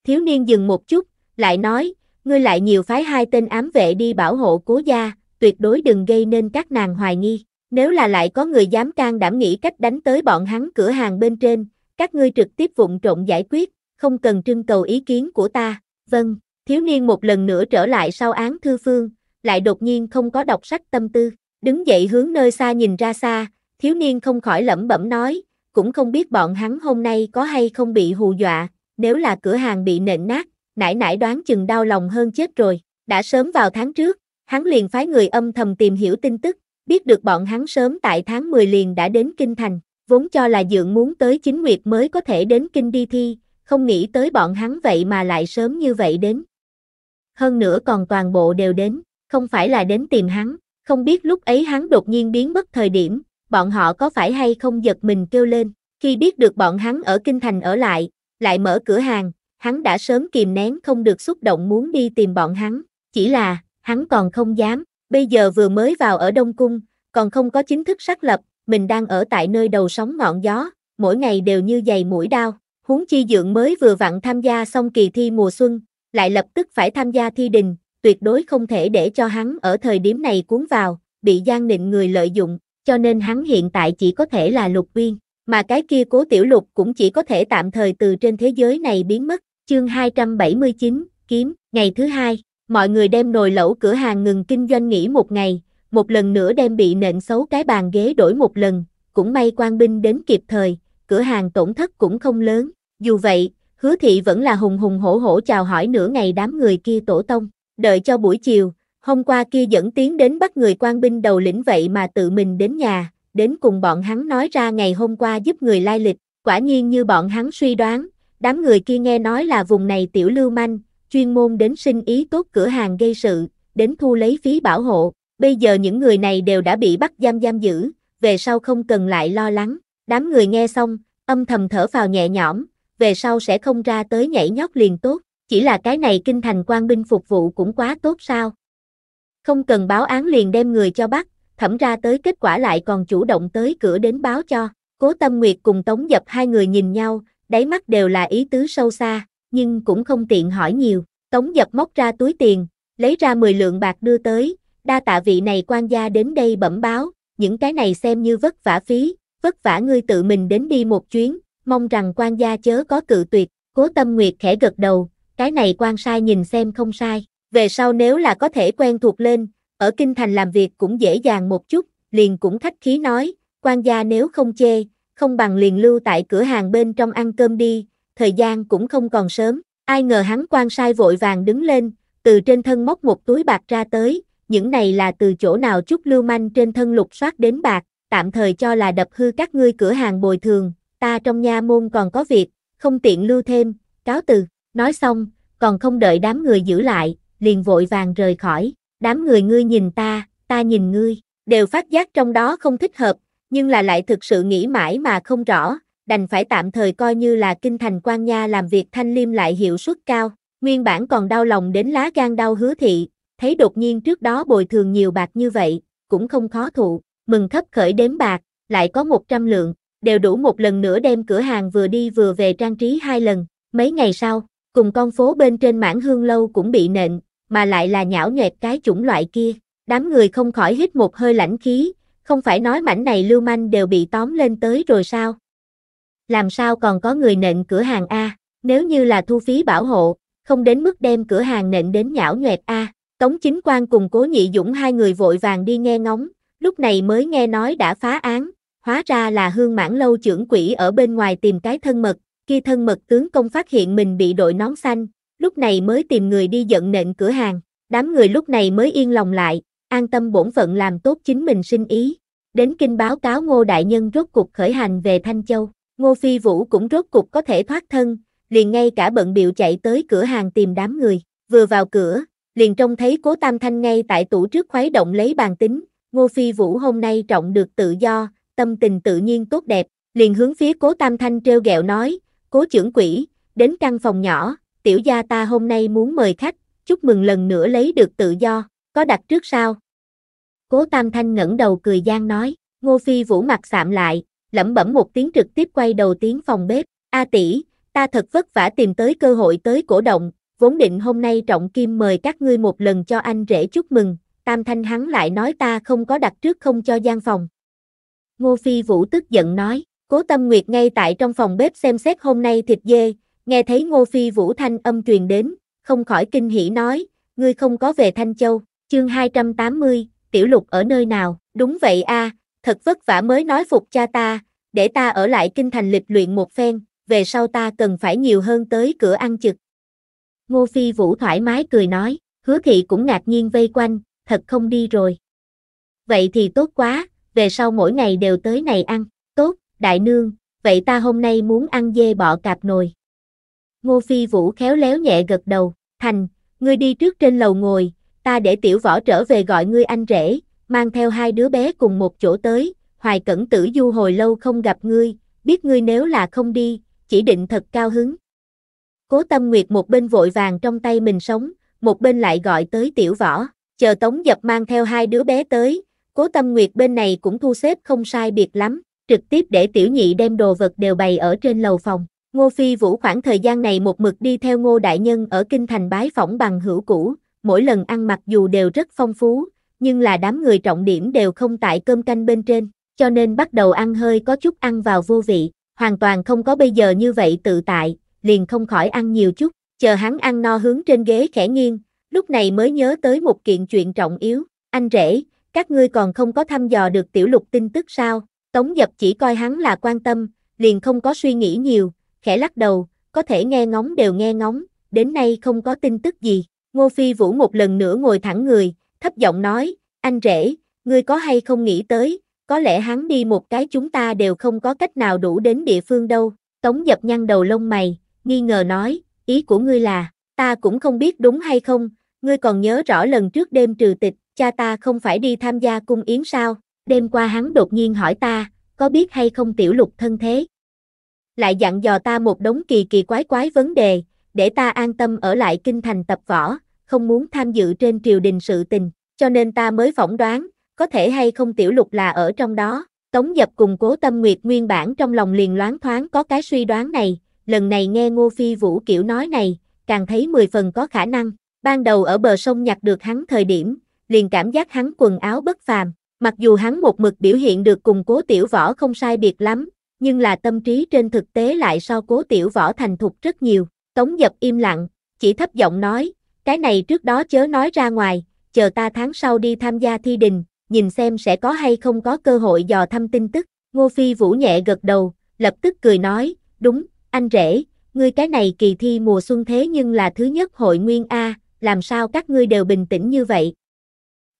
Thiếu niên dừng một chút, lại nói, ngươi lại nhiều phái hai tên ám vệ đi bảo hộ cố gia, tuyệt đối đừng gây nên các nàng hoài nghi. Nếu là lại có người dám can đảm nghĩ cách đánh tới bọn hắn cửa hàng bên trên, các ngươi trực tiếp vụng trộn giải quyết, không cần trưng cầu ý kiến của ta. Vâng, thiếu niên một lần nữa trở lại sau án thư phương, lại đột nhiên không có đọc sách tâm tư, đứng dậy hướng nơi xa nhìn ra xa, thiếu niên không khỏi lẩm bẩm nói, cũng không biết bọn hắn hôm nay có hay không bị hù dọa, nếu là cửa hàng bị nện nát, nãy nãy đoán chừng đau lòng hơn chết rồi, đã sớm vào tháng trước, hắn liền phái người âm thầm tìm hiểu tin tức, biết được bọn hắn sớm tại tháng 10 liền đã đến Kinh Thành, vốn cho là dượng muốn tới chính nguyệt mới có thể đến Kinh đi thi, không nghĩ tới bọn hắn vậy mà lại sớm như vậy đến. Hơn nữa còn toàn bộ đều đến, không phải là đến tìm hắn, không biết lúc ấy hắn đột nhiên biến mất thời điểm, bọn họ có phải hay không giật mình kêu lên, khi biết được bọn hắn ở Kinh Thành ở lại, lại mở cửa hàng, hắn đã sớm kìm nén không được xúc động muốn đi tìm bọn hắn, chỉ là, hắn còn không dám, bây giờ vừa mới vào ở Đông Cung, còn không có chính thức xác lập, mình đang ở tại nơi đầu sóng ngọn gió, mỗi ngày đều như giày mũi đao. Huống chi dưỡng mới vừa vặn tham gia xong kỳ thi mùa xuân, lại lập tức phải tham gia thi đình, tuyệt đối không thể để cho hắn ở thời điểm này cuốn vào, bị gian định người lợi dụng, cho nên hắn hiện tại chỉ có thể là lục viên, mà cái kia cố tiểu lục cũng chỉ có thể tạm thời từ trên thế giới này biến mất. Chương 279, Kiếm, ngày thứ hai, mọi người đem nồi lẩu cửa hàng ngừng kinh doanh nghỉ một ngày, một lần nữa đem bị nện xấu cái bàn ghế đổi một lần, cũng may quan binh đến kịp thời, cửa hàng tổn thất cũng không lớn. Dù vậy, hứa thị vẫn là hùng hùng hổ hổ chào hỏi nửa ngày đám người kia tổ tông, đợi cho buổi chiều, hôm qua kia dẫn tiến đến bắt người quan binh đầu lĩnh vậy mà tự mình đến nhà, đến cùng bọn hắn nói ra ngày hôm qua giúp người lai lịch, quả nhiên như bọn hắn suy đoán, đám người kia nghe nói là vùng này tiểu lưu manh, chuyên môn đến sinh ý tốt cửa hàng gây sự, đến thu lấy phí bảo hộ. Bây giờ những người này đều đã bị bắt giam giam giữ, về sau không cần lại lo lắng. Đám người nghe xong, âm thầm thở vào nhẹ nhõm, về sau sẽ không ra tới nhảy nhót liền tốt. Chỉ là cái này kinh thành quan binh phục vụ cũng quá tốt sao. Không cần báo án liền đem người cho bắt, thẩm ra tới kết quả lại còn chủ động tới cửa đến báo cho. Cố Tâm Nguyệt cùng Tống Dập hai người nhìn nhau, đáy mắt đều là ý tứ sâu xa nhưng cũng không tiện hỏi nhiều. Tống giật móc ra túi tiền, lấy ra 10 lượng bạc đưa tới, đa tạ vị này quan gia đến đây bẩm báo, những cái này xem như vất vả phí, vất vả ngươi tự mình đến đi một chuyến, mong rằng quan gia chớ có cự tuyệt, cố tâm nguyệt khẽ gật đầu, cái này quan sai nhìn xem không sai, về sau nếu là có thể quen thuộc lên, ở kinh thành làm việc cũng dễ dàng một chút, liền cũng khách khí nói, quan gia nếu không chê, không bằng liền lưu tại cửa hàng bên trong ăn cơm đi, thời gian cũng không còn sớm, ai ngờ hắn quan sai vội vàng đứng lên, từ trên thân móc một túi bạc ra tới, những này là từ chỗ nào chút lưu manh trên thân lục soát đến bạc, tạm thời cho là đập hư các ngươi cửa hàng bồi thường, ta trong nha môn còn có việc, không tiện lưu thêm, cáo từ, nói xong, còn không đợi đám người giữ lại, liền vội vàng rời khỏi, đám người ngươi nhìn ta, ta nhìn ngươi, đều phát giác trong đó không thích hợp, nhưng là lại thực sự nghĩ mãi mà không rõ, đành phải tạm thời coi như là kinh thành quan nha làm việc thanh liêm lại hiệu suất cao. Nguyên bản còn đau lòng đến lá gan đau hứa thị, thấy đột nhiên trước đó bồi thường nhiều bạc như vậy, cũng không khó thụ, mừng thấp khởi đếm bạc, lại có 100 lượng, đều đủ một lần nữa đem cửa hàng vừa đi vừa về trang trí hai lần, mấy ngày sau, cùng con phố bên trên mảng hương lâu cũng bị nện, mà lại là nhão nhẹt cái chủng loại kia, đám người không khỏi hít một hơi lãnh khí, không phải nói mảnh này lưu manh đều bị tóm lên tới rồi sao, làm sao còn có người nện cửa hàng A, nếu như là thu phí bảo hộ, không đến mức đem cửa hàng nện đến nhão nhoẹt A. Tống chính quan cùng cố nhị dũng hai người vội vàng đi nghe ngóng, lúc này mới nghe nói đã phá án, hóa ra là hương mãn lâu trưởng quỷ ở bên ngoài tìm cái thân mật, khi thân mật tướng công phát hiện mình bị đội nón xanh, lúc này mới tìm người đi giận nện cửa hàng, đám người lúc này mới yên lòng lại, an tâm bổn phận làm tốt chính mình sinh ý, đến kinh báo cáo ngô đại nhân rốt cục khởi hành về Thanh Châu. Ngô Phi Vũ cũng rốt cục có thể thoát thân, liền ngay cả bận biệu chạy tới cửa hàng tìm đám người, vừa vào cửa, liền trông thấy cố Tam Thanh ngay tại tủ trước khoái động lấy bàn tính, Ngô Phi Vũ hôm nay trọng được tự do, tâm tình tự nhiên tốt đẹp, liền hướng phía cố Tam Thanh treo gẹo nói, cố trưởng quỷ, đến căn phòng nhỏ, tiểu gia ta hôm nay muốn mời khách, chúc mừng lần nữa lấy được tự do, có đặt trước sao? Cố Tam Thanh ngẩng đầu cười gian nói, Ngô Phi Vũ mặt sạm lại, lẩm bẩm một tiếng trực tiếp quay đầu tiếng phòng bếp, A tỷ, ta thật vất vả tìm tới cơ hội tới cổ động, vốn định hôm nay trọng kim mời các ngươi một lần cho anh rể chúc mừng, tam thanh hắn lại nói ta không có đặt trước không cho gian phòng. Ngô Phi Vũ tức giận nói, cố tâm nguyệt ngay tại trong phòng bếp xem xét hôm nay thịt dê, nghe thấy Ngô Phi Vũ thanh âm truyền đến, không khỏi kinh hỉ nói, ngươi không có về Thanh Châu, chương 280, tiểu lục ở nơi nào, đúng vậy a à, thật vất vả mới nói phục cha ta, để ta ở lại kinh thành lịch luyện một phen, về sau ta cần phải nhiều hơn tới cửa ăn chực. Ngô Phi Vũ thoải mái cười nói, hứa thị cũng ngạc nhiên vây quanh, thật không đi rồi. Vậy thì tốt quá, về sau mỗi ngày đều tới này ăn, tốt, đại nương, vậy ta hôm nay muốn ăn dê bọ cạp nồi. Ngô Phi Vũ khéo léo nhẹ gật đầu, thành, ngươi đi trước trên lầu ngồi, ta để tiểu võ trở về gọi ngươi anh rể, mang theo hai đứa bé cùng một chỗ tới, hoài cẩn tử du hồi lâu không gặp ngươi, biết ngươi nếu là không đi, chỉ định thật cao hứng. Cố tâm nguyệt một bên vội vàng trong tay mình sống, một bên lại gọi tới tiểu võ, chờ tống dập mang theo hai đứa bé tới, cố tâm nguyệt bên này cũng thu xếp không sai biệt lắm, trực tiếp để tiểu nhị đem đồ vật đều bày ở trên lầu phòng. Ngô Phi Vũ khoảng thời gian này một mực đi theo Ngô Đại Nhân ở Kinh Thành bái phỏng bằng hữu cũ, mỗi lần ăn mặc dù đều rất phong phú, nhưng là đám người trọng điểm đều không tại cơm canh bên trên, cho nên bắt đầu ăn hơi có chút ăn vào vô vị, hoàn toàn không có bây giờ như vậy tự tại, liền không khỏi ăn nhiều chút, chờ hắn ăn no hướng trên ghế khẽ nghiêng, lúc này mới nhớ tới một kiện chuyện trọng yếu, anh rể, các ngươi còn không có thăm dò được tiểu lục tin tức sao, tống dập chỉ coi hắn là quan tâm, liền không có suy nghĩ nhiều, khẽ lắc đầu, có thể nghe ngóng đều nghe ngóng, đến nay không có tin tức gì, Ngô Phi Vũ một lần nữa ngồi thẳng người, thấp giọng nói, anh rể, ngươi có hay không nghĩ tới, có lẽ hắn đi một cái chúng ta đều không có cách nào đủ đến địa phương đâu. Tống dập nhăn đầu lông mày, nghi ngờ nói, ý của ngươi là, ta cũng không biết đúng hay không, ngươi còn nhớ rõ lần trước đêm trừ tịch, cha ta không phải đi tham gia cung yến sao, đêm qua hắn đột nhiên hỏi ta, có biết hay không tiểu lục thân thế. Lại dặn dò ta một đống kỳ kỳ quái quái vấn đề, để ta an tâm ở lại kinh thành tập võ, không muốn tham dự trên triều đình sự tình, cho nên ta mới phỏng đoán, có thể hay không tiểu lục là ở trong đó. Tống dập cùng cố tâm nguyệt nguyên bản trong lòng liền loáng thoáng có cái suy đoán này, lần này nghe Ngô Phi Vũ kiểu nói này, càng thấy 10 phần có khả năng. Ban đầu ở bờ sông nhặt được hắn thời điểm, liền cảm giác hắn quần áo bất phàm, mặc dù hắn một mực biểu hiện được cùng cố tiểu võ không sai biệt lắm, nhưng là tâm trí trên thực tế lại so cố tiểu võ thành thục rất nhiều. Tống dập im lặng, chỉ thấp giọng nói, cái này trước đó chớ nói ra ngoài, chờ ta tháng sau đi tham gia thi đình, nhìn xem sẽ có hay không có cơ hội dò thăm tin tức. Ngô Phi Vũ nhẹ gật đầu, lập tức cười nói, đúng, anh rể, ngươi cái này kỳ thi mùa xuân thế nhưng là thứ nhất hội nguyên A, làm sao các ngươi đều bình tĩnh như vậy.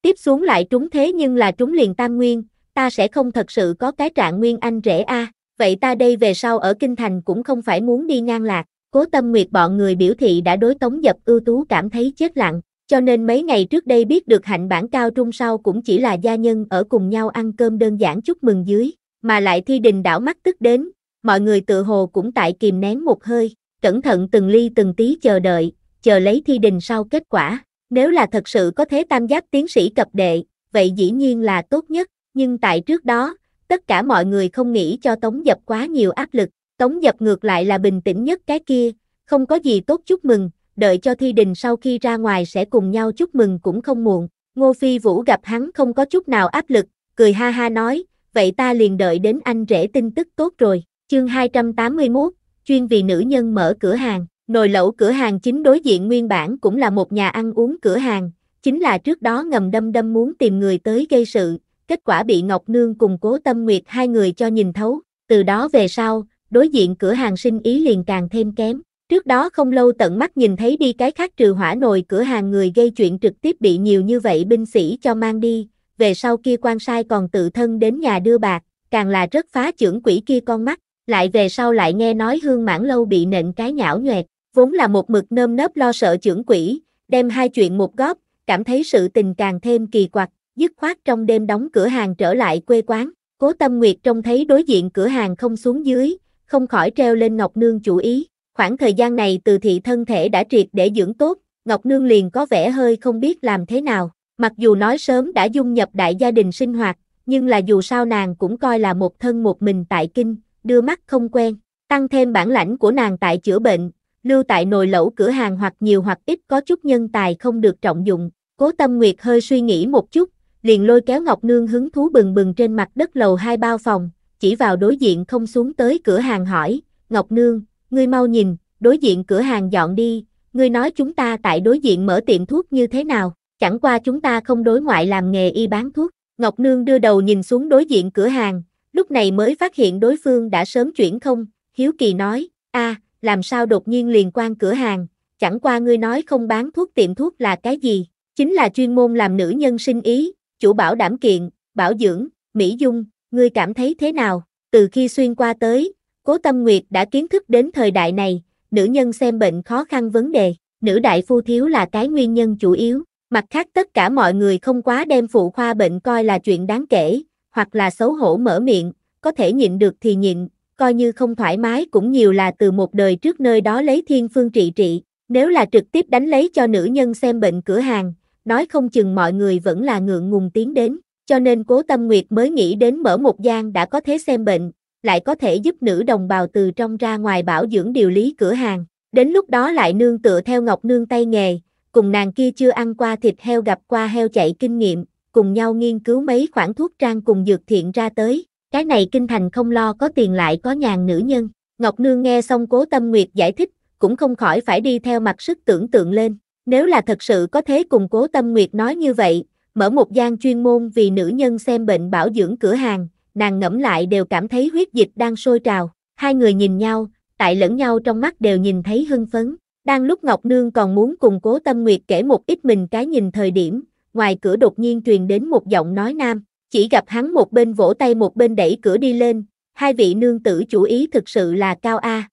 Tiếp xuống lại trúng thế nhưng là trúng liền tam nguyên, ta sẽ không thật sự có cái trạng nguyên anh rể A, vậy ta đây về sau ở Kinh Thành cũng không phải muốn đi ngang lạc. Cố Tâm Nguyệt bọn người biểu thị đã đối Tống Dập ưu tú cảm thấy chết lặng, cho nên mấy ngày trước đây biết được hạnh bản cao trung sau cũng chỉ là gia nhân ở cùng nhau ăn cơm đơn giản chúc mừng dưới, mà lại thi đình đảo mắt tức đến, mọi người tự hồ cũng tại kìm nén một hơi, cẩn thận từng ly từng tí chờ đợi, chờ lấy thi đình sau kết quả, nếu là thật sự có thế tam giác tiến sĩ cập đệ, vậy dĩ nhiên là tốt nhất, nhưng tại trước đó, tất cả mọi người không nghĩ cho Tống Dập quá nhiều áp lực, Tống dập ngược lại là bình tĩnh nhất cái kia, không có gì tốt chúc mừng, đợi cho thi đình sau khi ra ngoài sẽ cùng nhau chúc mừng cũng không muộn. Ngô Phi Vũ gặp hắn không có chút nào áp lực, cười ha ha nói, vậy ta liền đợi đến anh rể tin tức tốt rồi. Chương 281, chuyên vì nữ nhân mở cửa hàng, nồi lẩu cửa hàng chính đối diện nguyên bản cũng là một nhà ăn uống cửa hàng, chính là trước đó ngầm đâm đâm muốn tìm người tới gây sự, kết quả bị Ngọc Nương cùng Cố Tâm Nguyệt hai người cho nhìn thấu, từ đó về sau, đối diện cửa hàng sinh ý liền càng thêm kém. Trước đó không lâu tận mắt nhìn thấy đi cái khác trừ hỏa nồi cửa hàng người gây chuyện trực tiếp bị nhiều như vậy binh sĩ cho mang đi, về sau kia quan sai còn tự thân đến nhà đưa bạc, càng là rất phá trưởng quỷ kia con mắt, lại về sau lại nghe nói hương mãn lâu bị nện cái nhão nhoẹt, vốn là một mực nơm nớp lo sợ trưởng quỷ, đem hai chuyện một góp, cảm thấy sự tình càng thêm kỳ quặc, dứt khoát trong đêm đóng cửa hàng trở lại quê quán, cố tâm nguyệt trông thấy đối diện cửa hàng không xuống dưới, không khỏi treo lên Ngọc Nương chủ ý. Khoảng thời gian này từ thị thân thể đã triệt để dưỡng tốt, Ngọc Nương liền có vẻ hơi không biết làm thế nào. Mặc dù nói sớm đã dung nhập đại gia đình sinh hoạt, nhưng là dù sao nàng cũng coi là một thân một mình tại kinh, đưa mắt không quen. Tăng thêm bản lãnh của nàng tại chữa bệnh, lưu tại nồi lẩu cửa hàng hoặc nhiều hoặc ít có chút nhân tài không được trọng dụng. Cố Tâm Nguyệt hơi suy nghĩ một chút, liền lôi kéo Ngọc Nương hứng thú bừng bừng trên mặt đất lầu hai bao phòng, chỉ vào đối diện không xuống tới cửa hàng hỏi, Ngọc Nương, ngươi mau nhìn, đối diện cửa hàng dọn đi, ngươi nói chúng ta tại đối diện mở tiệm thuốc như thế nào, chẳng qua chúng ta không đối ngoại làm nghề y bán thuốc. Ngọc Nương đưa đầu nhìn xuống đối diện cửa hàng, lúc này mới phát hiện đối phương đã sớm chuyển không, Hiếu Kỳ nói, a, làm sao đột nhiên liền quan cửa hàng, chẳng qua ngươi nói không bán thuốc tiệm thuốc là cái gì, chính là chuyên môn làm nữ nhân sinh ý, chủ bảo đảm kiện, bảo dưỡng, mỹ dung, ngươi cảm thấy thế nào? Từ khi xuyên qua tới, Cố Tâm Nguyệt đã kiến thức đến thời đại này, nữ nhân xem bệnh khó khăn vấn đề, nữ đại phu thiếu là cái nguyên nhân chủ yếu. Mặt khác tất cả mọi người không quá đem phụ khoa bệnh coi là chuyện đáng kể, hoặc là xấu hổ mở miệng, có thể nhịn được thì nhịn, coi như không thoải mái cũng nhiều là từ một đời trước nơi đó lấy thiên phương trị trị, nếu là trực tiếp đánh lấy cho nữ nhân xem bệnh cửa hàng, nói không chừng mọi người vẫn là ngượng ngùng tiến đến, cho nên Cố Tâm Nguyệt mới nghĩ đến mở một gian đã có thế xem bệnh, lại có thể giúp nữ đồng bào từ trong ra ngoài bảo dưỡng điều lý cửa hàng. Đến lúc đó lại nương tựa theo Ngọc Nương tay nghề, cùng nàng kia chưa ăn qua thịt heo gặp qua heo chạy kinh nghiệm, cùng nhau nghiên cứu mấy khoản thuốc trang cùng dược thiện ra tới. Cái này kinh thành không lo có tiền lại có nhàn nữ nhân. Ngọc Nương nghe xong Cố Tâm Nguyệt giải thích, cũng không khỏi phải đi theo mặt sức tưởng tượng lên. Nếu là thật sự có thế cùng Cố Tâm Nguyệt nói như vậy, mở một gian chuyên môn vì nữ nhân xem bệnh bảo dưỡng cửa hàng, nàng ngẫm lại đều cảm thấy huyết dịch đang sôi trào. Hai người nhìn nhau, tại lẫn nhau trong mắt đều nhìn thấy hưng phấn. Đang lúc Ngọc Nương còn muốn cùng cố tâm nguyệt kể một ít mình cái nhìn thời điểm, ngoài cửa đột nhiên truyền đến một giọng nói nam, chỉ gặp hắn một bên vỗ tay một bên đẩy cửa đi lên, hai vị nương tử chủ ý thực sự là cao A.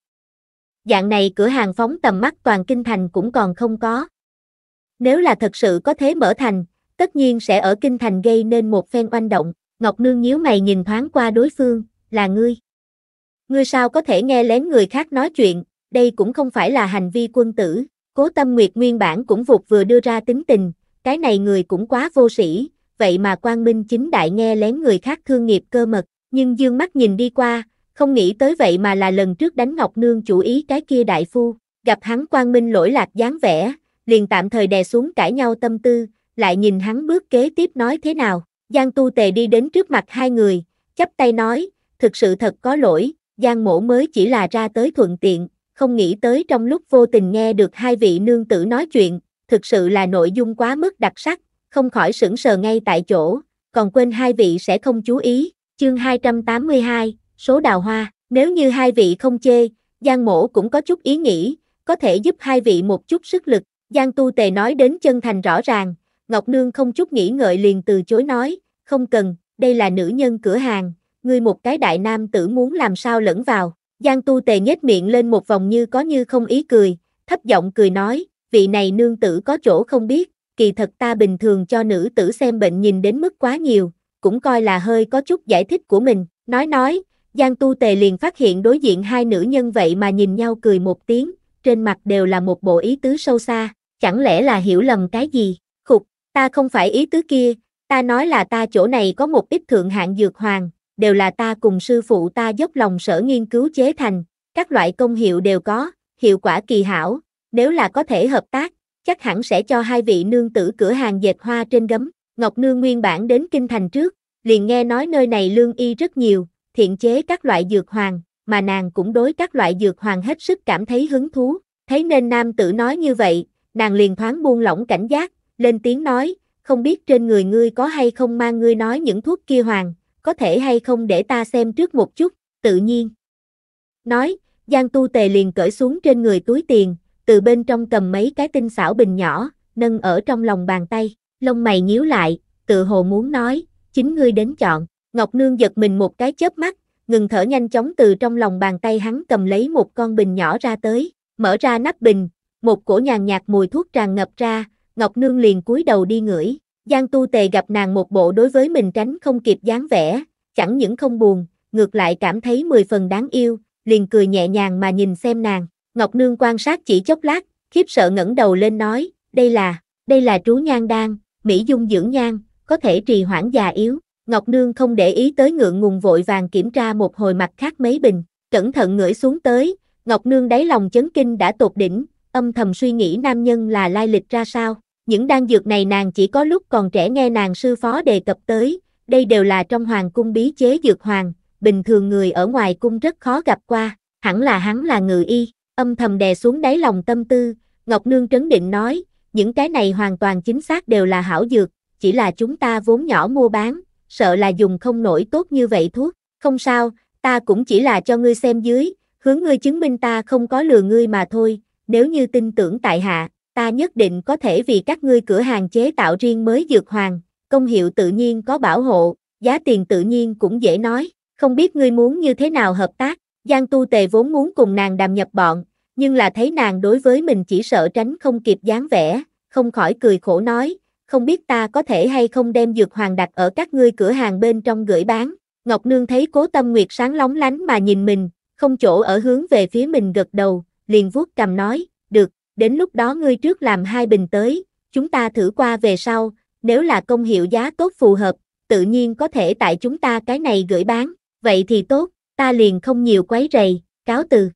Dạng này cửa hàng phóng tầm mắt toàn kinh thành cũng còn không có. Nếu là thật sự có thế mở thành, tất nhiên sẽ ở kinh thành gây nên một phen oanh động, Ngọc Nương nhíu mày nhìn thoáng qua đối phương, là ngươi. Ngươi sao có thể nghe lén người khác nói chuyện, đây cũng không phải là hành vi quân tử, cố tâm nguyệt nguyên bản cũng vụt vừa đưa ra tính tình, cái này người cũng quá vô sĩ, vậy mà Quang Minh chính đại nghe lén người khác thương nghiệp cơ mật, nhưng dương mắt nhìn đi qua, không nghĩ tới vậy mà là lần trước đánh Ngọc Nương chủ ý cái kia đại phu, gặp hắn Quang Minh lỗi lạc dáng vẻ, liền tạm thời đè xuống cãi nhau tâm tư, lại nhìn hắn bước kế tiếp nói thế nào. Giang Tu Tề đi đến trước mặt hai người, chắp tay nói, thực sự thật có lỗi, Giang Mổ mới chỉ là ra tới thuận tiện, không nghĩ tới trong lúc vô tình nghe được hai vị nương tử nói chuyện, thực sự là nội dung quá mức đặc sắc, không khỏi sững sờ ngay tại chỗ, còn quên hai vị sẽ không chú ý. Chương 282, số đào hoa, nếu như hai vị không chê, Giang Mổ cũng có chút ý nghĩ, có thể giúp hai vị một chút sức lực. Giang Tu Tề nói đến chân thành rõ ràng, Ngọc Nương không chút nghĩ ngợi liền từ chối nói, không cần, đây là nữ nhân cửa hàng, ngươi một cái đại nam tử muốn làm sao lẫn vào. Giang tu tề nhếch miệng lên một vòng như có như không ý cười, thấp giọng cười nói, vị này nương tử có chỗ không biết, kỳ thật ta bình thường cho nữ tử xem bệnh nhìn đến mức quá nhiều, cũng coi là hơi có chút giải thích của mình, nói nói, Giang tu tề liền phát hiện đối diện hai nữ nhân vậy mà nhìn nhau cười một tiếng, trên mặt đều là một bộ ý tứ sâu xa, chẳng lẽ là hiểu lầm cái gì, Ta không phải ý tứ kia, ta nói là ta chỗ này có một ít thượng hạng dược hoàng, đều là ta cùng sư phụ ta dốc lòng sở nghiên cứu chế thành, các loại công hiệu đều có, hiệu quả kỳ hảo, nếu là có thể hợp tác, chắc hẳn sẽ cho hai vị nương tử cửa hàng dệt hoa trên gấm. Ngọc Nương nguyên bản đến kinh thành trước, liền nghe nói nơi này lương y rất nhiều, thiện chế các loại dược hoàng, mà nàng cũng đối các loại dược hoàng hết sức cảm thấy hứng thú. Thấy nên nam tử nói như vậy, nàng liền thoáng buông lỏng cảnh giác, lên tiếng nói, không biết trên người ngươi có hay không mang ngươi nói những thuốc kia hoàng, có thể hay không để ta xem trước một chút, tự nhiên. Nói, Giang Tu Tề liền cởi xuống trên người túi tiền, từ bên trong cầm mấy cái tinh xảo bình nhỏ, nâng ở trong lòng bàn tay, lông mày nhíu lại, tự hồ muốn nói, chính ngươi đến chọn. Ngọc Nương giật mình một cái chớp mắt, ngừng thở nhanh chóng từ trong lòng bàn tay hắn cầm lấy một con bình nhỏ ra tới, mở ra nắp bình, một cổ nhàn nhạt mùi thuốc tràn ngập ra, Ngọc Nương liền cúi đầu đi ngửi. Giang Tu Tề gặp nàng một bộ đối với mình tránh không kịp dáng vẻ, chẳng những không buồn, ngược lại cảm thấy mười phần đáng yêu, liền cười nhẹ nhàng mà nhìn xem nàng. Ngọc Nương quan sát chỉ chốc lát, khiếp sợ ngẩng đầu lên nói, đây là, đây là trú nhan đan, mỹ dung dưỡng nhan, có thể trì hoãn già yếu. Ngọc Nương không để ý tới ngượng ngùng vội vàng kiểm tra một hồi mặt khác mấy bình, cẩn thận ngửi xuống tới, Ngọc Nương đáy lòng chấn kinh đã tột đỉnh, âm thầm suy nghĩ nam nhân là lai lịch ra sao. Những đan dược này nàng chỉ có lúc còn trẻ nghe nàng sư phó đề cập tới, đây đều là trong hoàng cung bí chế dược hoàng, bình thường người ở ngoài cung rất khó gặp qua, hẳn là hắn là ngự y, âm thầm đè xuống đáy lòng tâm tư, Ngọc Nương trấn định nói, những cái này hoàn toàn chính xác đều là hảo dược, chỉ là chúng ta vốn nhỏ mua bán, sợ là dùng không nổi tốt như vậy thuốc, không sao, ta cũng chỉ là cho ngươi xem dưới, hướng ngươi chứng minh ta không có lừa ngươi mà thôi, nếu như tin tưởng tại hạ, ta nhất định có thể vì các ngươi cửa hàng chế tạo riêng mới dược hoàng, công hiệu tự nhiên có bảo hộ, giá tiền tự nhiên cũng dễ nói, không biết ngươi muốn như thế nào hợp tác, Giang Tu Tề vốn muốn cùng nàng đàm nhập bọn, nhưng là thấy nàng đối với mình chỉ sợ tránh không kịp dáng vẻ, không khỏi cười khổ nói, không biết ta có thể hay không đem dược hoàng đặt ở các ngươi cửa hàng bên trong gửi bán. Ngọc Nương thấy cố tâm nguyệt sáng lóng lánh mà nhìn mình, không chỗ ở hướng về phía mình gật đầu, liền vuốt cầm nói, được, đến lúc đó ngươi trước làm hai bình tới, chúng ta thử qua về sau, nếu là công hiệu giá tốt phù hợp, tự nhiên có thể tại chúng ta cái này gửi bán, vậy thì tốt, ta liền không nhiều quấy rầy, cáo từ.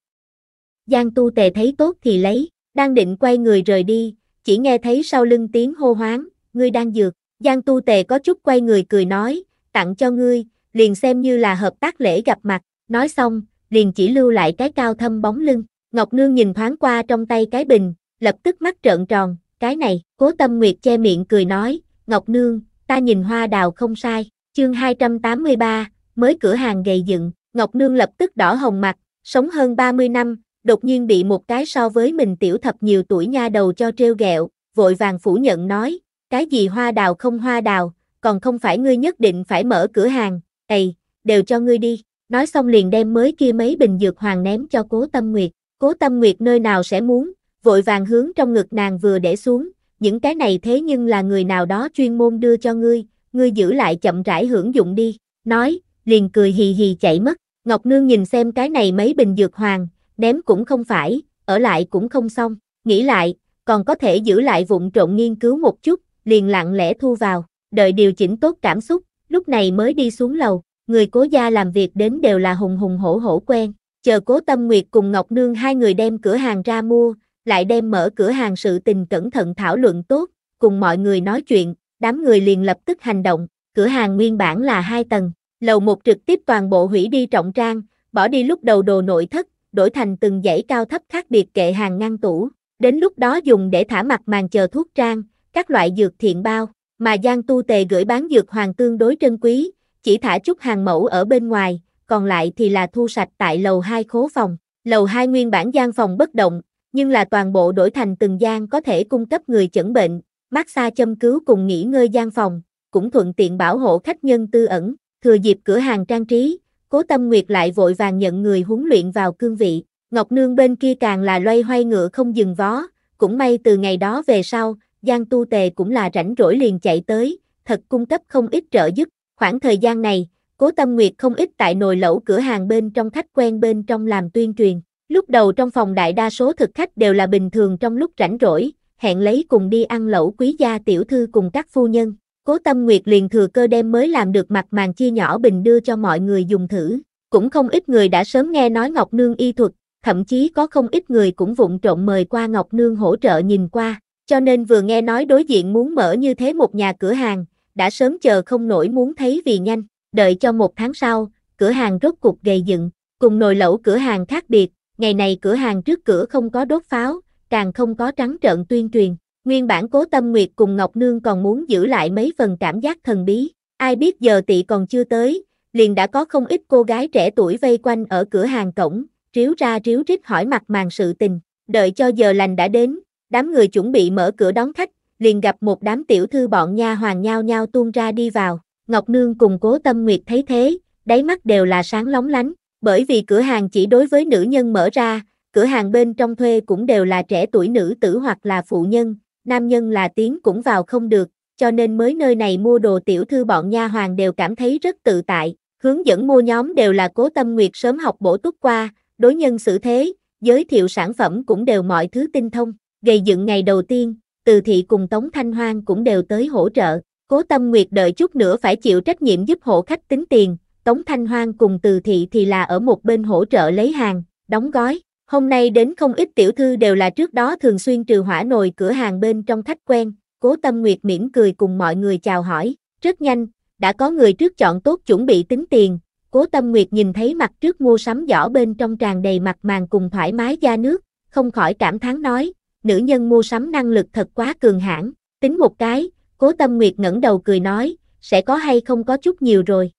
Giang tu tề thấy tốt thì lấy, đang định quay người rời đi, chỉ nghe thấy sau lưng tiếng hô hoáng, ngươi đang dược, Giang tu tề có chút quay người cười nói, tặng cho ngươi, liền xem như là hợp tác lễ gặp mặt, nói xong, liền chỉ lưu lại cái cao thâm bóng lưng. Ngọc Nương nhìn thoáng qua trong tay cái bình, lập tức mắt trợn tròn, cái này, cố tâm nguyệt che miệng cười nói, Ngọc Nương, ta nhìn hoa đào không sai, chương 283, mới cửa hàng gầy dựng, Ngọc Nương lập tức đỏ hồng mặt, sống hơn 30 năm, đột nhiên bị một cái so với mình tiểu thập nhiều tuổi nha đầu cho trêu ghẹo, vội vàng phủ nhận nói, cái gì hoa đào không hoa đào, còn không phải ngươi nhất định phải mở cửa hàng, ầy, đều cho ngươi đi, nói xong liền đem mới kia mấy bình dược hoàng ném cho cố tâm nguyệt, Cố Tâm Nguyệt nơi nào sẽ muốn, vội vàng hướng trong ngực nàng vừa để xuống, những cái này thế nhưng là người nào đó chuyên môn đưa cho ngươi, ngươi giữ lại chậm rãi hưởng dụng đi, nói, liền cười hì hì chạy mất, Ngọc Nương nhìn xem cái này mấy bình dược hoàng, ném cũng không phải, ở lại cũng không xong, nghĩ lại, còn có thể giữ lại vụn trộn nghiên cứu một chút, liền lặng lẽ thu vào, đợi điều chỉnh tốt cảm xúc, lúc này mới đi xuống lầu, người cố gia làm việc đến đều là hùng hùng hổ hổ quen, chờ Cố Tâm Nguyệt cùng Ngọc Nương hai người đem cửa hàng ra mua, lại đem mở cửa hàng sự tình cẩn thận thảo luận tốt, cùng mọi người nói chuyện, đám người liền lập tức hành động, cửa hàng nguyên bản là hai tầng, lầu một trực tiếp toàn bộ hủy đi trọng trang, bỏ đi lúc đầu đồ nội thất, đổi thành từng dãy cao thấp khác biệt kệ hàng ngăn tủ, đến lúc đó dùng để thả mặt màn chờ thuốc trang, các loại dược thiện bao, mà Giang Tu Tề gửi bán dược hoàng tương đối trân quý, chỉ thả chút hàng mẫu ở bên ngoài, còn lại thì là thu sạch tại lầu 2 khố phòng. Lầu 2 nguyên bản gian phòng bất động, nhưng là toàn bộ đổi thành từng gian có thể cung cấp người chẩn bệnh, mát xa, châm cứu cùng nghỉ ngơi gian phòng, cũng thuận tiện bảo hộ khách nhân tư ẩn, thừa dịp cửa hàng trang trí, Cố Tâm Nguyệt lại vội vàng nhận người huấn luyện vào cương vị, Ngọc Nương bên kia càng là loay hoay ngựa không dừng vó, cũng may từ ngày đó về sau, Giang Tu Tề cũng là rảnh rỗi liền chạy tới, thật cung cấp không ít trợ giúp, khoảng thời gian này, Cố Tâm Nguyệt không ít tại nồi lẩu cửa hàng bên trong khách quen bên trong làm tuyên truyền. Lúc đầu trong phòng đại đa số thực khách đều là bình thường trong lúc rảnh rỗi, hẹn lấy cùng đi ăn lẩu quý gia tiểu thư cùng các phu nhân. Cố Tâm Nguyệt liền thừa cơ đem mới làm được mặt màn chia nhỏ bình đưa cho mọi người dùng thử. Cũng không ít người đã sớm nghe nói Ngọc Nương y thuật, thậm chí có không ít người cũng vụng trộn mời qua Ngọc Nương hỗ trợ nhìn qua. Cho nên vừa nghe nói đối diện muốn mở như thế một nhà cửa hàng, đã sớm chờ không nổi muốn thấy vì nhanh đợi cho một tháng sau, cửa hàng rốt cục gầy dựng, cùng nồi lẩu cửa hàng khác biệt, ngày này cửa hàng trước cửa không có đốt pháo, càng không có trắng trợn tuyên truyền. Nguyên bản Cố Tâm Nguyệt cùng Ngọc Nương còn muốn giữ lại mấy phần cảm giác thần bí, ai biết giờ tị còn chưa tới, liền đã có không ít cô gái trẻ tuổi vây quanh ở cửa hàng cổng, ríu ra ríu rít hỏi mặt màn sự tình, đợi cho giờ lành đã đến, đám người chuẩn bị mở cửa đón khách, liền gặp một đám tiểu thư bọn nha hoàng nhao nhao tuôn ra đi vào, Ngọc Nương cùng Cố Tâm Nguyệt thấy thế, đáy mắt đều là sáng lóng lánh, bởi vì cửa hàng chỉ đối với nữ nhân mở ra, cửa hàng bên trong thuê cũng đều là trẻ tuổi nữ tử hoặc là phụ nhân, nam nhân là tiếng cũng vào không được, cho nên mới nơi này mua đồ tiểu thư bọn nha hoàng đều cảm thấy rất tự tại, hướng dẫn mua nhóm đều là Cố Tâm Nguyệt sớm học bổ túc qua, đối nhân xử thế, giới thiệu sản phẩm cũng đều mọi thứ tinh thông, gây dựng ngày đầu tiên, Từ Thị cùng Tống Thanh Hoang cũng đều tới hỗ trợ, Cố Tâm Nguyệt đợi chút nữa phải chịu trách nhiệm giúp hộ khách tính tiền, Tống Thanh Hoang cùng Từ Thị thì là ở một bên hỗ trợ lấy hàng, đóng gói. Hôm nay đến không ít tiểu thư đều là trước đó thường xuyên trừ hỏa nồi cửa hàng bên trong khách quen, Cố Tâm Nguyệt mỉm cười cùng mọi người chào hỏi, rất nhanh, đã có người trước chọn tốt chuẩn bị tính tiền, Cố Tâm Nguyệt nhìn thấy mặt trước mua sắm giỏ bên trong tràn đầy mặt màng cùng thoải mái da nước, không khỏi cảm thán nói, nữ nhân mua sắm năng lực thật quá cường hãn, tính một cái, Cố Tâm Nguyệt ngẩng đầu cười nói, sẽ có hay không có chút nhiều rồi.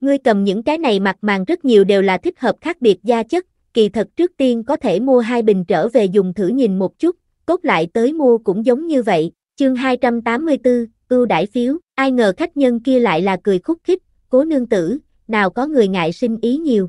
Ngươi cầm những cái này mặt màng rất nhiều đều là thích hợp khác biệt gia chất, kỳ thật trước tiên có thể mua hai bình trở về dùng thử nhìn một chút, cốt lại tới mua cũng giống như vậy. Chương 284, ưu đãi phiếu, ai ngờ khách nhân kia lại là cười khúc khích, cố nương tử, nào có người ngại sinh ý nhiều.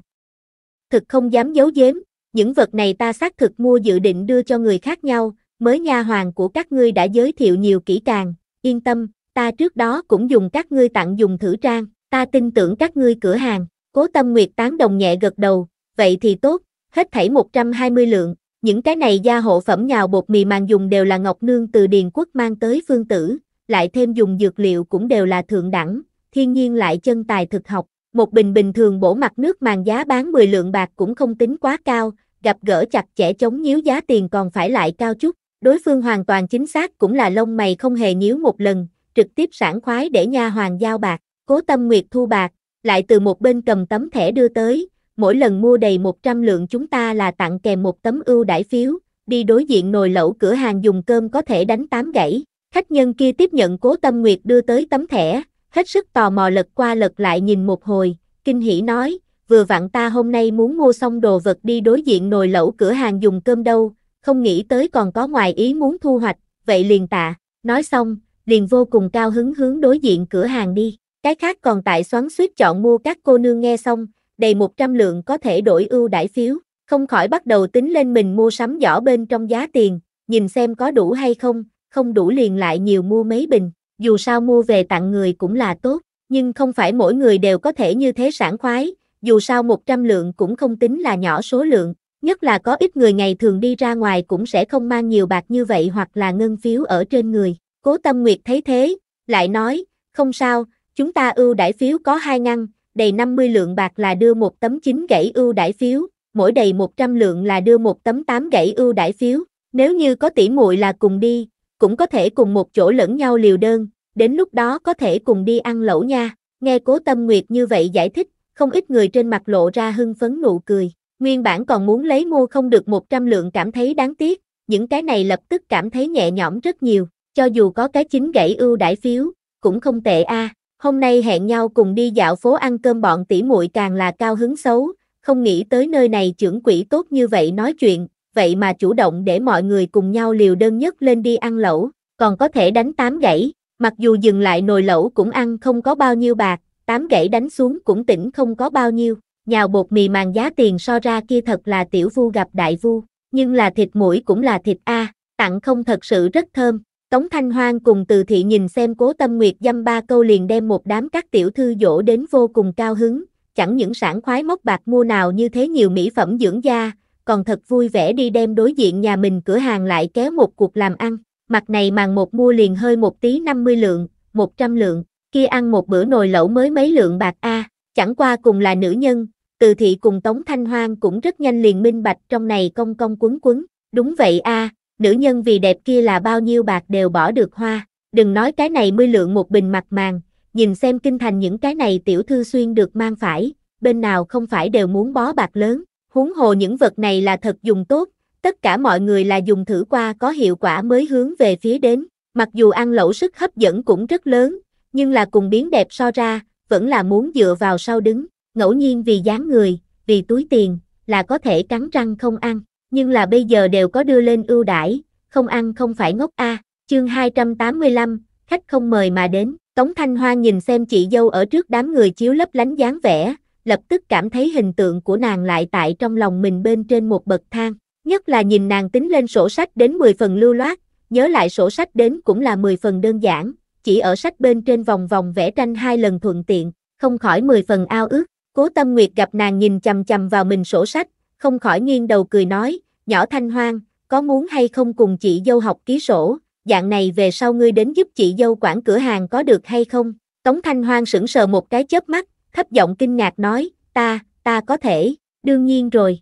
thật không dám giấu giếm, những vật này ta xác thực mua dự định đưa cho người khác nhau, mới nha hoàng của các ngươi đã giới thiệu nhiều kỹ càng, Yên tâm, ta trước đó cũng dùng các ngươi tặng dùng thử trang, ta tin tưởng các ngươi cửa hàng. Cố Tâm Nguyệt tán đồng nhẹ gật đầu, vậy thì tốt, hết thảy 120 lượng, những cái này gia hộ phẩm nhào bột mì màng dùng đều là Ngọc Nương từ Điền Quốc mang tới phương tử, lại thêm dùng dược liệu cũng đều là thượng đẳng, thiên nhiên lại chân tài thực học. Một bình bình thường bổ mặt nước màng giá bán 10 lượng bạc cũng không tính quá cao, gặp gỡ chặt chẽ chống nhíu giá tiền còn phải lại cao chút, Đối phương hoàn toàn chính xác cũng là lông mày không hề nhíu một lần, trực tiếp sảng khoái để nha hoàng giao bạc, cố tâm nguyệt thu bạc, lại từ một bên cầm tấm thẻ đưa tới, mỗi lần mua đầy 100 lượng chúng ta là tặng kèm một tấm ưu đãi phiếu, đi đối diện nồi lẩu cửa hàng dùng cơm có thể đánh tám gãy. Khách nhân kia tiếp nhận cố tâm nguyệt đưa tới tấm thẻ, hết sức tò mò lật qua lật lại nhìn một hồi, kinh hỉ nói, vừa vặn ta hôm nay muốn mua xong đồ vật đi đối diện nồi lẩu cửa hàng dùng cơm đâu, không nghĩ tới còn có ngoài ý muốn thu hoạch, vậy liền tạ, nói xong, liền vô cùng cao hứng hướng đối diện cửa hàng đi. Cái khác còn tại xoắn suýt chọn mua các cô nương nghe xong, đầy 100 lượng có thể đổi ưu đãi phiếu, không khỏi bắt đầu tính lên mình mua sắm giỏ bên trong giá tiền, nhìn xem có đủ hay không, không đủ liền lại nhiều mua mấy bình, dù sao mua về tặng người cũng là tốt, nhưng không phải mỗi người đều có thể như thế sảng khoái, dù sao 100 lượng cũng không tính là nhỏ số lượng, Nhất là có ít người ngày thường đi ra ngoài cũng sẽ không mang nhiều bạc như vậy hoặc là ngân phiếu ở trên người. Cố Tâm Nguyệt thấy thế, lại nói, không sao, chúng ta ưu đãi phiếu có hai ngăn, đầy 50 lượng bạc là đưa một tấm chín gãy ưu đãi phiếu, mỗi đầy 100 lượng là đưa một tấm tám gãy ưu đãi phiếu. Nếu như có tỷ muội là cùng đi, cũng có thể cùng một chỗ lẫn nhau liều đơn, đến lúc đó có thể cùng đi ăn lẩu nha. Nghe Cố Tâm Nguyệt như vậy giải thích, không ít người trên mặt lộ ra hưng phấn nụ cười. Nguyên bản còn muốn lấy mua không được 100 lượng cảm thấy đáng tiếc, những cái này lập tức cảm thấy nhẹ nhõm rất nhiều, cho dù có cái chính gãy ưu đãi phiếu, cũng không tệ a. Hôm nay hẹn nhau cùng đi dạo phố ăn cơm bọn tỷ muội càng là cao hứng xấu, không nghĩ tới nơi này trưởng quỹ tốt như vậy nói chuyện, vậy mà chủ động để mọi người cùng nhau liều đơn nhất lên đi ăn lẩu, còn có thể đánh tám gãy, mặc dù dừng lại nồi lẩu cũng ăn không có bao nhiêu bạc, tám gãy đánh xuống cũng tỉnh không có bao nhiêu, nhào bột mì màng giá tiền so ra kia thật là tiểu vu gặp đại vu, nhưng là thịt mũi cũng là thịt A, tặng không thật sự rất thơm. Tống Thanh Hoang cùng từ thị nhìn xem cố tâm nguyệt dăm ba câu liền đem một đám các tiểu thư dỗ đến vô cùng cao hứng, chẳng những sản khoái móc bạc mua nào như thế nhiều mỹ phẩm dưỡng da, còn thật vui vẻ đi đem đối diện nhà mình cửa hàng lại kéo một cuộc làm ăn, mặt này màng một mua liền hơi một tí 50 lượng, 100 lượng, kia ăn một bữa nồi lẩu mới mấy lượng bạc A, chẳng qua cùng là nữ nhân, từ thị cùng Tống Thanh Hoang cũng rất nhanh liền minh bạch trong này công công quấn quấn, đúng vậy a, nữ nhân vì đẹp kia là bao nhiêu bạc đều bỏ được hoa, đừng nói cái này mươi lượng một bình mặt màng, nhìn xem kinh thành những cái này tiểu thư xuyên được mang phải, bên nào không phải đều muốn bó bạc lớn, huống hồ những vật này là thật dùng tốt, tất cả mọi người là dùng thử qua có hiệu quả mới hướng về phía đến, mặc dù ăn lẩu sức hấp dẫn cũng rất lớn, nhưng là cùng biến đẹp so ra, vẫn là muốn dựa vào sau đứng, ngẫu nhiên vì dáng người, vì túi tiền, là có thể cắn răng không ăn, nhưng là bây giờ đều có đưa lên ưu đãi, không ăn không phải ngốc a. À. Chương 285, khách không mời mà đến, Tống Thanh Hoa nhìn xem chị dâu ở trước đám người chiếu lấp lánh dáng vẻ, lập tức cảm thấy hình tượng của nàng lại tại trong lòng mình bên trên một bậc thang, nhất là nhìn nàng tính lên sổ sách đến 10 phần lưu loát, nhớ lại sổ sách đến cũng là 10 phần đơn giản, chỉ ở sách bên trên vòng vòng vẽ tranh hai lần thuận tiện, không khỏi 10 phần ao ước, Cố Tâm Nguyệt gặp nàng nhìn chầm chầm vào mình sổ sách, không khỏi nghiêng đầu cười nói, nhỏ thanh hoang, có muốn hay không cùng chị dâu học ký sổ, dạng này về sau ngươi đến giúp chị dâu quản cửa hàng có được hay không? Tống thanh hoang sững sờ một cái chớp mắt, thấp giọng kinh ngạc nói, ta, ta có thể, đương nhiên rồi.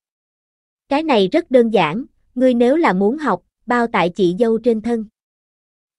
Cái này rất đơn giản, ngươi nếu là muốn học, bao tại chị dâu trên thân.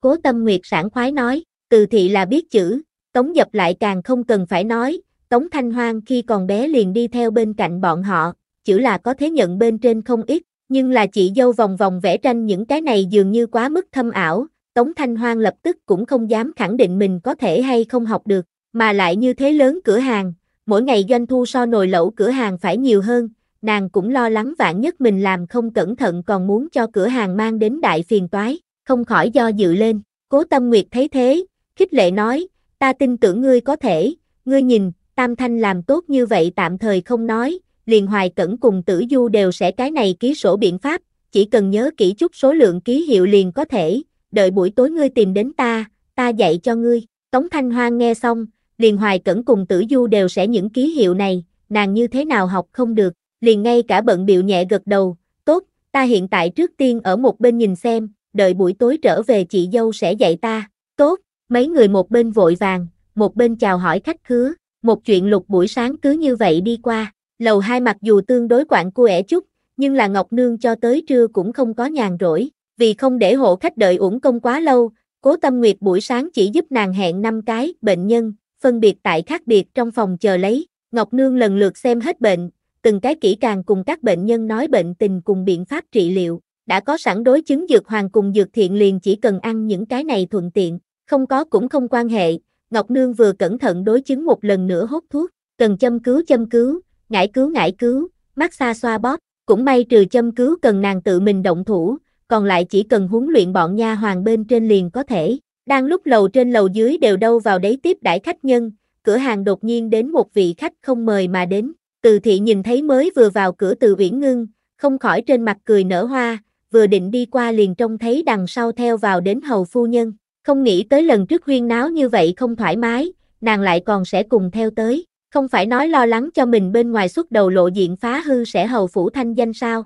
Cố Tâm Nguyệt sảng khoái nói, từ thị là biết chữ, Tống Dập lại càng không cần phải nói, Tống Thanh Hoang khi còn bé liền đi theo bên cạnh bọn họ, chữ là có thế nhận bên trên không ít, nhưng là chị dâu vòng vòng vẽ tranh những cái này dường như quá mức thâm ảo, Tống Thanh Hoang lập tức cũng không dám khẳng định mình có thể hay không học được, mà lại như thế lớn cửa hàng, mỗi ngày doanh thu so nồi lẩu cửa hàng phải nhiều hơn, nàng cũng lo lắng vạn nhất mình làm không cẩn thận còn muốn cho cửa hàng mang đến đại phiền toái, không khỏi do dự lên, cố tâm nguyệt thấy thế, khích lệ nói, ta tin tưởng ngươi có thể, ngươi nhìn, Tam Thanh làm tốt như vậy tạm thời không nói, liền Hoài Cẩn cùng Tử Du đều sẽ cái này ký sổ biện pháp, chỉ cần nhớ kỹ chút số lượng ký hiệu liền có thể, đợi buổi tối ngươi tìm đến ta, ta dạy cho ngươi. Tống Thanh Hoang nghe xong, liền Hoài Cẩn cùng Tử Du đều sẽ những ký hiệu này, nàng như thế nào học không được, liền ngay cả bận biểu nhẹ gật đầu, tốt, ta hiện tại trước tiên ở một bên nhìn xem, đợi buổi tối trở về chị dâu sẽ dạy ta, tốt, mấy người một bên vội vàng, một bên chào hỏi khách khứa một chuyện lục buổi sáng cứ như vậy đi qua, lầu hai mặc dù tương đối quạng cu ẻ chút, nhưng là Ngọc Nương cho tới trưa cũng không có nhàn rỗi, vì không để hộ khách đợi uổng công quá lâu, Cố Tâm Nguyệt buổi sáng chỉ giúp nàng hẹn năm cái bệnh nhân, phân biệt tại khác biệt trong phòng chờ lấy, Ngọc Nương lần lượt xem hết bệnh, từng cái kỹ càng cùng các bệnh nhân nói bệnh tình cùng biện pháp trị liệu, đã có sẵn đối chứng dược hoàng cùng dược thiện liền chỉ cần ăn những cái này thuận tiện, không có cũng không quan hệ, Ngọc Nương vừa cẩn thận đối chứng một lần nữa hút thuốc, cần châm cứu châm cứu, ngải cứu ngải cứu, mát xa xoa bóp, cũng may trừ châm cứu cần nàng tự mình động thủ, còn lại chỉ cần huấn luyện bọn nha hoàng bên trên liền có thể. Đang lúc lầu trên lầu dưới đều đâu vào đấy tiếp đãi khách nhân, cửa hàng đột nhiên đến một vị khách không mời mà đến. Từ thị nhìn thấy mới vừa vào cửa từ viễn ngưng, không khỏi trên mặt cười nở hoa, vừa định đi qua liền trông thấy đằng sau theo vào đến hầu phu nhân. Không nghĩ tới lần trước huyên náo như vậy không thoải mái, nàng lại còn sẽ cùng theo tới. Không phải nói lo lắng cho mình bên ngoài xuất đầu lộ diện phá hư sẽ hầu phủ thanh danh sao.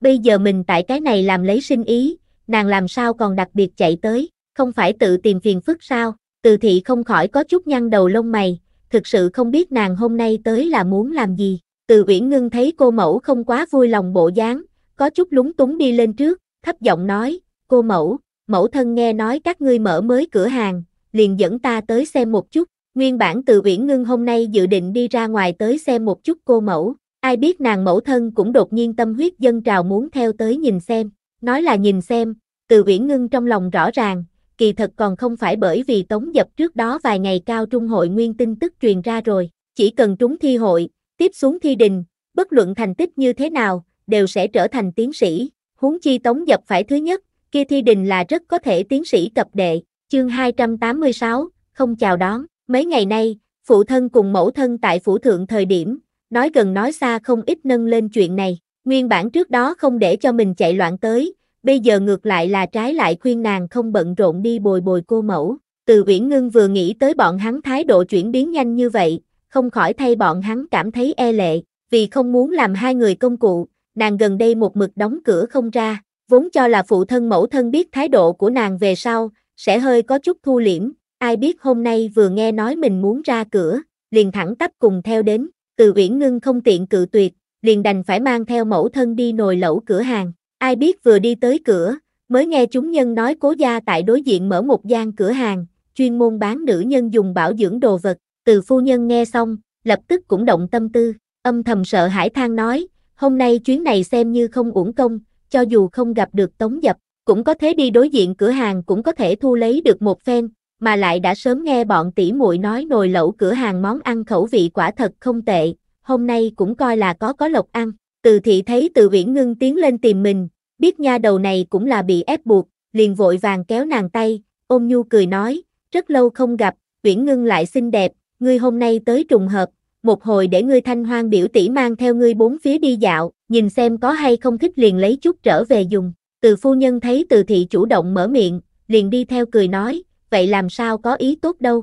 Bây giờ mình tại cái này làm lấy sinh ý, nàng làm sao còn đặc biệt chạy tới, không phải tự tìm phiền phức sao. Từ thị không khỏi có chút nhăn đầu lông mày, thực sự không biết nàng hôm nay tới là muốn làm gì. Từ Uyển Ngưng thấy cô mẫu không quá vui lòng bộ dáng, có chút lúng túng đi lên trước, thấp giọng nói, cô mẫu, mẫu thân nghe nói các ngươi mở mới cửa hàng, liền dẫn ta tới xem một chút, nguyên bản từ viễn ngưng hôm nay dự định đi ra ngoài tới xem một chút cô mẫu, ai biết nàng mẫu thân cũng đột nhiên tâm huyết dân trào muốn theo tới nhìn xem, nói là nhìn xem, từ viễn ngưng trong lòng rõ ràng, kỳ thật còn không phải bởi vì tống dập trước đó vài ngày cao trung hội nguyên tin tức truyền ra rồi, chỉ cần trúng thi hội, tiếp xuống thi đình, bất luận thành tích như thế nào, đều sẽ trở thành tiến sĩ, huống chi tống dập phải thứ nhất, kia thi đình là rất có thể tiến sĩ cập đệ, chương 286, không chào đón, mấy ngày nay, phụ thân cùng mẫu thân tại phủ thượng thời điểm, nói gần nói xa không ít nâng lên chuyện này, nguyên bản trước đó không để cho mình chạy loạn tới, bây giờ ngược lại là trái lại khuyên nàng không bận rộn đi bồi bồi cô mẫu, từ viễn ngưng vừa nghĩ tới bọn hắn thái độ chuyển biến nhanh như vậy, không khỏi thay bọn hắn cảm thấy e lệ, vì không muốn làm hai người công cụ, nàng gần đây một mực đóng cửa không ra, vốn cho là phụ thân mẫu thân biết thái độ của nàng về sau, sẽ hơi có chút thu liễm, ai biết hôm nay vừa nghe nói mình muốn ra cửa, liền thẳng tắp cùng theo đến, từ Uyển Ngưng không tiện cự tuyệt, liền đành phải mang theo mẫu thân đi nồi lẩu cửa hàng, ai biết vừa đi tới cửa, mới nghe chúng nhân nói cố gia tại đối diện mở một gian cửa hàng, chuyên môn bán nữ nhân dùng bảo dưỡng đồ vật, từ phu nhân nghe xong, lập tức cũng động tâm tư, âm thầm sợ hãi than nói, hôm nay chuyến này xem như không uổng công, cho dù không gặp được Tống Dập, cũng có thể đi đối diện cửa hàng cũng có thể thu lấy được một phen, mà lại đã sớm nghe bọn tỷ muội nói nồi lẩu cửa hàng món ăn khẩu vị quả thật không tệ, hôm nay cũng coi là có có lộc ăn. Từ thị thấy Từ Viễn Ngưng tiến lên tìm mình, biết nha đầu này cũng là bị ép buộc, liền vội vàng kéo nàng tay, ôm nhu cười nói, rất lâu không gặp, Viễn Ngưng lại xinh đẹp, ngươi hôm nay tới trùng hợp, một hồi để ngươi thanh hoang biểu tỷ mang theo ngươi bốn phía đi dạo, nhìn xem có hay không thích liền lấy chút trở về dùng. Từ phu nhân thấy từ thị chủ động mở miệng, liền đi theo cười nói, vậy làm sao có ý tốt đâu.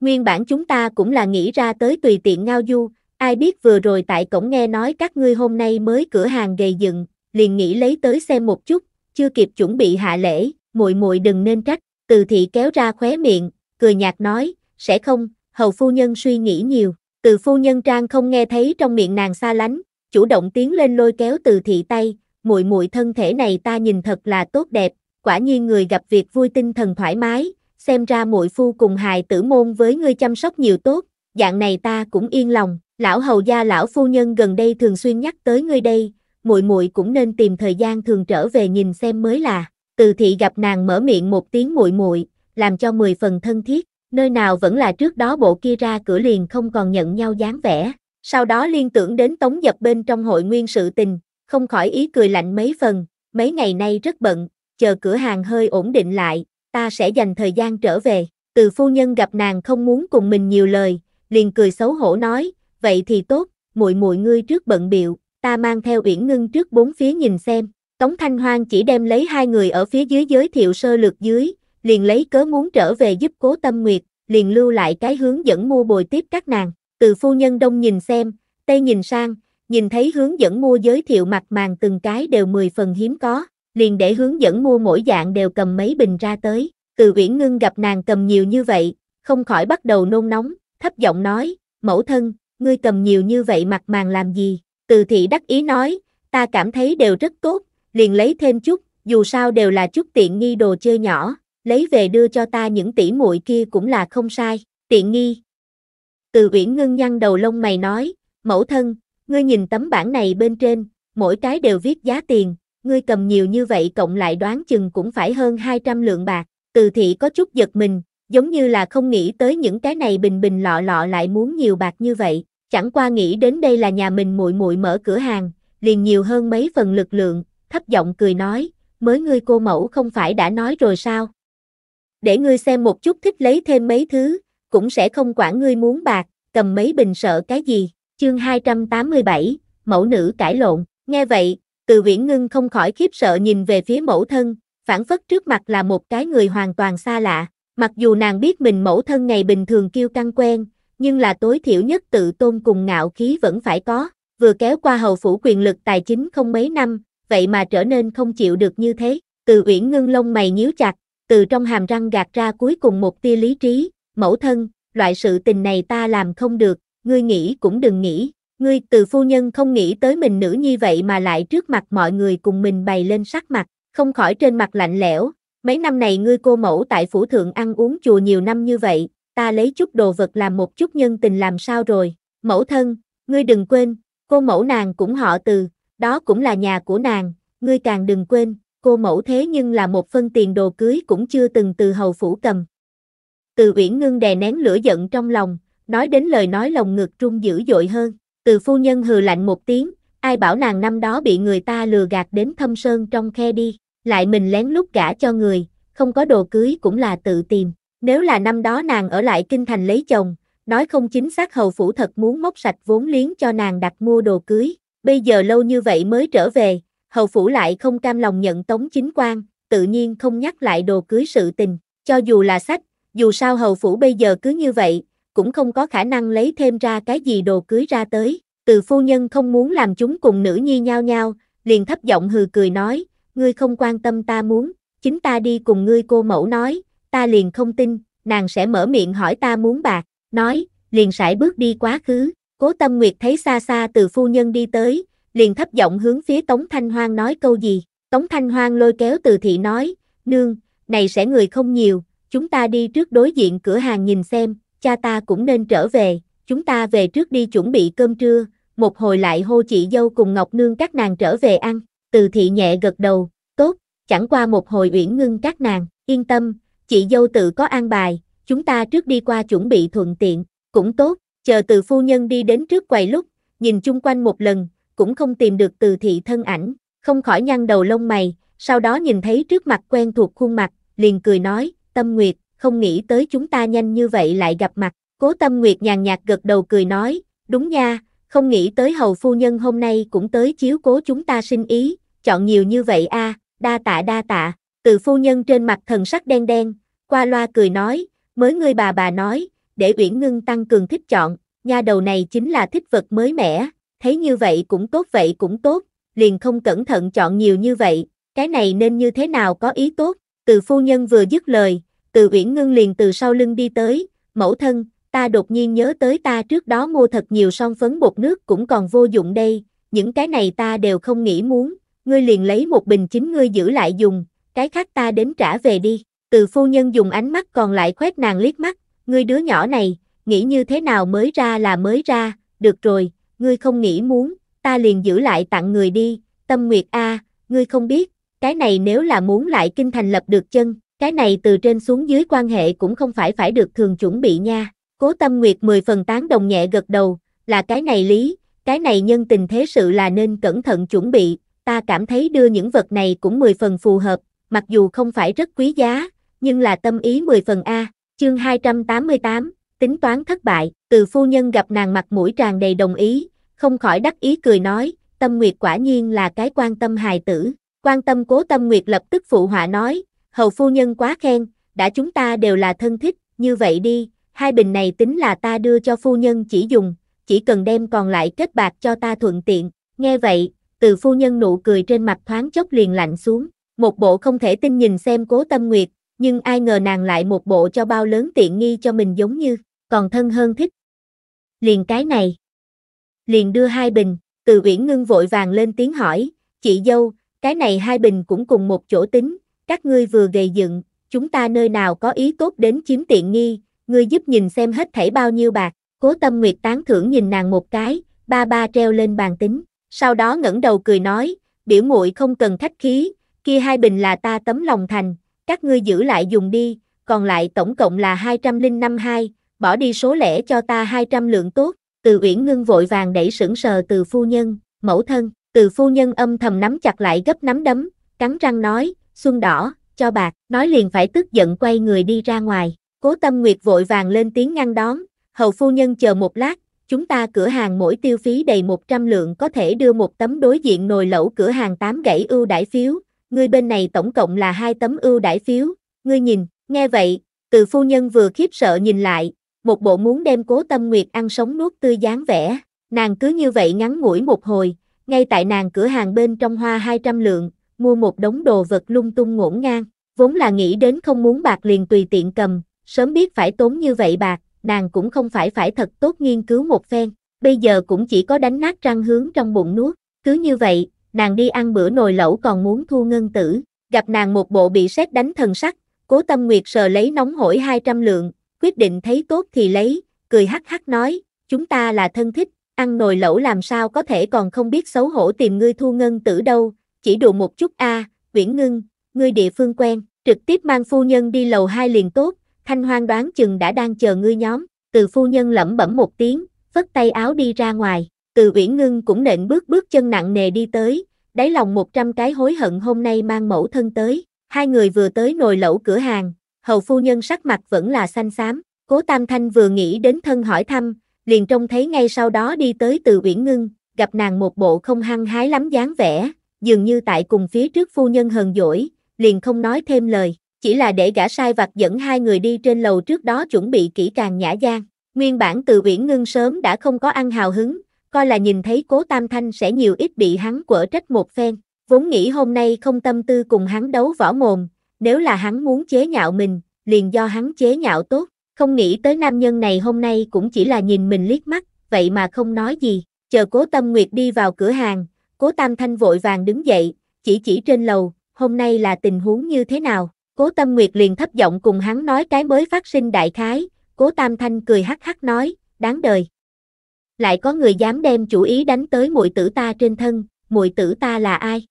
Nguyên bản chúng ta cũng là nghĩ ra tới tùy tiện ngao du, ai biết vừa rồi tại cổng nghe nói các ngươi hôm nay mới cửa hàng gầy dựng, liền nghĩ lấy tới xem một chút, chưa kịp chuẩn bị hạ lễ, muội muội đừng nên trách, từ thị kéo ra khóe miệng, cười nhạt nói, sẽ không, hầu phu nhân suy nghĩ nhiều. Từ phu nhân Trang không nghe thấy trong miệng nàng xa lánh, chủ động tiến lên lôi kéo Từ thị tay, "Muội muội thân thể này ta nhìn thật là tốt đẹp, quả nhiên người gặp việc vui tinh thần thoải mái, xem ra muội phu cùng hài tử môn với ngươi chăm sóc nhiều tốt, dạng này ta cũng yên lòng." Lão hầu gia lão phu nhân gần đây thường xuyên nhắc tới ngươi đây, muội muội cũng nên tìm thời gian thường trở về nhìn xem mới là. Từ thị gặp nàng mở miệng một tiếng muội muội, làm cho mười phần thân thiết nơi nào vẫn là trước đó bộ kia ra cửa liền không còn nhận nhau dáng vẻ, sau đó liên tưởng đến tống dập bên trong hội nguyên sự tình, không khỏi ý cười lạnh mấy phần, mấy ngày nay rất bận, chờ cửa hàng hơi ổn định lại, ta sẽ dành thời gian trở về, từ phu nhân gặp nàng không muốn cùng mình nhiều lời, liền cười xấu hổ nói, vậy thì tốt, muội muội ngươi trước bận biệu, ta mang theo Uyển Ngưng trước bốn phía nhìn xem. Tống Thanh Hoang chỉ đem lấy hai người ở phía dưới giới thiệu sơ lược dưới, liền lấy cớ muốn trở về giúp cố tâm nguyệt, liền lưu lại cái hướng dẫn mua bồi tiếp các nàng. Từ phu nhân đông nhìn xem, tây nhìn sang, nhìn thấy hướng dẫn mua giới thiệu mặt màng từng cái đều 10 phần hiếm có, liền để hướng dẫn mua mỗi dạng đều cầm mấy bình ra tới. Từ Uyển Ngưng gặp nàng cầm nhiều như vậy, không khỏi bắt đầu nôn nóng, thấp giọng nói, mẫu thân, ngươi cầm nhiều như vậy mặt màng làm gì? Từ thị đắc ý nói, ta cảm thấy đều rất tốt, liền lấy thêm chút, dù sao đều là chút tiện nghi đồ chơi nhỏ, lấy về đưa cho ta những tỷ muội kia cũng là không sai, tiện nghi. Từ Uyển Ngưng nhăn đầu lông mày nói, mẫu thân, ngươi nhìn tấm bảng này bên trên, mỗi cái đều viết giá tiền, ngươi cầm nhiều như vậy cộng lại đoán chừng cũng phải hơn 200 lượng bạc, từ thị có chút giật mình, giống như là không nghĩ tới những cái này bình bình lọ lọ lại muốn nhiều bạc như vậy, chẳng qua nghĩ đến đây là nhà mình muội muội mở cửa hàng, liền nhiều hơn mấy phần lực lượng, thấp giọng cười nói, mới ngươi cô mẫu không phải đã nói rồi sao, để ngươi xem một chút thích lấy thêm mấy thứ, cũng sẽ không quản ngươi muốn bạc, cầm mấy bình sợ cái gì. Chương 287, mẫu nữ cãi lộn, nghe vậy, từ viễn ngưng không khỏi khiếp sợ nhìn về phía mẫu thân, phản phất trước mặt là một cái người hoàn toàn xa lạ, mặc dù nàng biết mình mẫu thân ngày bình thường kiêu căng quen, nhưng là tối thiểu nhất tự tôn cùng ngạo khí vẫn phải có, vừa kéo qua hầu phủ quyền lực tài chính không mấy năm, vậy mà trở nên không chịu được như thế, từ uyển ngưng lông mày nhíu chặt, từ trong hàm răng gạt ra cuối cùng một tia lý trí, mẫu thân, loại sự tình này ta làm không được, ngươi nghĩ cũng đừng nghĩ, ngươi từ phu nhân không nghĩ tới mình nữ như vậy mà lại trước mặt mọi người cùng mình bày lên sắc mặt, không khỏi trên mặt lạnh lẽo, mấy năm này ngươi cô mẫu tại phủ thượng ăn uống chùa nhiều năm như vậy, ta lấy chút đồ vật làm một chút nhân tình làm sao rồi, mẫu thân, ngươi đừng quên, cô mẫu nàng cũng họ từ, đó cũng là nhà của nàng, ngươi càng đừng quên, Cô mẫu thế nhưng là một phân tiền đồ cưới cũng chưa từng từ hầu phủ cầm. Từ Uyển Ngưng đè nén lửa giận trong lòng, nói đến lời nói lòng ngực trung dữ dội hơn. Từ phu nhân hừ lạnh một tiếng, ai bảo nàng năm đó bị người ta lừa gạt đến thâm sơn trong khe đi, lại mình lén lút gả cho người, không có đồ cưới cũng là tự tìm. Nếu là năm đó nàng ở lại kinh thành lấy chồng, nói không chính xác hầu phủ thật muốn móc sạch vốn liếng cho nàng đặt mua đồ cưới, bây giờ lâu như vậy mới trở về, hầu phủ lại không cam lòng nhận tống chính quan, tự nhiên không nhắc lại đồ cưới sự tình, cho dù là sách, dù sao hầu phủ bây giờ cứ như vậy, cũng không có khả năng lấy thêm ra cái gì đồ cưới ra tới, từ phu nhân không muốn làm chúng cùng nữ nhi nhau nhau, liền thấp giọng hừ cười nói, ngươi không quan tâm ta muốn, chính ta đi cùng ngươi cô mẫu nói, ta liền không tin, nàng sẽ mở miệng hỏi ta muốn bạc, nói, liền sải bước đi quá khứ, cố tâm nguyệt thấy xa xa từ phu nhân đi tới, liền thấp giọng hướng phía Tống Thanh Hoang nói câu gì. Tống Thanh Hoang lôi kéo từ thị nói, nương, này sẽ người không nhiều, chúng ta đi trước đối diện cửa hàng nhìn xem, cha ta cũng nên trở về, chúng ta về trước đi chuẩn bị cơm trưa, một hồi lại hô chị dâu cùng Ngọc Nương các nàng trở về ăn. Từ thị nhẹ gật đầu, tốt, chẳng qua một hồi uyển ngưng các nàng, yên tâm, chị dâu tự có an bài, chúng ta trước đi qua chuẩn bị thuận tiện, cũng tốt, chờ từ phu nhân đi đến trước quầy lúc, nhìn chung quanh một lần, cũng không tìm được từ thị thân ảnh, không khỏi nhăn đầu lông mày, sau đó nhìn thấy trước mặt quen thuộc khuôn mặt, liền cười nói, Tâm Nguyệt, không nghĩ tới chúng ta nhanh như vậy lại gặp mặt, cố Tâm Nguyệt nhàn nhạt gật đầu cười nói, đúng nha, không nghĩ tới hầu phu nhân hôm nay cũng tới chiếu cố chúng ta sinh ý, chọn nhiều như vậy a, đa tạ đa tạ, từ phu nhân trên mặt thần sắc đen đen, qua loa cười nói, mới ngươi bà bà nói, để Uyển Ngưng tăng cường thích chọn, nha đầu này chính là thích vật mới mẻ, thấy như vậy cũng tốt vậy cũng tốt, liền không cẩn thận chọn nhiều như vậy, cái này nên như thế nào có ý tốt, từ phu nhân vừa dứt lời, từ uyển ngưng liền từ sau lưng đi tới, mẫu thân, ta đột nhiên nhớ tới ta trước đó mua thật nhiều son phấn bột nước cũng còn vô dụng đây, những cái này ta đều không nghĩ muốn, ngươi liền lấy một bình chính ngươi giữ lại dùng, cái khác ta đến trả về đi, từ phu nhân dùng ánh mắt còn lại khoét nàng liếc mắt, ngươi đứa nhỏ này, nghĩ như thế nào mới ra là mới ra, được rồi, ngươi không nghĩ muốn, ta liền giữ lại tặng người đi, tâm nguyệt a, ngươi không biết, cái này nếu là muốn lại kinh thành lập được chân, cái này từ trên xuống dưới quan hệ cũng không phải phải được thường chuẩn bị nha. Cố Tâm Nguyệt mười phần tán đồng nhẹ gật đầu, là cái này lý, cái này nhân tình thế sự là nên cẩn thận chuẩn bị, ta cảm thấy đưa những vật này cũng mười phần phù hợp, mặc dù không phải rất quý giá, nhưng là tâm ý mười phần A, chương 288, tính toán thất bại, từ phu nhân gặp nàng mặt mũi tràn đầy đồng ý, không khỏi đắc ý cười nói, tâm nguyệt quả nhiên là cái quan tâm hài tử, quan tâm cố tâm nguyệt lập tức phụ họa nói, hầu phu nhân quá khen, đã chúng ta đều là thân thích, như vậy đi, hai bình này tính là ta đưa cho phu nhân chỉ dùng, chỉ cần đem còn lại kết bạc cho ta thuận tiện, nghe vậy, từ phu nhân nụ cười trên mặt thoáng chốc liền lạnh xuống, một bộ không thể tin nhìn xem cố tâm nguyệt, nhưng ai ngờ nàng lại một bộ cho bao lớn tiện nghi cho mình giống như, còn thân hơn thích. Liền cái này, liền đưa hai bình, từ Uyển Ngưng vội vàng lên tiếng hỏi, chị dâu, cái này hai bình cũng cùng một chỗ tính, các ngươi vừa gầy dựng, chúng ta nơi nào có ý tốt đến chiếm tiện nghi, ngươi giúp nhìn xem hết thảy bao nhiêu bạc, cố tâm nguyệt tán thưởng nhìn nàng một cái, ba ba treo lên bàn tính, sau đó ngẩng đầu cười nói, biểu muội không cần khách khí, kia hai bình là ta tấm lòng thành, các ngươi giữ lại dùng đi, còn lại tổng cộng là 2005 hai, bỏ đi số lẻ cho ta 200 lượng tốt, từ uyển ngưng vội vàng đẩy sững sờ từ phu nhân, mẫu thân, từ phu nhân âm thầm nắm chặt lại gấp nắm đấm, cắn răng nói, xuân đỏ, cho bạc, nói liền phải tức giận quay người đi ra ngoài, cố tâm nguyệt vội vàng lên tiếng ngăn đón, hầu phu nhân chờ một lát, chúng ta cửa hàng mỗi tiêu phí đầy 100 lượng có thể đưa một tấm đối diện nồi lẩu cửa hàng tám gãy ưu đãi phiếu, người bên này tổng cộng là hai tấm ưu đãi phiếu, ngươi nhìn, nghe vậy, từ phu nhân vừa khiếp sợ nhìn lại, một bộ muốn đem cố tâm nguyệt ăn sống nuốt tươi dáng vẻ, nàng cứ như vậy ngắn ngủi một hồi, ngay tại nàng cửa hàng bên trong hoa 200 lượng, mua một đống đồ vật lung tung ngổn ngang, vốn là nghĩ đến không muốn bạc liền tùy tiện cầm, sớm biết phải tốn như vậy bạc, nàng cũng không phải phải thật tốt nghiên cứu một phen, bây giờ cũng chỉ có đánh nát răng hướng trong bụng nuốt, cứ như vậy, nàng đi ăn bữa nồi lẩu còn muốn thu ngân tử, gặp nàng một bộ bị sét đánh thần sắc, cố tâm nguyệt sờ lấy nóng hổi 200 lượng, quyết định thấy tốt thì lấy, cười hắc hắc nói, chúng ta là thân thích, ăn nồi lẩu làm sao có thể còn không biết xấu hổ tìm ngươi thu ngân tử đâu, chỉ đùa một chút a, Viễn Ngưng, ngươi địa phương quen, trực tiếp mang phu nhân đi lầu hai liền tốt, Thanh Hoang đoán chừng đã đang chờ ngươi nhóm, từ phu nhân lẩm bẩm một tiếng, phất tay áo đi ra ngoài, từ Viễn Ngưng cũng nện bước bước chân nặng nề đi tới, đáy lòng một trăm cái hối hận hôm nay mang mẫu thân tới, hai người vừa tới nồi lẩu cửa hàng, hầu phu nhân sắc mặt vẫn là xanh xám, cố Tam Thanh vừa nghĩ đến thân hỏi thăm, liền trông thấy ngay sau đó đi tới từ uyển ngưng, gặp nàng một bộ không hăng hái lắm dáng vẻ, dường như tại cùng phía trước phu nhân hờn dỗi, liền không nói thêm lời, chỉ là để gã sai vặt dẫn hai người đi trên lầu trước đó chuẩn bị kỹ càng nhã gian. Nguyên bản từ uyển ngưng sớm đã không có ăn hào hứng, coi là nhìn thấy cố Tam Thanh sẽ nhiều ít bị hắn quở trách một phen, vốn nghĩ hôm nay không tâm tư cùng hắn đấu võ mồm, nếu là hắn muốn chế nhạo mình, liền do hắn chế nhạo tốt, không nghĩ tới nam nhân này hôm nay cũng chỉ là nhìn mình liếc mắt, vậy mà không nói gì, chờ cố tâm nguyệt đi vào cửa hàng, cố tam thanh vội vàng đứng dậy, chỉ chỉ trên lầu, hôm nay là tình huống như thế nào, cố tâm nguyệt liền thấp giọng cùng hắn nói cái mới phát sinh đại khái, cố tam thanh cười hắc hắc nói, đáng đời. Lại có người dám đem chủ ý đánh tới muội tử ta trên thân, muội tử ta là ai?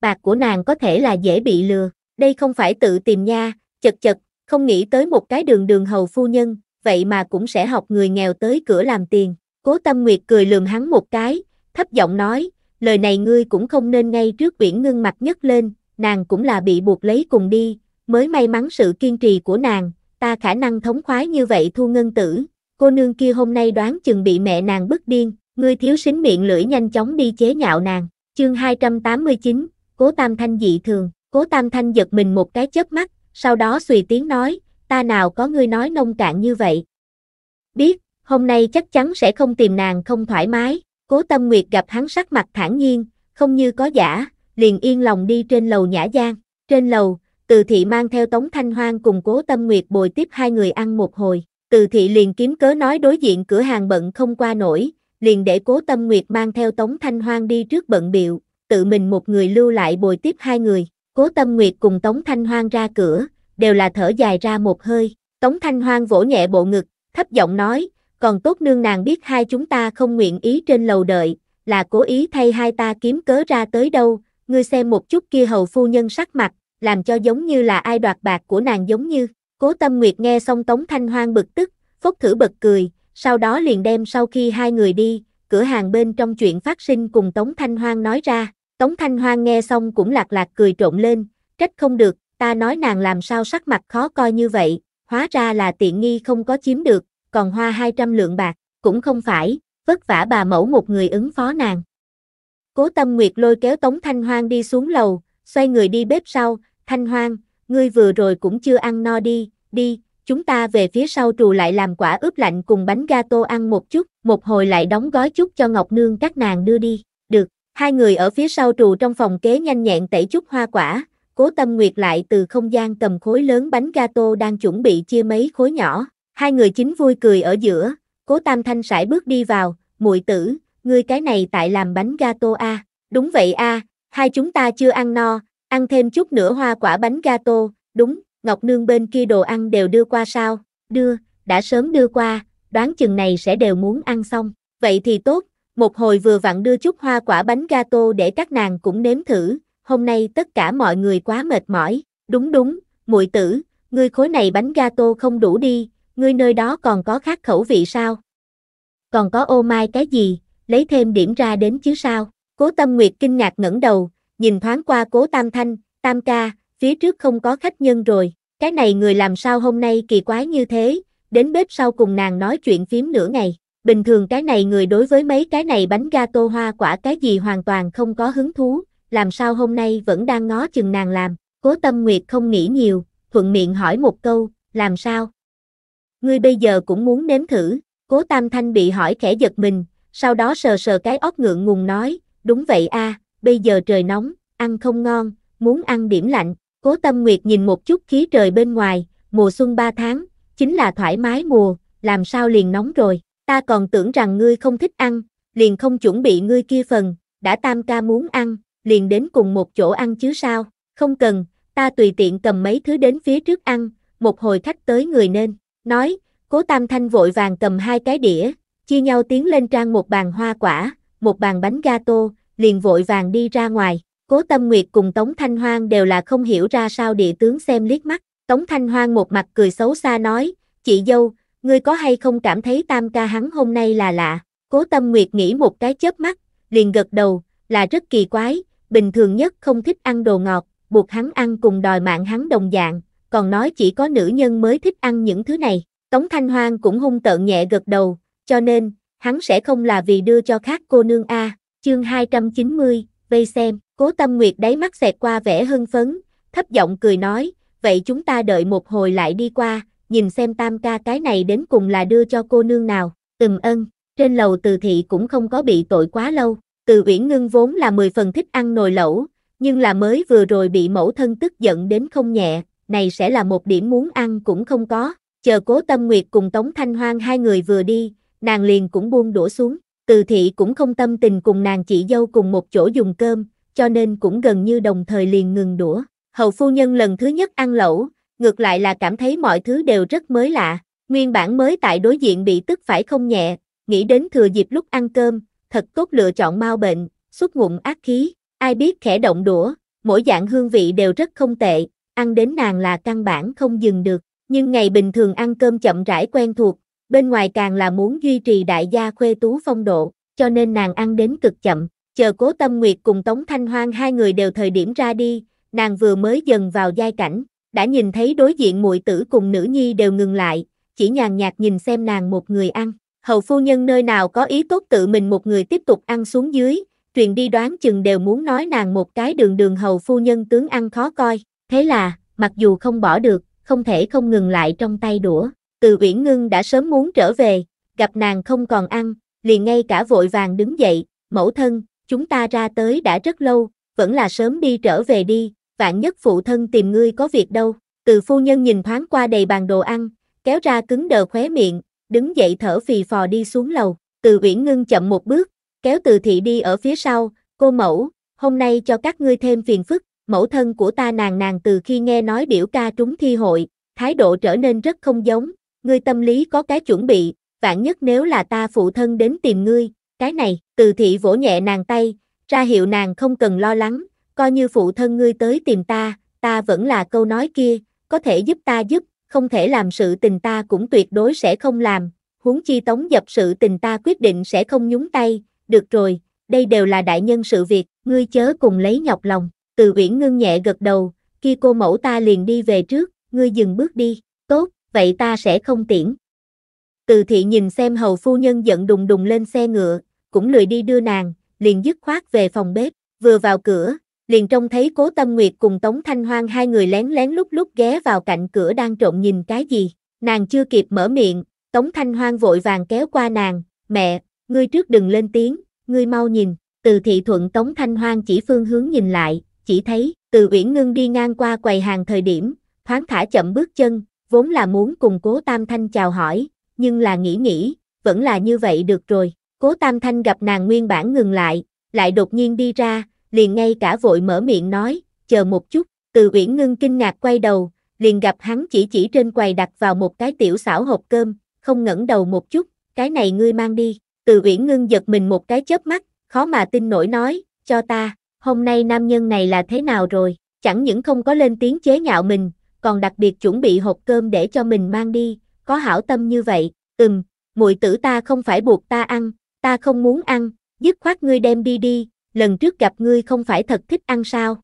Bạc của nàng có thể là dễ bị lừa. Đây không phải tự tìm nha, chật chật, không nghĩ tới một cái đường đường hầu phu nhân, vậy mà cũng sẽ học người nghèo tới cửa làm tiền. Cố Tâm Nguyệt cười lườm hắn một cái, thấp giọng nói, lời này ngươi cũng không nên ngay trước biển ngưng mặt nhất lên, nàng cũng là bị buộc lấy cùng đi, mới may mắn sự kiên trì của nàng, ta khả năng thống khoái như vậy thu ngân tử, cô nương kia hôm nay đoán chừng bị mẹ nàng bức điên, ngươi thiếu xính miệng lưỡi nhanh chóng đi chế nhạo nàng. Chương 289, Cố Tam Thanh dị thường, Cố Tam Thanh giật mình một cái chớp mắt, sau đó xùy tiếng nói, ta nào có ngươi nói nông cạn như vậy. Biết, hôm nay chắc chắn sẽ không tìm nàng không thoải mái, cố Tâm Nguyệt gặp hắn sắc mặt thản nhiên, không như có giả, liền yên lòng đi trên lầu nhã gian, trên lầu, từ thị mang theo Tống Thanh Hoang cùng cố Tâm Nguyệt bồi tiếp hai người ăn một hồi, từ thị liền kiếm cớ nói đối diện cửa hàng bận không qua nổi, liền để cố Tâm Nguyệt mang theo Tống Thanh Hoang đi trước bận biệu, tự mình một người lưu lại bồi tiếp hai người. Cố Tâm Nguyệt cùng Tống Thanh Hoang ra cửa, đều là thở dài ra một hơi. Tống Thanh Hoang vỗ nhẹ bộ ngực, thấp giọng nói, còn tốt nương nàng biết hai chúng ta không nguyện ý trên lầu đợi, là cố ý thay hai ta kiếm cớ ra tới đâu, ngươi xem một chút kia hầu phu nhân sắc mặt, làm cho giống như là ai đoạt bạc của nàng giống như. Cố Tâm Nguyệt nghe xong Tống Thanh Hoang bực tức, phốc thử bật cười, sau đó liền đem sau khi hai người đi, cửa hàng bên trong chuyện phát sinh cùng Tống Thanh Hoang nói ra, Tống Thanh Hoa nghe xong cũng lạc lạc cười trộn lên, trách không được, ta nói nàng làm sao sắc mặt khó coi như vậy, hóa ra là tiện nghi không có chiếm được, còn hoa 200 lượng bạc, cũng không phải, vất vả bà mẫu một người ứng phó nàng. Cố Tâm Nguyệt lôi kéo Tống Thanh Hoang đi xuống lầu, xoay người đi bếp sau, Thanh Hoang, ngươi vừa rồi cũng chưa ăn no đi, đi, chúng ta về phía sau trù lại làm quả ướp lạnh cùng bánh gato ăn một chút, một hồi lại đóng gói chút cho Ngọc Nương các nàng đưa đi. Hai người ở phía sau trù trong phòng kế nhanh nhẹn tẩy chút hoa quả, cố tâm nguyệt lại từ không gian cầm khối lớn bánh gato đang chuẩn bị chia mấy khối nhỏ. Hai người chính vui cười ở giữa, cố tam thanh sải bước đi vào, muội tử, ngươi cái này tại làm bánh gato a Đúng vậy a hai chúng ta chưa ăn no, ăn thêm chút nữa hoa quả bánh gato, đúng, Ngọc Nương bên kia đồ ăn đều đưa qua sao? Đưa, đã sớm đưa qua, đoán chừng này sẽ đều muốn ăn xong. Vậy thì tốt, một hồi vừa vặn đưa chút hoa quả bánh gato để các nàng cũng nếm thử, hôm nay tất cả mọi người quá mệt mỏi, đúng đúng, muội tử, ngươi khối này bánh gato không đủ đi, ngươi nơi đó còn có khác khẩu vị sao? Còn có ô mai cái gì, lấy thêm điểm ra đến chứ sao? Cố Tâm Nguyệt kinh ngạc ngẩng đầu, nhìn thoáng qua Cố Tam Thanh, Tam ca, phía trước không có khách nhân rồi, cái này người làm sao hôm nay kỳ quái như thế, đến bếp sau cùng nàng nói chuyện phím nửa ngày bình thường cái này người đối với mấy cái này bánh gato hoa quả cái gì hoàn toàn không có hứng thú, làm sao hôm nay vẫn đang ngó chừng nàng làm, cố tâm nguyệt không nghĩ nhiều, thuận miệng hỏi một câu, làm sao? Ngươi bây giờ cũng muốn nếm thử, cố tam thanh bị hỏi khẽ giật mình, sau đó sờ sờ cái óc ngượng ngùng nói, đúng vậy a, bây giờ trời nóng, ăn không ngon, muốn ăn điểm lạnh, cố tâm nguyệt nhìn một chút khí trời bên ngoài, mùa xuân ba tháng, chính là thoải mái mùa, làm sao liền nóng rồi ta còn tưởng rằng ngươi không thích ăn, liền không chuẩn bị ngươi kia phần, đã tam ca muốn ăn, liền đến cùng một chỗ ăn chứ sao, không cần, ta tùy tiện cầm mấy thứ đến phía trước ăn, một hồi khách tới người nên, nói, cố tam thanh vội vàng cầm hai cái đĩa, chia nhau tiến lên trang một bàn hoa quả, một bàn bánh gato, liền vội vàng đi ra ngoài, cố tâm nguyệt cùng Tống Thanh Hoang đều là không hiểu ra sao địa tướng xem liếc mắt, Tống Thanh Hoang một mặt cười xấu xa nói, chị dâu, ngươi có hay không cảm thấy tam ca hắn hôm nay là lạ, cố tâm nguyệt nghĩ một cái chớp mắt, liền gật đầu, là rất kỳ quái, bình thường nhất không thích ăn đồ ngọt, buộc hắn ăn cùng đòi mạng hắn đồng dạng, còn nói chỉ có nữ nhân mới thích ăn những thứ này, Tống Thanh Hoang cũng hung tợn nhẹ gật đầu, cho nên, hắn sẽ không là vì đưa cho khác cô nương A, chương 290, vây xem, cố tâm nguyệt đáy mắt xẹt qua vẻ hưng phấn, thấp giọng cười nói, vậy chúng ta đợi một hồi lại đi qua, nhìn xem tam ca cái này đến cùng là đưa cho cô nương nào, từng ân, trên lầu từ thị cũng không có bị tội quá lâu, từ uyển ngưng vốn là 10 phần thích ăn nồi lẩu, nhưng là mới vừa rồi bị mẫu thân tức giận đến không nhẹ, này sẽ là một điểm muốn ăn cũng không có, chờ cố tâm nguyệt cùng Tống Thanh Hoang hai người vừa đi, nàng liền cũng buông đổ xuống, từ thị cũng không tâm tình cùng nàng chị dâu cùng một chỗ dùng cơm, cho nên cũng gần như đồng thời liền ngừng đũa. Hậu phu nhân lần thứ nhất ăn lẩu, ngược lại là cảm thấy mọi thứ đều rất mới lạ, nguyên bản mới tại đối diện bị tức phải không nhẹ, nghĩ đến thừa dịp lúc ăn cơm, thật tốt lựa chọn mau bệnh, xúc ngụm ác khí, ai biết khẽ động đũa, mỗi dạng hương vị đều rất không tệ, ăn đến nàng là căn bản không dừng được, nhưng ngày bình thường ăn cơm chậm rãi quen thuộc, bên ngoài càng là muốn duy trì đại gia khuê tú phong độ, cho nên nàng ăn đến cực chậm, chờ cố tâm nguyệt cùng Tống Thanh Hoang hai người đều thời điểm ra đi, nàng vừa mới dần vào giai cảnh, đã nhìn thấy đối diện muội tử cùng nữ nhi đều ngừng lại, chỉ nhàn nhạt nhìn xem nàng một người ăn. Hầu phu nhân nơi nào có ý tốt tự mình một người tiếp tục ăn xuống dưới, truyền đi đoán chừng đều muốn nói nàng một cái đường đường hầu phu nhân tướng ăn khó coi. Thế là, mặc dù không bỏ được, không thể không ngừng lại trong tay đũa. Từ Uyển Ngưng đã sớm muốn trở về, gặp nàng không còn ăn, liền ngay cả vội vàng đứng dậy, mẫu thân, chúng ta ra tới đã rất lâu, vẫn là sớm đi trở về đi, vạn nhất phụ thân tìm ngươi có việc đâu. Từ phu nhân nhìn thoáng qua đầy bàn đồ ăn, kéo ra cứng đờ khóe miệng, đứng dậy thở phì phò đi xuống lầu. Từ Uyển Ngưng chậm một bước, kéo Từ thị đi ở phía sau, "Cô mẫu, hôm nay cho các ngươi thêm phiền phức, mẫu thân của ta nàng nàng từ khi nghe nói biểu ca trúng thi hội, thái độ trở nên rất không giống, ngươi tâm lý có cái chuẩn bị, vạn nhất nếu là ta phụ thân đến tìm ngươi, cái này." Từ thị vỗ nhẹ nàng tay, ra hiệu nàng không cần lo lắng, coi như phụ thân ngươi tới tìm ta, ta vẫn là câu nói kia, có thể giúp ta giúp, không thể làm sự tình ta cũng tuyệt đối sẽ không làm, huống chi tống dập sự tình ta quyết định sẽ không nhúng tay, được rồi, đây đều là đại nhân sự việc, ngươi chớ cùng lấy nhọc lòng, từ uyển ngưng nhẹ gật đầu, kia cô mẫu ta liền đi về trước, ngươi dừng bước đi, tốt, vậy ta sẽ không tiễn. Từ thị nhìn xem hầu phu nhân giận đùng đùng lên xe ngựa, cũng lười đi đưa nàng, liền dứt khoát về phòng bếp, vừa vào cửa, liền trông thấy Cố Tâm Nguyệt cùng Tống Thanh Hoang hai người lén lén lúc lúc ghé vào cạnh cửa đang trộn nhìn cái gì. Nàng chưa kịp mở miệng, Tống Thanh Hoang vội vàng kéo qua nàng, mẹ, ngươi trước đừng lên tiếng, ngươi mau nhìn. Từ thị thuận Tống Thanh Hoang chỉ phương hướng nhìn lại, chỉ thấy, từ Uyển Ngưng đi ngang qua quầy hàng thời điểm, thoáng thả chậm bước chân, vốn là muốn cùng Cố Tam Thanh chào hỏi, nhưng là nghĩ nghĩ, vẫn là như vậy được rồi. Cố Tam Thanh gặp nàng nguyên bản ngừng lại, lại đột nhiên đi ra, liền ngay cả vội mở miệng nói, chờ một chút, từ Uyển Ngưng kinh ngạc quay đầu, liền gặp hắn chỉ chỉ trên quầy đặt vào một cái tiểu xảo hộp cơm, không ngẩng đầu một chút, cái này ngươi mang đi, từ Uyển Ngưng giật mình một cái chớp mắt, khó mà tin nổi nói, cho ta, hôm nay nam nhân này là thế nào rồi, chẳng những không có lên tiếng chế nhạo mình, còn đặc biệt chuẩn bị hộp cơm để cho mình mang đi, có hảo tâm như vậy, ừm, muội tử ta không phải buộc ta ăn, ta không muốn ăn, dứt khoát ngươi đem đi đi, lần trước gặp ngươi không phải thật thích ăn sao.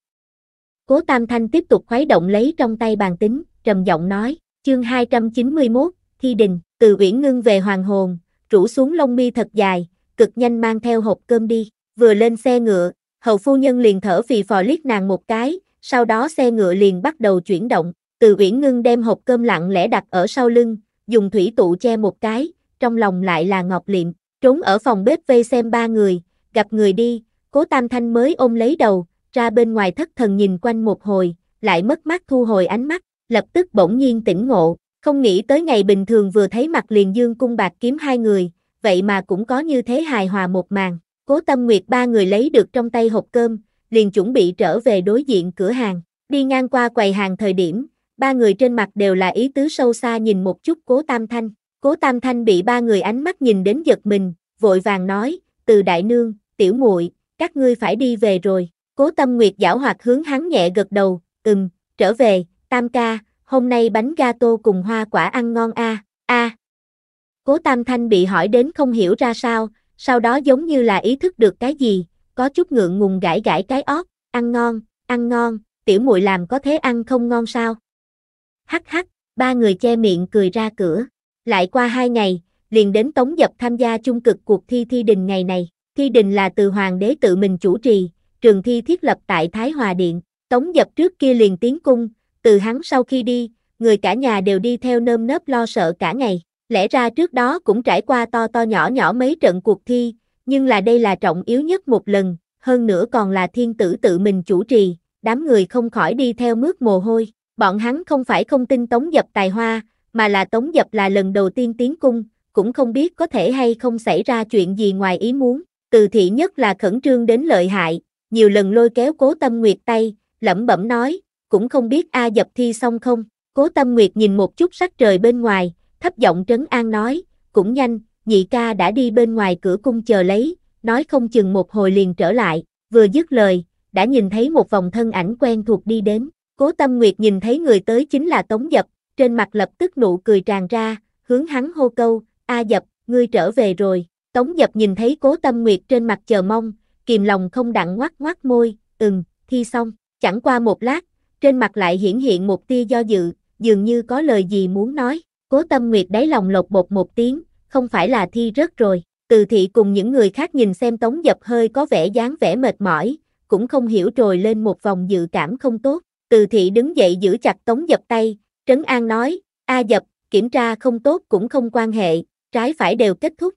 Cố Tam Thanh tiếp tục khuấy động lấy trong tay bàn tính, trầm giọng nói, chương 291, Thi Đình, từ Uyển Ngưng về Hoàng Hồn, rủ xuống lông mi thật dài, cực nhanh mang theo hộp cơm đi, vừa lên xe ngựa, hậu phu nhân liền thở phì phò liếc nàng một cái, sau đó xe ngựa liền bắt đầu chuyển động, từ Uyển Ngưng đem hộp cơm lặng lẽ đặt ở sau lưng, dùng thủy tụ che một cái, trong lòng lại là ngọc liệm, trốn ở phòng bếp vây xem ba người, gặp người đi, Cố Tam Thanh mới ôm lấy đầu, ra bên ngoài thất thần nhìn quanh một hồi, lại mất mắt thu hồi ánh mắt, lập tức bỗng nhiên tỉnh ngộ, không nghĩ tới ngày bình thường vừa thấy mặt liền dương cung bạc kiếm hai người, vậy mà cũng có như thế hài hòa một màn. Cố Tâm Nguyệt ba người lấy được trong tay hộp cơm, liền chuẩn bị trở về đối diện cửa hàng, đi ngang qua quầy hàng thời điểm, ba người trên mặt đều là ý tứ sâu xa nhìn một chút Cố Tam Thanh. Cố Tam Thanh bị ba người ánh mắt nhìn đến giật mình, vội vàng nói, từ đại nương, tiểu muội các ngươi phải đi về rồi. Cố Tâm Nguyệt giảo hoạt hướng hắn nhẹ gật đầu, "Ừm, trở về, Tam ca, hôm nay bánh gato cùng hoa quả ăn ngon a." À, "A." À. Cố Tam Thanh bị hỏi đến không hiểu ra sao, sau đó giống như là ý thức được cái gì, có chút ngượng ngùng gãi gãi cái ót, "Ăn ngon, ăn ngon, tiểu muội làm có thế ăn không ngon sao?" Hắc hắc, ba người che miệng cười ra cửa. Lại qua hai ngày, liền đến Tống Dập tham gia chung cực cuộc thi thi đình ngày này. Thi đình là từ hoàng đế tự mình chủ trì, trường thi thiết lập tại Thái Hòa Điện. Tống dập trước kia liền tiến cung, từ hắn sau khi đi, người cả nhà đều đi theo nơm nớp lo sợ cả ngày. Lẽ ra trước đó cũng trải qua to to nhỏ nhỏ mấy trận cuộc thi, nhưng là đây là trọng yếu nhất một lần, hơn nữa còn là thiên tử tự mình chủ trì, đám người không khỏi đi theo mướt mồ hôi. Bọn hắn không phải không tin Tống Dập tài hoa, mà là Tống Dập là lần đầu tiên tiến cung, cũng không biết có thể hay không xảy ra chuyện gì ngoài ý muốn. Từ thị nhất là khẩn trương đến lợi hại, nhiều lần lôi kéo cố tâm nguyệt tay, lẩm bẩm nói, cũng không biết A dập thi xong không. Cố tâm nguyệt nhìn một chút sắc trời bên ngoài, thấp giọng trấn an nói, cũng nhanh, nhị ca đã đi bên ngoài cửa cung chờ lấy, nói không chừng một hồi liền trở lại, vừa dứt lời, đã nhìn thấy một vòng thân ảnh quen thuộc đi đến. Cố Tâm Nguyệt nhìn thấy người tới chính là Tống Dập, trên mặt lập tức nụ cười tràn ra, hướng hắn hô câu, "A Dập, ngươi trở về rồi." Tống Dập nhìn thấy cố tâm nguyệt trên mặt chờ mong, kìm lòng không đặng ngoác ngoác môi, ừm, thi xong, chẳng qua một lát, trên mặt lại hiển hiện một tia do dự, dường như có lời gì muốn nói, cố tâm nguyệt đáy lòng lột bột một tiếng, không phải là thi rớt rồi, từ thị cùng những người khác nhìn xem tống dập hơi có vẻ dáng vẻ mệt mỏi, cũng không hiểu rồi lên một vòng dự cảm không tốt, từ thị đứng dậy giữ chặt tống dập tay, trấn an nói, a dập, kiểm tra không tốt cũng không quan hệ, trái phải đều kết thúc,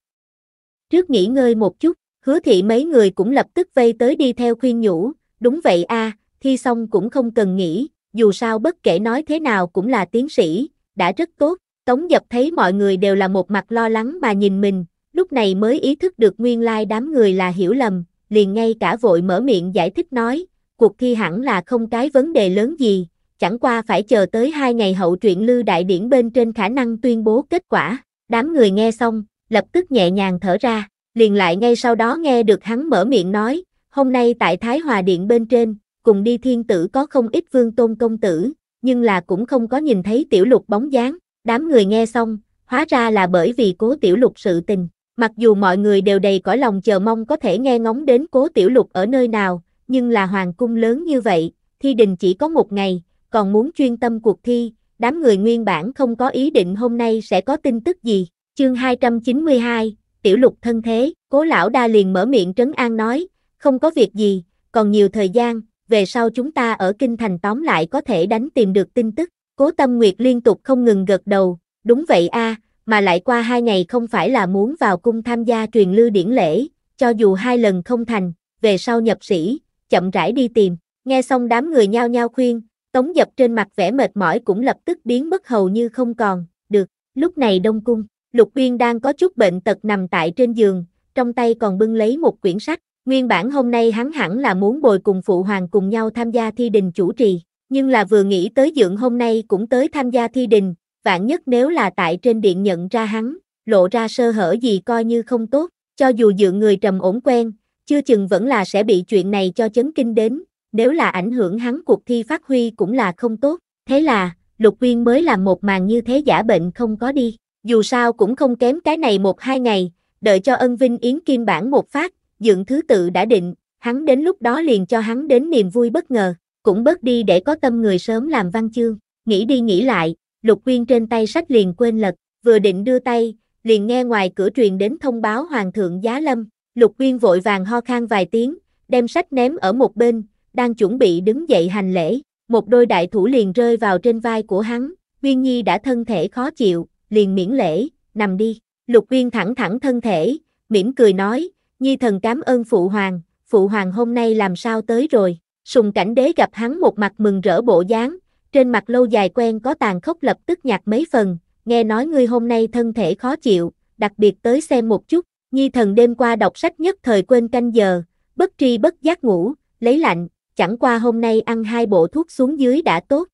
Trước nghỉ ngơi một chút, hứa thị mấy người cũng lập tức vây tới đi theo khuyên nhủ, đúng vậy a, thi xong cũng không cần nghỉ, dù sao bất kể nói thế nào cũng là tiến sĩ, đã rất tốt. Tống dập thấy mọi người đều là một mặt lo lắng mà nhìn mình, lúc này mới ý thức được nguyên lai like đám người là hiểu lầm, liền ngay cả vội mở miệng giải thích nói, cuộc thi hẳn là không cái vấn đề lớn gì, chẳng qua phải chờ tới hai ngày hậu truyện lưu đại điển bên trên khả năng tuyên bố kết quả. Đám người nghe xong, lập tức nhẹ nhàng thở ra, liền lại ngay sau đó nghe được hắn mở miệng nói, hôm nay tại Thái Hòa Điện bên trên, cùng đi thiên tử có không ít vương tôn công tử, nhưng là cũng không có nhìn thấy tiểu lục bóng dáng, đám người nghe xong, hóa ra là bởi vì cố tiểu lục sự tình, mặc dù mọi người đều đầy cõi lòng chờ mong có thể nghe ngóng đến cố tiểu lục ở nơi nào, nhưng là hoàng cung lớn như vậy, thi đình chỉ có một ngày, còn muốn chuyên tâm cuộc thi, đám người nguyên bản không có ý định hôm nay sẽ có tin tức gì. Chương 292, Tiểu lục thân thế, cố lão đa liền mở miệng trấn an nói, không có việc gì, còn nhiều thời gian, về sau chúng ta ở Kinh Thành tóm lại có thể đánh tìm được tin tức. Cố Tâm Nguyệt liên tục không ngừng gật đầu, đúng vậy a, mà lại qua hai ngày không phải là muốn vào cung tham gia truyền lưu điển lễ, cho dù hai lần không thành, về sau nhập sĩ, chậm rãi đi tìm. Nghe xong đám người nhao nhao khuyên, Tống Dập trên mặt vẻ mệt mỏi cũng lập tức biến mất hầu như không còn, được, lúc này Đông Cung, Lục Uyên đang có chút bệnh tật nằm tại trên giường, trong tay còn bưng lấy một quyển sách. Nguyên bản hôm nay hắn hẳn là muốn bồi cùng phụ hoàng cùng nhau tham gia thi đình chủ trì, nhưng là vừa nghĩ tới dượng hôm nay cũng tới tham gia thi đình, vạn nhất nếu là tại trên điện nhận ra hắn, lộ ra sơ hở gì coi như không tốt, cho dù dượng người trầm ổn quen, chưa chừng vẫn là sẽ bị chuyện này cho chấn kinh đến, nếu là ảnh hưởng hắn cuộc thi phát huy cũng là không tốt, thế là, lục viên mới làm một màn như thế giả bệnh không có đi, dù sao cũng không kém cái này một hai ngày, đợi cho ân vinh yến kim bản một phát, dựng thứ tự đã định, hắn đến lúc đó liền cho hắn đến niềm vui bất ngờ, cũng bớt đi để có tâm người sớm làm văn chương, nghĩ đi nghĩ lại, lục quyên trên tay sách liền quên lật, vừa định đưa tay, liền nghe ngoài cửa truyền đến thông báo hoàng thượng giá lâm, lục quyên vội vàng ho khan vài tiếng, đem sách ném ở một bên, đang chuẩn bị đứng dậy hành lễ, một đôi đại thủ liền rơi vào trên vai của hắn, Nguyên Nhi đã thân thể khó chịu, liền miễn lễ, nằm đi. Lục Uyên thẳng thẳng thân thể, mỉm cười nói, Nhi thần cảm ơn Phụ Hoàng, Phụ Hoàng hôm nay làm sao tới rồi. Sùng cảnh đế gặp hắn một mặt mừng rỡ bộ dáng, trên mặt lâu dài quen có tàn khốc lập tức nhạt mấy phần, nghe nói ngươi hôm nay thân thể khó chịu, đặc biệt tới xem một chút, Nhi thần đêm qua đọc sách nhất thời quên canh giờ, bất tri bất giác ngủ, lấy lạnh, chẳng qua hôm nay ăn hai bộ thuốc xuống dưới đã tốt.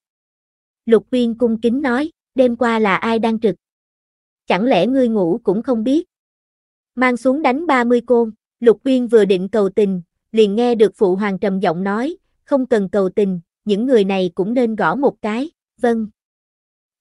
Lục Uyên cung kính nói, đêm qua là ai đang trực? chẳng lẽ ngươi ngủ cũng không biết. Mang xuống đánh 30 côn, Lục Uyên vừa định cầu tình, liền nghe được phụ hoàng trầm giọng nói, không cần cầu tình, những người này cũng nên gõ một cái, vâng.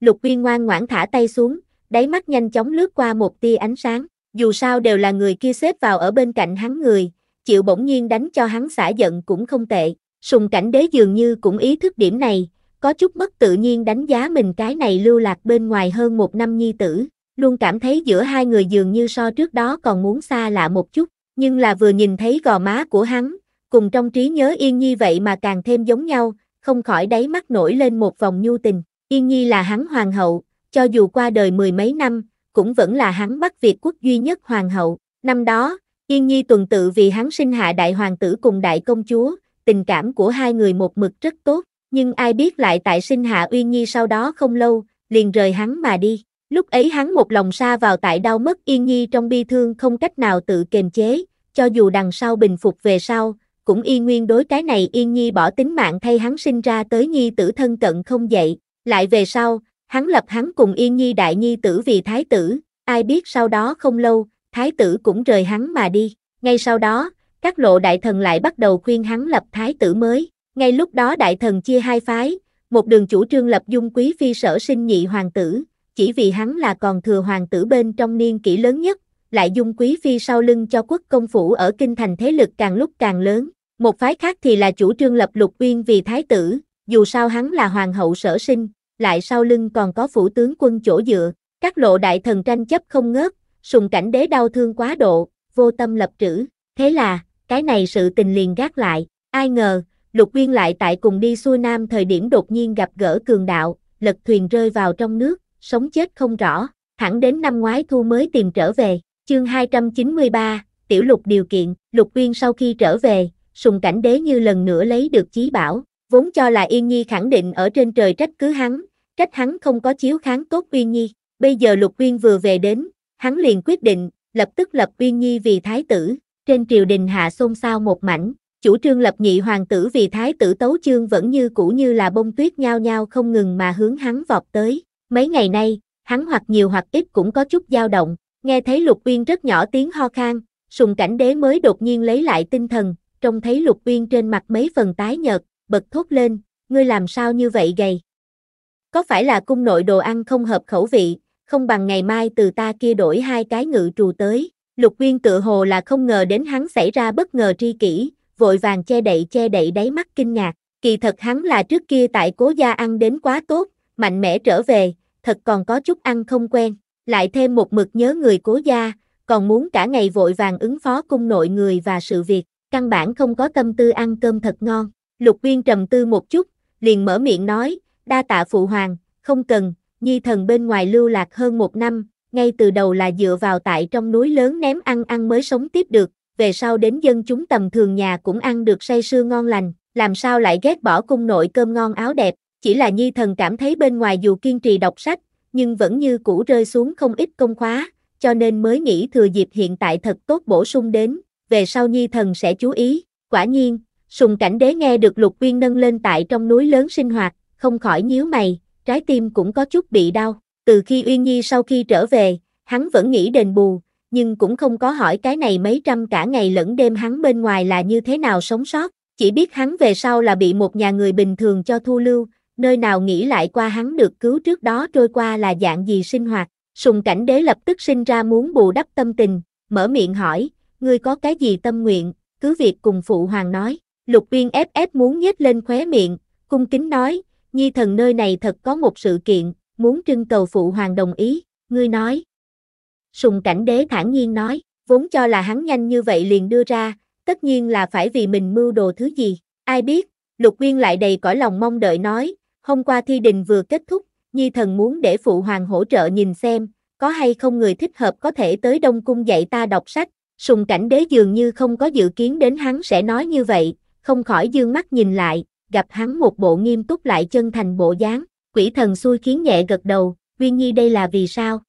Lục Uyên ngoan ngoãn thả tay xuống, đáy mắt nhanh chóng lướt qua một tia ánh sáng, dù sao đều là người kia xếp vào ở bên cạnh hắn người, chịu bỗng nhiên đánh cho hắn xả giận cũng không tệ, sùng cảnh đế dường như cũng ý thức điểm này, có chút bất tự nhiên đánh giá mình cái này lưu lạc bên ngoài hơn một năm nhi tử, luôn cảm thấy giữa hai người dường như so trước đó còn muốn xa lạ một chút, nhưng là vừa nhìn thấy gò má của hắn, cùng trong trí nhớ Yên Nhi vậy mà càng thêm giống nhau, không khỏi đáy mắt nổi lên một vòng nhu tình. Yên Nhi là hắn hoàng hậu, cho dù qua đời mười mấy năm, cũng vẫn là hắn Bắc Việt quốc duy nhất hoàng hậu. Năm đó, Yên Nhi tuần tự vì hắn sinh hạ đại hoàng tử cùng đại công chúa, tình cảm của hai người một mực rất tốt, nhưng ai biết lại tại sinh hạ Uyên Nhi sau đó không lâu, liền rời hắn mà đi. Lúc ấy hắn một lòng xa vào tại đau mất yên nhi trong bi thương không cách nào tự kiềm chế, cho dù đằng sau bình phục về sau, cũng y nguyên đối cái này yên nhi bỏ tính mạng thay hắn sinh ra tới nhi tử thân cận không dậy, lại về sau, hắn lập hắn cùng yên nhi đại nhi tử vì thái tử, ai biết sau đó không lâu, thái tử cũng rời hắn mà đi, ngay sau đó, các lộ đại thần lại bắt đầu khuyên hắn lập thái tử mới, ngay lúc đó đại thần chia hai phái, một đường chủ trương lập dung quý phi sở sinh nhị hoàng tử, chỉ vì hắn là còn thừa hoàng tử bên trong niên kỷ lớn nhất, lại dung quý phi sau lưng cho quốc công phủ ở kinh thành thế lực càng lúc càng lớn. Một phái khác thì là chủ trương lập lục uyên vì thái tử, dù sao hắn là hoàng hậu sở sinh, lại sau lưng còn có phủ tướng quân chỗ dựa, các lộ đại thần tranh chấp không ngớt, sùng cảnh đế đau thương quá độ, vô tâm lập trữ, thế là, cái này sự tình liền gác lại, ai ngờ, lục uyên lại tại cùng đi xuôi nam thời điểm đột nhiên gặp gỡ cường đạo, lật thuyền rơi vào trong nước, sống chết không rõ, thẳng đến năm ngoái thu mới tìm trở về. Chương 293, Tiểu Lục điều kiện, Lục Uyên sau khi trở về, sùng cảnh đế như lần nữa lấy được chí bảo, vốn cho là Yên Nhi khẳng định ở trên trời trách cứ hắn, trách hắn không có chiếu kháng tốt Uyên Nhi. Bây giờ Lục Uyên vừa về đến, hắn liền quyết định, lập tức lập Uyên Nhi vì thái tử, trên triều đình hạ xôn xao một mảnh, chủ trương lập nhị hoàng tử vì thái tử tấu chương vẫn như cũ như là bông tuyết nhao nhao không ngừng mà hướng hắn vọt tới, Mấy ngày nay, hắn hoặc nhiều hoặc ít cũng có chút dao động, nghe thấy Lục Uyên rất nhỏ tiếng ho khan, sùng cảnh đế mới đột nhiên lấy lại tinh thần, trông thấy Lục Uyên trên mặt mấy phần tái nhợt, bật thốt lên, ngươi làm sao như vậy gầy? Có phải là cung nội đồ ăn không hợp khẩu vị, không bằng ngày mai từ ta kia đổi hai cái ngự trù tới? Lục Uyên tự hồ là không ngờ đến hắn xảy ra bất ngờ tri kỷ, vội vàng che đậy che đậy đáy mắt kinh ngạc, kỳ thật hắn là trước kia tại cố gia ăn đến quá tốt, mạnh mẽ trở về, thật còn có chút ăn không quen, lại thêm một mực nhớ người cố gia, còn muốn cả ngày vội vàng ứng phó cung nội người và sự việc, căn bản không có tâm tư ăn cơm thật ngon. Lục Uyên trầm tư một chút, liền mở miệng nói, đa tạ phụ hoàng, không cần, nhi thần bên ngoài lưu lạc hơn một năm, ngay từ đầu là dựa vào tại trong núi lớn ném ăn ăn mới sống tiếp được, về sau đến dân chúng tầm thường nhà cũng ăn được say sưa ngon lành, làm sao lại ghét bỏ cung nội cơm ngon áo đẹp, chỉ là nhi thần cảm thấy bên ngoài dù kiên trì đọc sách, nhưng vẫn như cũ rơi xuống không ít công khóa, cho nên mới nghĩ thừa dịp hiện tại thật tốt bổ sung đến, về sau nhi thần sẽ chú ý. Quả nhiên, sùng cảnh đế nghe được lục viên nâng lên tại trong núi lớn sinh hoạt, không khỏi nhíu mày, trái tim cũng có chút bị đau. Từ khi Uyên Nhi sau khi trở về, hắn vẫn nghĩ đền bù, nhưng cũng không có hỏi cái này mấy trăm cả ngày lẫn đêm hắn bên ngoài là như thế nào sống sót, chỉ biết hắn về sau là bị một nhà người bình thường cho thu lưu, nơi nào nghĩ lại qua hắn được cứu trước đó trôi qua là dạng gì sinh hoạt, sùng cảnh đế lập tức sinh ra muốn bù đắp tâm tình, mở miệng hỏi, ngươi có cái gì tâm nguyện, cứ việc cùng phụ hoàng nói, lục uyên ép muốn nhếch lên khóe miệng, cung kính nói, nhi thần nơi này thật có một sự kiện, muốn trưng cầu phụ hoàng đồng ý, ngươi nói. Sùng cảnh đế thản nhiên nói, vốn cho là hắn nhanh như vậy liền đưa ra, tất nhiên là phải vì mình mưu đồ thứ gì, ai biết, lục uyên lại đầy cõi lòng mong đợi nói, Hôm qua thi đình vừa kết thúc, Nhi thần muốn để phụ hoàng hỗ trợ nhìn xem, có hay không người thích hợp có thể tới Đông Cung dạy ta đọc sách. Sùng cảnh đế dường như không có dự kiến đến hắn sẽ nói như vậy, không khỏi dương mắt nhìn lại, gặp hắn một bộ nghiêm túc lại chân thành bộ dáng, quỷ thần xui khiến nhẹ gật đầu, Uyên Nhi đây là vì sao?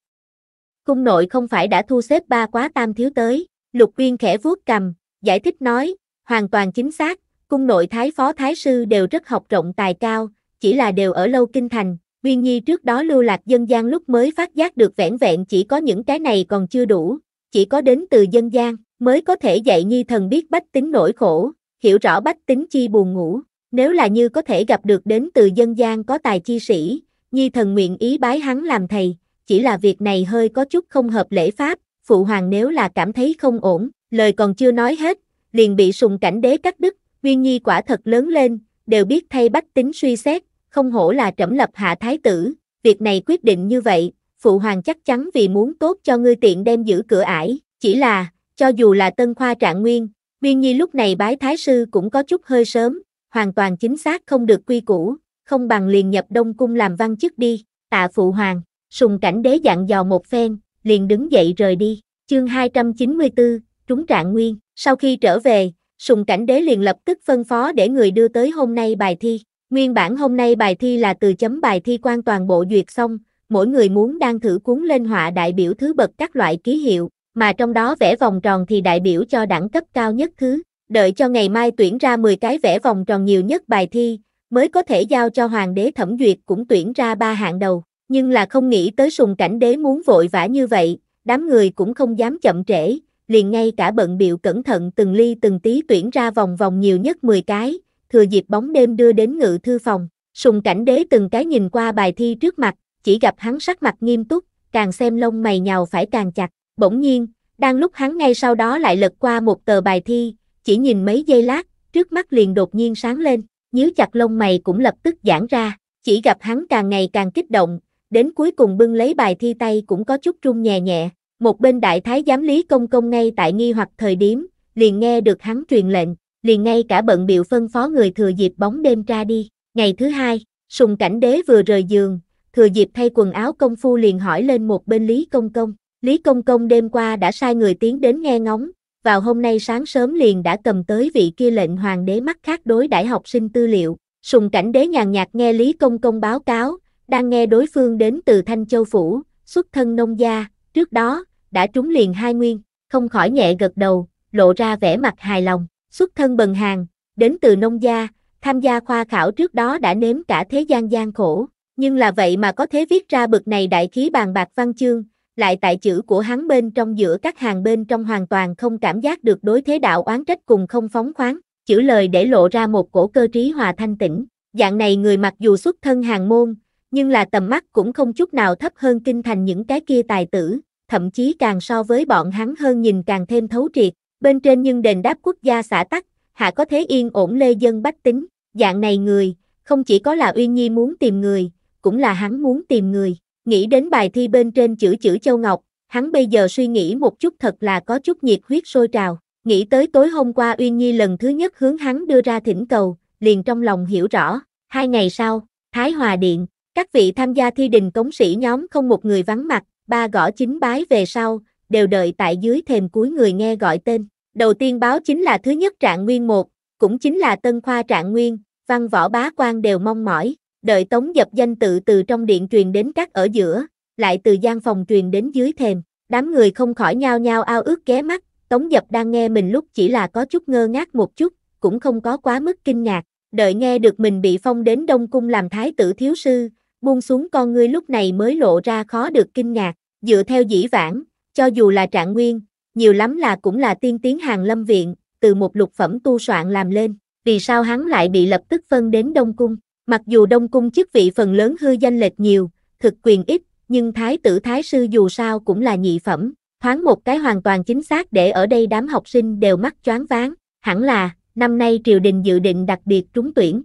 Cung nội không phải đã thu xếp ba quá tam thiếu tới, Lục Viên khẽ vuốt cầm, giải thích nói, hoàn toàn chính xác, cung nội thái phó thái sư đều rất học rộng tài cao, chỉ là đều ở lâu kinh thành, Uyên Nhi trước đó lưu lạc dân gian lúc mới phát giác được vẻn vẹn chỉ có những cái này còn chưa đủ, chỉ có đến từ dân gian mới có thể dạy Nhi thần biết bách tính nỗi khổ, hiểu rõ bách tính chi buồn ngủ, nếu là như có thể gặp được đến từ dân gian có tài chi sĩ, Nhi thần nguyện ý bái hắn làm thầy, chỉ là việc này hơi có chút không hợp lễ pháp, phụ hoàng nếu là cảm thấy không ổn, lời còn chưa nói hết, liền bị sùng cảnh đế cắt đứt, Nguyên Nhi quả thật lớn lên, đều biết thay bách tính suy xét, không hổ là trẫm lập hạ thái tử, việc này quyết định như vậy, phụ hoàng chắc chắn vì muốn tốt cho ngươi tiện đem giữ cửa ải, chỉ là, cho dù là tân khoa trạng nguyên, Nguyên Nhi lúc này bái thái sư cũng có chút hơi sớm, hoàn toàn chính xác không được quy củ, không bằng liền nhập đông cung làm văn chức đi, tạ phụ hoàng, sùng cảnh đế dặn dò một phen, liền đứng dậy rời đi, chương 294, trúng trạng nguyên, sau khi trở về, sùng cảnh đế liền lập tức phân phó để người đưa tới hôm nay bài thi, Nguyên bản hôm nay bài thi là từ chấm bài thi quan toàn bộ duyệt xong, mỗi người muốn đang thử cuốn lên họa đại biểu thứ bậc các loại ký hiệu, mà trong đó vẽ vòng tròn thì đại biểu cho đẳng cấp cao nhất thứ. Đợi cho ngày mai tuyển ra 10 cái vẽ vòng tròn nhiều nhất bài thi, mới có thể giao cho hoàng đế thẩm duyệt cũng tuyển ra ba hạng đầu, nhưng là không nghĩ tới sùng cảnh đế muốn vội vã như vậy, đám người cũng không dám chậm trễ, liền ngay cả bận biểu cẩn thận từng ly từng tí tuyển ra vòng vòng nhiều nhất 10 cái, thừa dịp bóng đêm đưa đến ngự thư phòng, sùng cảnh đế từng cái nhìn qua bài thi trước mặt, chỉ gặp hắn sắc mặt nghiêm túc, càng xem lông mày nhào phải càng chặt, bỗng nhiên, đang lúc hắn ngay sau đó lại lật qua một tờ bài thi, chỉ nhìn mấy giây lát, trước mắt liền đột nhiên sáng lên, nhíu chặt lông mày cũng lập tức giãn ra, chỉ gặp hắn càng ngày càng kích động, đến cuối cùng bưng lấy bài thi tay cũng có chút run nhẹ nhẹ, một bên đại thái giám lý công công ngay tại nghi hoặc thời điểm, liền nghe được hắn truyền lệnh, liền ngay cả bận biểu phân phó người thừa dịp bóng đêm ra đi. Ngày thứ hai, sùng cảnh đế vừa rời giường, thừa dịp thay quần áo công phu liền hỏi lên một bên Lý Công Công. Lý Công Công đêm qua đã sai người tiến đến nghe ngóng, vào hôm nay sáng sớm liền đã cầm tới vị kia lệnh hoàng đế mắt khác đối đại học sinh tư liệu. Sùng cảnh đế nhàn nhạt nghe Lý Công Công báo cáo, đang nghe đối phương đến từ Thanh Châu Phủ, xuất thân nông gia, trước đó, đã trúng liền hai nguyên, không khỏi nhẹ gật đầu, lộ ra vẻ mặt hài lòng xuất thân bần hàng, đến từ nông gia, tham gia khoa khảo trước đó đã nếm cả thế gian gian khổ, nhưng là vậy mà có thể viết ra bực này đại khí bàn bạc văn chương, lại tại chữ của hắn bên trong giữa các hàng bên trong hoàn toàn không cảm giác được đối thế đạo oán trách cùng không phóng khoáng, chữ lời để lộ ra một cổ cơ trí hòa thanh tĩnh, dạng này người mặc dù xuất thân hàng môn, nhưng là tầm mắt cũng không chút nào thấp hơn kinh thành những cái kia tài tử, thậm chí càng so với bọn hắn hơn nhìn càng thêm thấu triệt, bên trên nhưng đền đáp quốc gia xã tắc, hạ có thế yên ổn lê dân bách tính, dạng này người, không chỉ có là uy Nhi muốn tìm người, cũng là hắn muốn tìm người, nghĩ đến bài thi bên trên chữ chữ Châu Ngọc, hắn bây giờ suy nghĩ một chút thật là có chút nhiệt huyết sôi trào, nghĩ tới tối hôm qua uy Nhi lần thứ nhất hướng hắn đưa ra thỉnh cầu, liền trong lòng hiểu rõ, hai ngày sau, Thái Hòa Điện, các vị tham gia thi đình cống sĩ nhóm không một người vắng mặt, ba gõ chính bái về sau, đều đợi tại dưới thềm cuối người nghe gọi tên. Đầu tiên báo chính là thứ nhất trạng nguyên một, cũng chính là tân khoa trạng nguyên, văn võ bá quan đều mong mỏi, đợi tống dập danh tự từ trong điện truyền đến các ở giữa, lại từ gian phòng truyền đến dưới thềm, đám người không khỏi nhao nhao ao ước ghé mắt, tống dập đang nghe mình lúc chỉ là có chút ngơ ngác một chút, cũng không có quá mức kinh ngạc, đợi nghe được mình bị phong đến Đông Cung làm thái tử thiếu sư, buông xuống con ngươi lúc này mới lộ ra khó được kinh ngạc, dựa theo dĩ vãng, cho dù là trạng nguyên, nhiều lắm là cũng là tiên tiến hàng lâm viện, từ một lục phẩm tu soạn làm lên, vì sao hắn lại bị lập tức phân đến Đông Cung? Mặc dù Đông Cung chức vị phần lớn hư danh lệch nhiều, thực quyền ít, nhưng thái tử thái sư dù sao cũng là nhị phẩm, thoáng một cái hoàn toàn chính xác để ở đây đám học sinh đều mắt choáng váng, hẳn là, năm nay triều đình dự định đặc biệt trúng tuyển.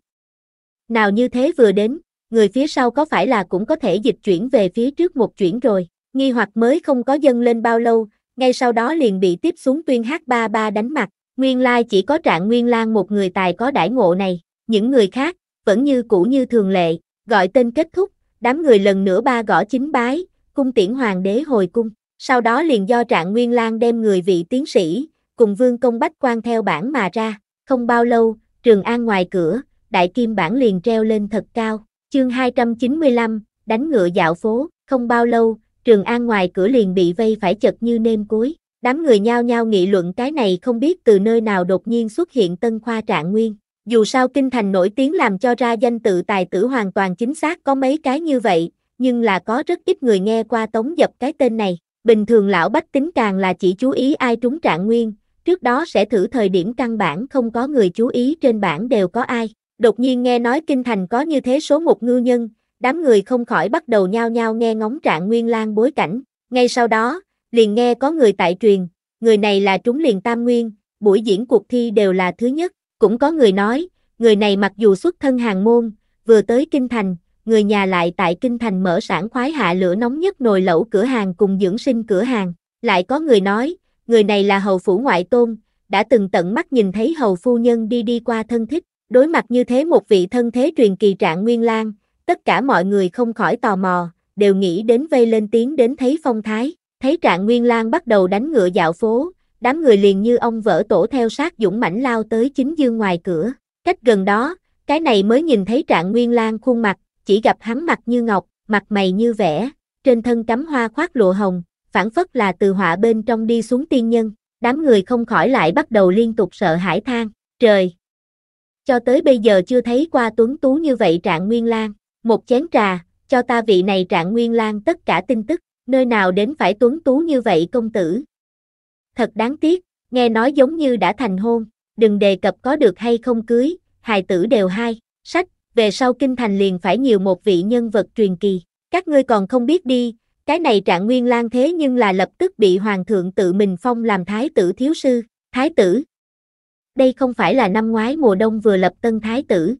Nào như thế vừa đến, người phía sau có phải là cũng có thể dịch chuyển về phía trước một chuyển rồi, nghi hoặc mới không có dâng lên bao lâu, ngay sau đó liền bị tiếp xuống tuyên H33 đánh mặt, nguyên lai chỉ có trạng nguyên lan một người tài có đãi ngộ này, những người khác, vẫn như cũ như thường lệ, gọi tên kết thúc, đám người lần nữa ba gõ chính bái, cung tiễn hoàng đế hồi cung, sau đó liền do trạng nguyên lan đem người vị tiến sĩ, cùng vương công bách quan theo bản mà ra, không bao lâu, trường an ngoài cửa, đại kim bản liền treo lên thật cao, chương 295, đánh ngựa dạo phố, không bao lâu, Trường An ngoài cửa liền bị vây phải chật như nêm cối. Đám người nhao nhao nghị luận cái này không biết từ nơi nào đột nhiên xuất hiện tân khoa trạng nguyên. Dù sao kinh thành nổi tiếng làm cho ra danh tự tài tử hoàn toàn chính xác có mấy cái như vậy, nhưng là có rất ít người nghe qua tống dập cái tên này. Bình thường lão bách tính càng là chỉ chú ý ai trúng trạng nguyên, trước đó sẽ thử thời điểm căn bản không có người chú ý trên bảng đều có ai. Đột nhiên nghe nói kinh thành có như thế số một ngư nhân, đám người không khỏi bắt đầu nhao nhao nghe ngóng trạng nguyên lang bối cảnh, ngay sau đó, liền nghe có người tại truyền, người này là trúng liền tam nguyên, buổi diễn cuộc thi đều là thứ nhất, cũng có người nói, người này mặc dù xuất thân hàng môn, vừa tới Kinh Thành, người nhà lại tại Kinh Thành mở sản khoái hạ lửa nóng nhất nồi lẩu cửa hàng cùng dưỡng sinh cửa hàng, lại có người nói, người này là hầu phủ ngoại tôn, đã từng tận mắt nhìn thấy hầu phu nhân đi đi qua thân thích, đối mặt như thế một vị thân thế truyền kỳ trạng nguyên lang, tất cả mọi người không khỏi tò mò, đều nghĩ đến vây lên tiếng đến thấy phong thái, thấy trạng nguyên lang bắt đầu đánh ngựa dạo phố, đám người liền như ông vỡ tổ theo sát dũng mãnh lao tới chính dương ngoài cửa, cách gần đó, cái này mới nhìn thấy trạng nguyên lang khuôn mặt, chỉ gặp hắn mặt như ngọc, mặt mày như vẽ, trên thân cắm hoa khoác lụa hồng, phản phất là từ họa bên trong đi xuống tiên nhân, đám người không khỏi lại bắt đầu liên tục sợ hãi than, trời! Cho tới bây giờ chưa thấy qua tuấn tú như vậy trạng nguyên lang, một chén trà, cho ta vị này trạng nguyên lang tất cả tin tức, nơi nào đến phải tuấn tú như vậy công tử. Thật đáng tiếc, nghe nói giống như đã thành hôn, đừng đề cập có được hay không cưới, hài tử đều hai, sách, về sau kinh thành liền phải nhiều một vị nhân vật truyền kỳ, các ngươi còn không biết đi, cái này trạng nguyên lang thế nhưng là lập tức bị hoàng thượng tự mình phong làm thái tử thiếu sư, thái tử. Đây không phải là năm ngoái mùa đông vừa lập tân thái tử.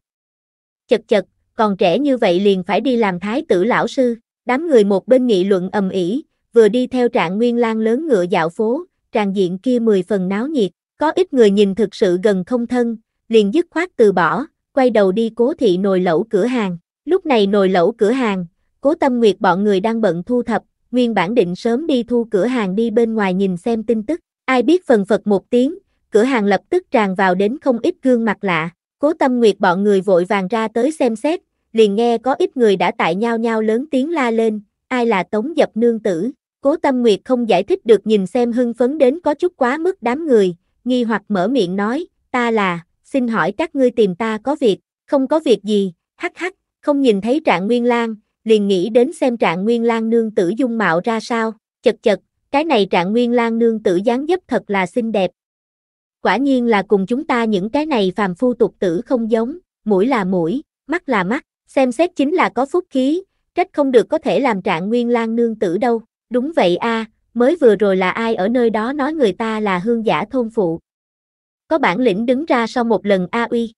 Chật chật, còn trẻ như vậy liền phải đi làm thái tử lão sư. Đám người một bên nghị luận ầm ĩ, vừa đi theo trạng nguyên lang lớn ngựa dạo phố, tràn diện kia mười phần náo nhiệt, có ít người nhìn thực sự gần không thân, liền dứt khoát từ bỏ, quay đầu đi cố thị nồi lẩu cửa hàng. Lúc này nồi lẩu cửa hàng, cố tâm nguyệt bọn người đang bận thu thập, nguyên bản định sớm đi thu cửa hàng đi bên ngoài nhìn xem tin tức, ai biết phần phật một tiếng, cửa hàng lập tức tràn vào đến không ít gương mặt lạ, cố tâm nguyệt bọn người vội vàng ra tới xem xét, liền nghe có ít người đã tại nhau nhau lớn tiếng la lên, ai là Tống Dập Nương Tử. Cố Tâm Nguyệt không giải thích được nhìn xem hưng phấn đến có chút quá mức đám người, nghi hoặc mở miệng nói, ta là, xin hỏi các ngươi tìm ta có việc, không có việc gì, hắc hắc, không nhìn thấy Trạng Nguyên lang liền nghĩ đến xem Trạng Nguyên lang nương tử dung mạo ra sao, chật chật, cái này Trạng Nguyên lang nương tử dáng dấp thật là xinh đẹp. Quả nhiên là cùng chúng ta những cái này phàm phu tục tử không giống, mũi là mũi, mắt là mắt, xem xét chính là có phúc khí, trách không được có thể làm trạng nguyên lang nương tử đâu. Đúng vậy a, mới vừa rồi là ai ở nơi đó nói người ta là hương giả thôn phụ. Có bản lĩnh đứng ra sau một lần a uy.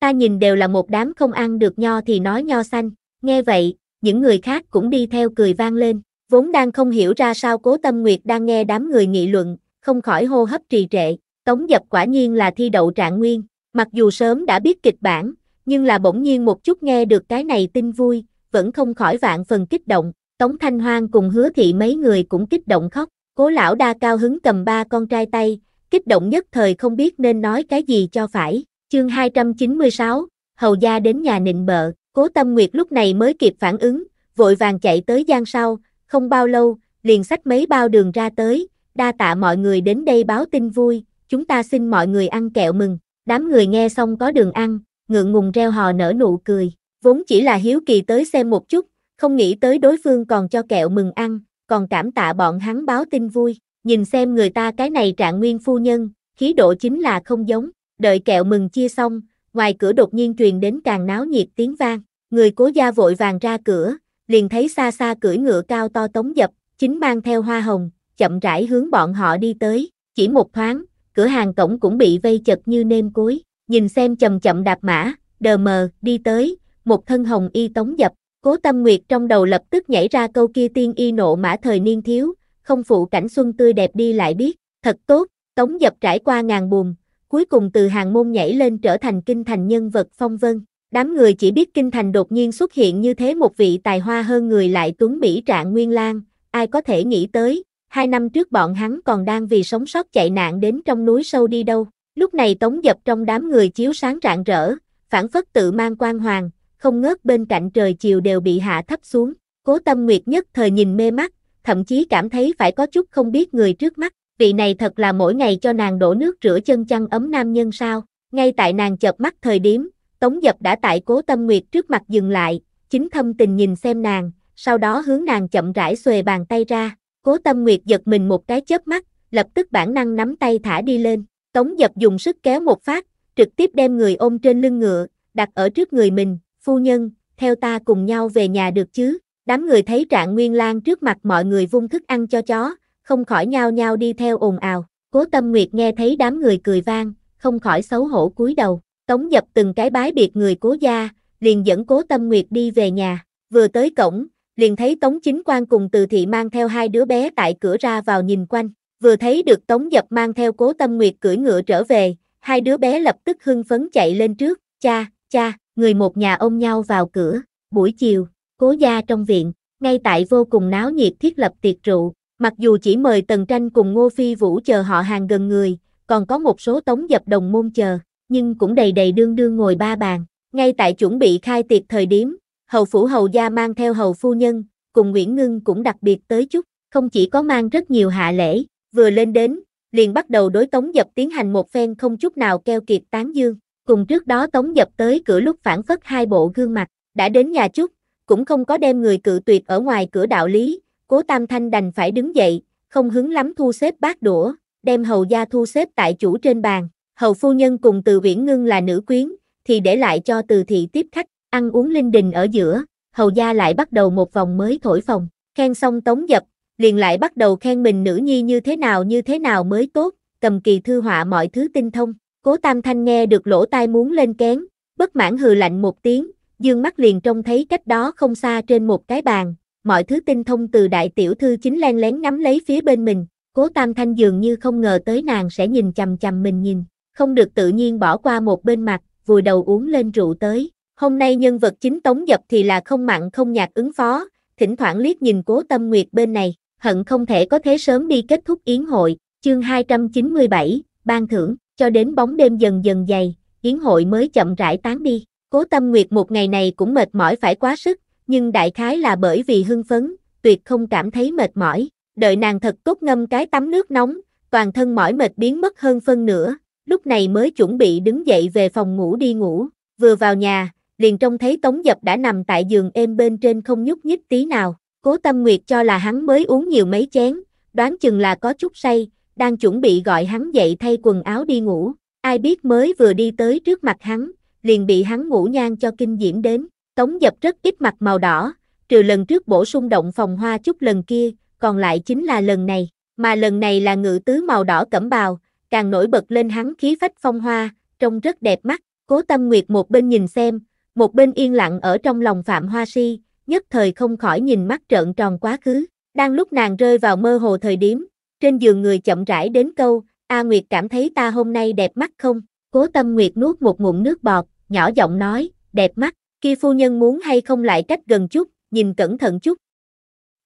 Ta nhìn đều là một đám không ăn được nho thì nói nho xanh, nghe vậy, những người khác cũng đi theo cười vang lên, vốn đang không hiểu ra sao cố tâm nguyệt đang nghe đám người nghị luận, không khỏi hô hấp trì trệ, tống dập quả nhiên là thi đậu trạng nguyên, mặc dù sớm đã biết kịch bản, nhưng là bỗng nhiên một chút nghe được cái này tin vui, vẫn không khỏi vạn phần kích động, Tống Thanh Hoang cùng hứa thị mấy người cũng kích động khóc, cố lão đa cao hứng cầm ba con trai tay, kích động nhất thời không biết nên nói cái gì cho phải, chương 296, hầu gia đến nhà nịnh bợ, cố tâm nguyệt lúc này mới kịp phản ứng, vội vàng chạy tới gian sau, không bao lâu, liền xách mấy bao đường ra tới, đa tạ mọi người đến đây báo tin vui, chúng ta xin mọi người ăn kẹo mừng, đám người nghe xong có đường ăn, ngượng ngùng reo hò nở nụ cười, vốn chỉ là hiếu kỳ tới xem một chút, không nghĩ tới đối phương còn cho kẹo mừng ăn, còn cảm tạ bọn hắn báo tin vui, nhìn xem người ta cái này trạng nguyên phu nhân, khí độ chính là không giống, đợi kẹo mừng chia xong, ngoài cửa đột nhiên truyền đến càng náo nhiệt tiếng vang, người cố gia vội vàng ra cửa, liền thấy xa xa cưỡi ngựa cao to tống dập, chính mang theo hoa hồng, chậm rãi hướng bọn họ đi tới, chỉ một thoáng, cửa hàng cổng cũng bị vây chật như nêm cối, nhìn xem chậm chậm đạp mã, đờ mờ, đi tới, một thân hồng y tống dập, cố tâm nguyệt trong đầu lập tức nhảy ra câu kia tiên y nộ mã thời niên thiếu, không phụ cảnh xuân tươi đẹp đi lại biết, thật tốt, tống dập trải qua ngàn buồn, cuối cùng từ hàng môn nhảy lên trở thành kinh thành nhân vật phong vân. Đám người chỉ biết kinh thành đột nhiên xuất hiện như thế một vị tài hoa hơn người lại tuấn mỹ trạng nguyên lang, ai có thể nghĩ tới, hai năm trước bọn hắn còn đang vì sống sót chạy nạn đến trong núi sâu đi đâu. Lúc này Tống Dập trong đám người chiếu sáng rạng rỡ, phản phất tự mang quan hoàng, không ngớt bên cạnh trời chiều đều bị hạ thấp xuống. Cố Tâm Nguyệt nhất thời nhìn mê mắt, thậm chí cảm thấy phải có chút không biết người trước mắt. Vị này thật là mỗi ngày cho nàng đổ nước rửa chân chăn ấm nam nhân sao? Ngay tại nàng chợp mắt thời điểm, Tống Dập đã tại Cố Tâm Nguyệt trước mặt dừng lại, chính thâm tình nhìn xem nàng, sau đó hướng nàng chậm rãi xuề bàn tay ra. Cố Tâm Nguyệt giật mình một cái chớp mắt, lập tức bản năng nắm tay thả đi lên. Tống giật dùng sức kéo một phát, trực tiếp đem người ôm trên lưng ngựa, đặt ở trước người mình, phu nhân, theo ta cùng nhau về nhà được chứ. Đám người thấy trạng nguyên Lan trước mặt mọi người vung thức ăn cho chó, không khỏi nhao nhao đi theo ồn ào. Cố tâm nguyệt nghe thấy đám người cười vang, không khỏi xấu hổ cúi đầu. Tống dập từng cái bái biệt người cố gia, liền dẫn cố tâm nguyệt đi về nhà. Vừa tới cổng, liền thấy Tống Chính Quan cùng Từ Thị mang theo hai đứa bé tại cửa ra vào nhìn quanh vừa thấy được Tống Dập mang theo cố tâm nguyệt cưỡi ngựa trở về, hai đứa bé lập tức hưng phấn chạy lên trước, cha, cha, người một nhà ôm nhau vào cửa, buổi chiều, cố gia trong viện, ngay tại vô cùng náo nhiệt thiết lập tiệc rượu, mặc dù chỉ mời Tần Tranh cùng Ngô Phi Vũ chờ họ hàng gần người, còn có một số Tống Dập đồng môn chờ, nhưng cũng đầy đầy đương đương ngồi ba bàn, ngay tại chuẩn bị khai tiệc thời điểm, hầu phủ hầu gia mang theo hầu phu nhân, cùng Nguyễn Ngưng cũng đặc biệt tới chút, không chỉ có mang rất nhiều hạ lễ, vừa lên đến, liền bắt đầu đối Tống Dập tiến hành một phen không chút nào keo kiệt tán dương, cùng trước đó Tống Dập tới cửa lúc phản phất hai bộ gương mặt, đã đến nhà chút, cũng không có đem người cự tuyệt ở ngoài cửa đạo lý, cố Tam Thanh đành phải đứng dậy, không hứng lắm thu xếp bát đũa, đem hầu gia thu xếp tại chủ trên bàn, hầu phu nhân cùng từ viễn ngưng là nữ quyến, thì để lại cho từ thị tiếp khách, ăn uống linh đình ở giữa, hầu gia lại bắt đầu một vòng mới thổi phòng, khen xong Tống Dập, liền lại bắt đầu khen mình nữ nhi như thế nào như thế nào mới tốt, cầm kỳ thư họa mọi thứ tinh thông. Cố Tam Thanh nghe được lỗ tai muốn lên kén, bất mãn hừ lạnh một tiếng, dương mắt liền trông thấy cách đó không xa trên một cái bàn, mọi thứ tinh thông từ đại tiểu thư chính len lén nắm lấy phía bên mình, Cố Tam Thanh dường như không ngờ tới nàng sẽ nhìn chằm chằm mình nhìn, không được tự nhiên bỏ qua một bên mặt, vùi đầu uống lên rượu tới. Hôm nay nhân vật chính Tống Dập thì là không mặn không nhạt ứng phó, thỉnh thoảng liếc nhìn Cố Tâm Nguyệt bên này, hận không thể có thế sớm đi kết thúc yến hội, chương 297, ban thưởng, cho đến bóng đêm dần dần dày, yến hội mới chậm rãi tán đi. Cố Tâm Nguyệt một ngày này cũng mệt mỏi phải quá sức, nhưng đại khái là bởi vì hưng phấn, tuyệt không cảm thấy mệt mỏi. Đợi nàng thật tốt ngâm cái tắm nước nóng, toàn thân mỏi mệt biến mất hơn phân nửa, lúc này mới chuẩn bị đứng dậy về phòng ngủ đi ngủ. Vừa vào nhà, liền trông thấy Tống Dập đã nằm tại giường êm bên trên không nhúc nhích tí nào. Cố Tâm Nguyệt cho là hắn mới uống nhiều mấy chén, đoán chừng là có chút say, đang chuẩn bị gọi hắn dậy thay quần áo đi ngủ, ai biết mới vừa đi tới trước mặt hắn, liền bị hắn ngủ nhan cho kinh diễm đến, tống dập rất ít mặt màu đỏ, trừ lần trước bổ sung động phòng hoa chút lần kia, còn lại chính là lần này, mà lần này là ngự tứ màu đỏ cẩm bào, càng nổi bật lên hắn khí phách phong hoa, trông rất đẹp mắt, cố tâm nguyệt một bên nhìn xem, một bên yên lặng ở trong lòng Phạm Hoa Si, nhất thời không khỏi nhìn mắt trợn tròn quá khứ. Đang lúc nàng rơi vào mơ hồ thời điểm, trên giường người chậm rãi đến câu, A Nguyệt cảm thấy ta hôm nay đẹp mắt không? Cố Tâm Nguyệt nuốt một ngụm nước bọt, nhỏ giọng nói, đẹp mắt, kia phu nhân muốn hay không lại cách gần chút, nhìn cẩn thận chút.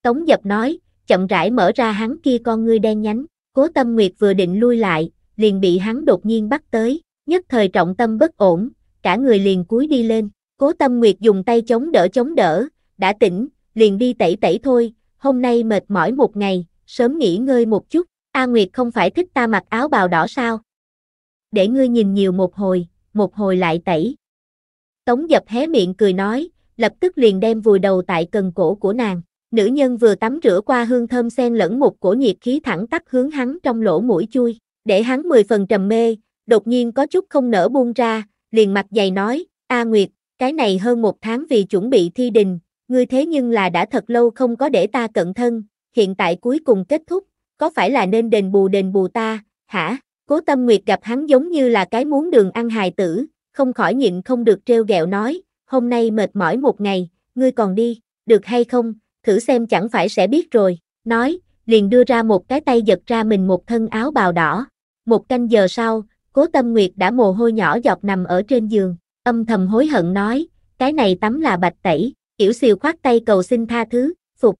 Tống Dập nói, chậm rãi mở ra hắn kia con ngươi đen nhánh, Cố Tâm Nguyệt vừa định lui lại, liền bị hắn đột nhiên bắt tới, nhất thời trọng tâm bất ổn, cả người liền cúi đi lên, Cố Tâm Nguyệt dùng tay chống đỡ chống đỡ, đã tỉnh, liền đi tẩy tẩy thôi, hôm nay mệt mỏi một ngày, sớm nghỉ ngơi một chút, A Nguyệt không phải thích ta mặc áo bào đỏ sao? Để ngươi nhìn nhiều một hồi, một hồi lại tẩy. Tống dập hé miệng cười nói, lập tức liền đem vùi đầu tại cần cổ của nàng. Nữ nhân vừa tắm rửa qua hương thơm xen lẫn một cổ nhiệt khí thẳng tắp hướng hắn trong lỗ mũi chui, để hắn mười phần trầm mê, đột nhiên có chút không nở buông ra, liền mặt dày nói, A Nguyệt, cái này hơn một tháng vì chuẩn bị thi đình, ngươi thế nhưng là đã thật lâu không có để ta cận thân, hiện tại cuối cùng kết thúc, có phải là nên đền bù đền bù ta, hả? Cố Tâm Nguyệt gặp hắn giống như là cái muốn đường ăn hài tử, không khỏi nhịn không được treo gẹo nói, hôm nay mệt mỏi một ngày, ngươi còn đi, được hay không, thử xem chẳng phải sẽ biết rồi, nói, liền đưa ra một cái tay giật ra mình một thân áo bào đỏ. Một canh giờ sau, Cố Tâm Nguyệt đã mồ hôi nhỏ giọt nằm ở trên giường, âm thầm hối hận nói, cái này tắm là bạch tẩy, Tiểu Siêu khoát tay cầu xin tha thứ, phục.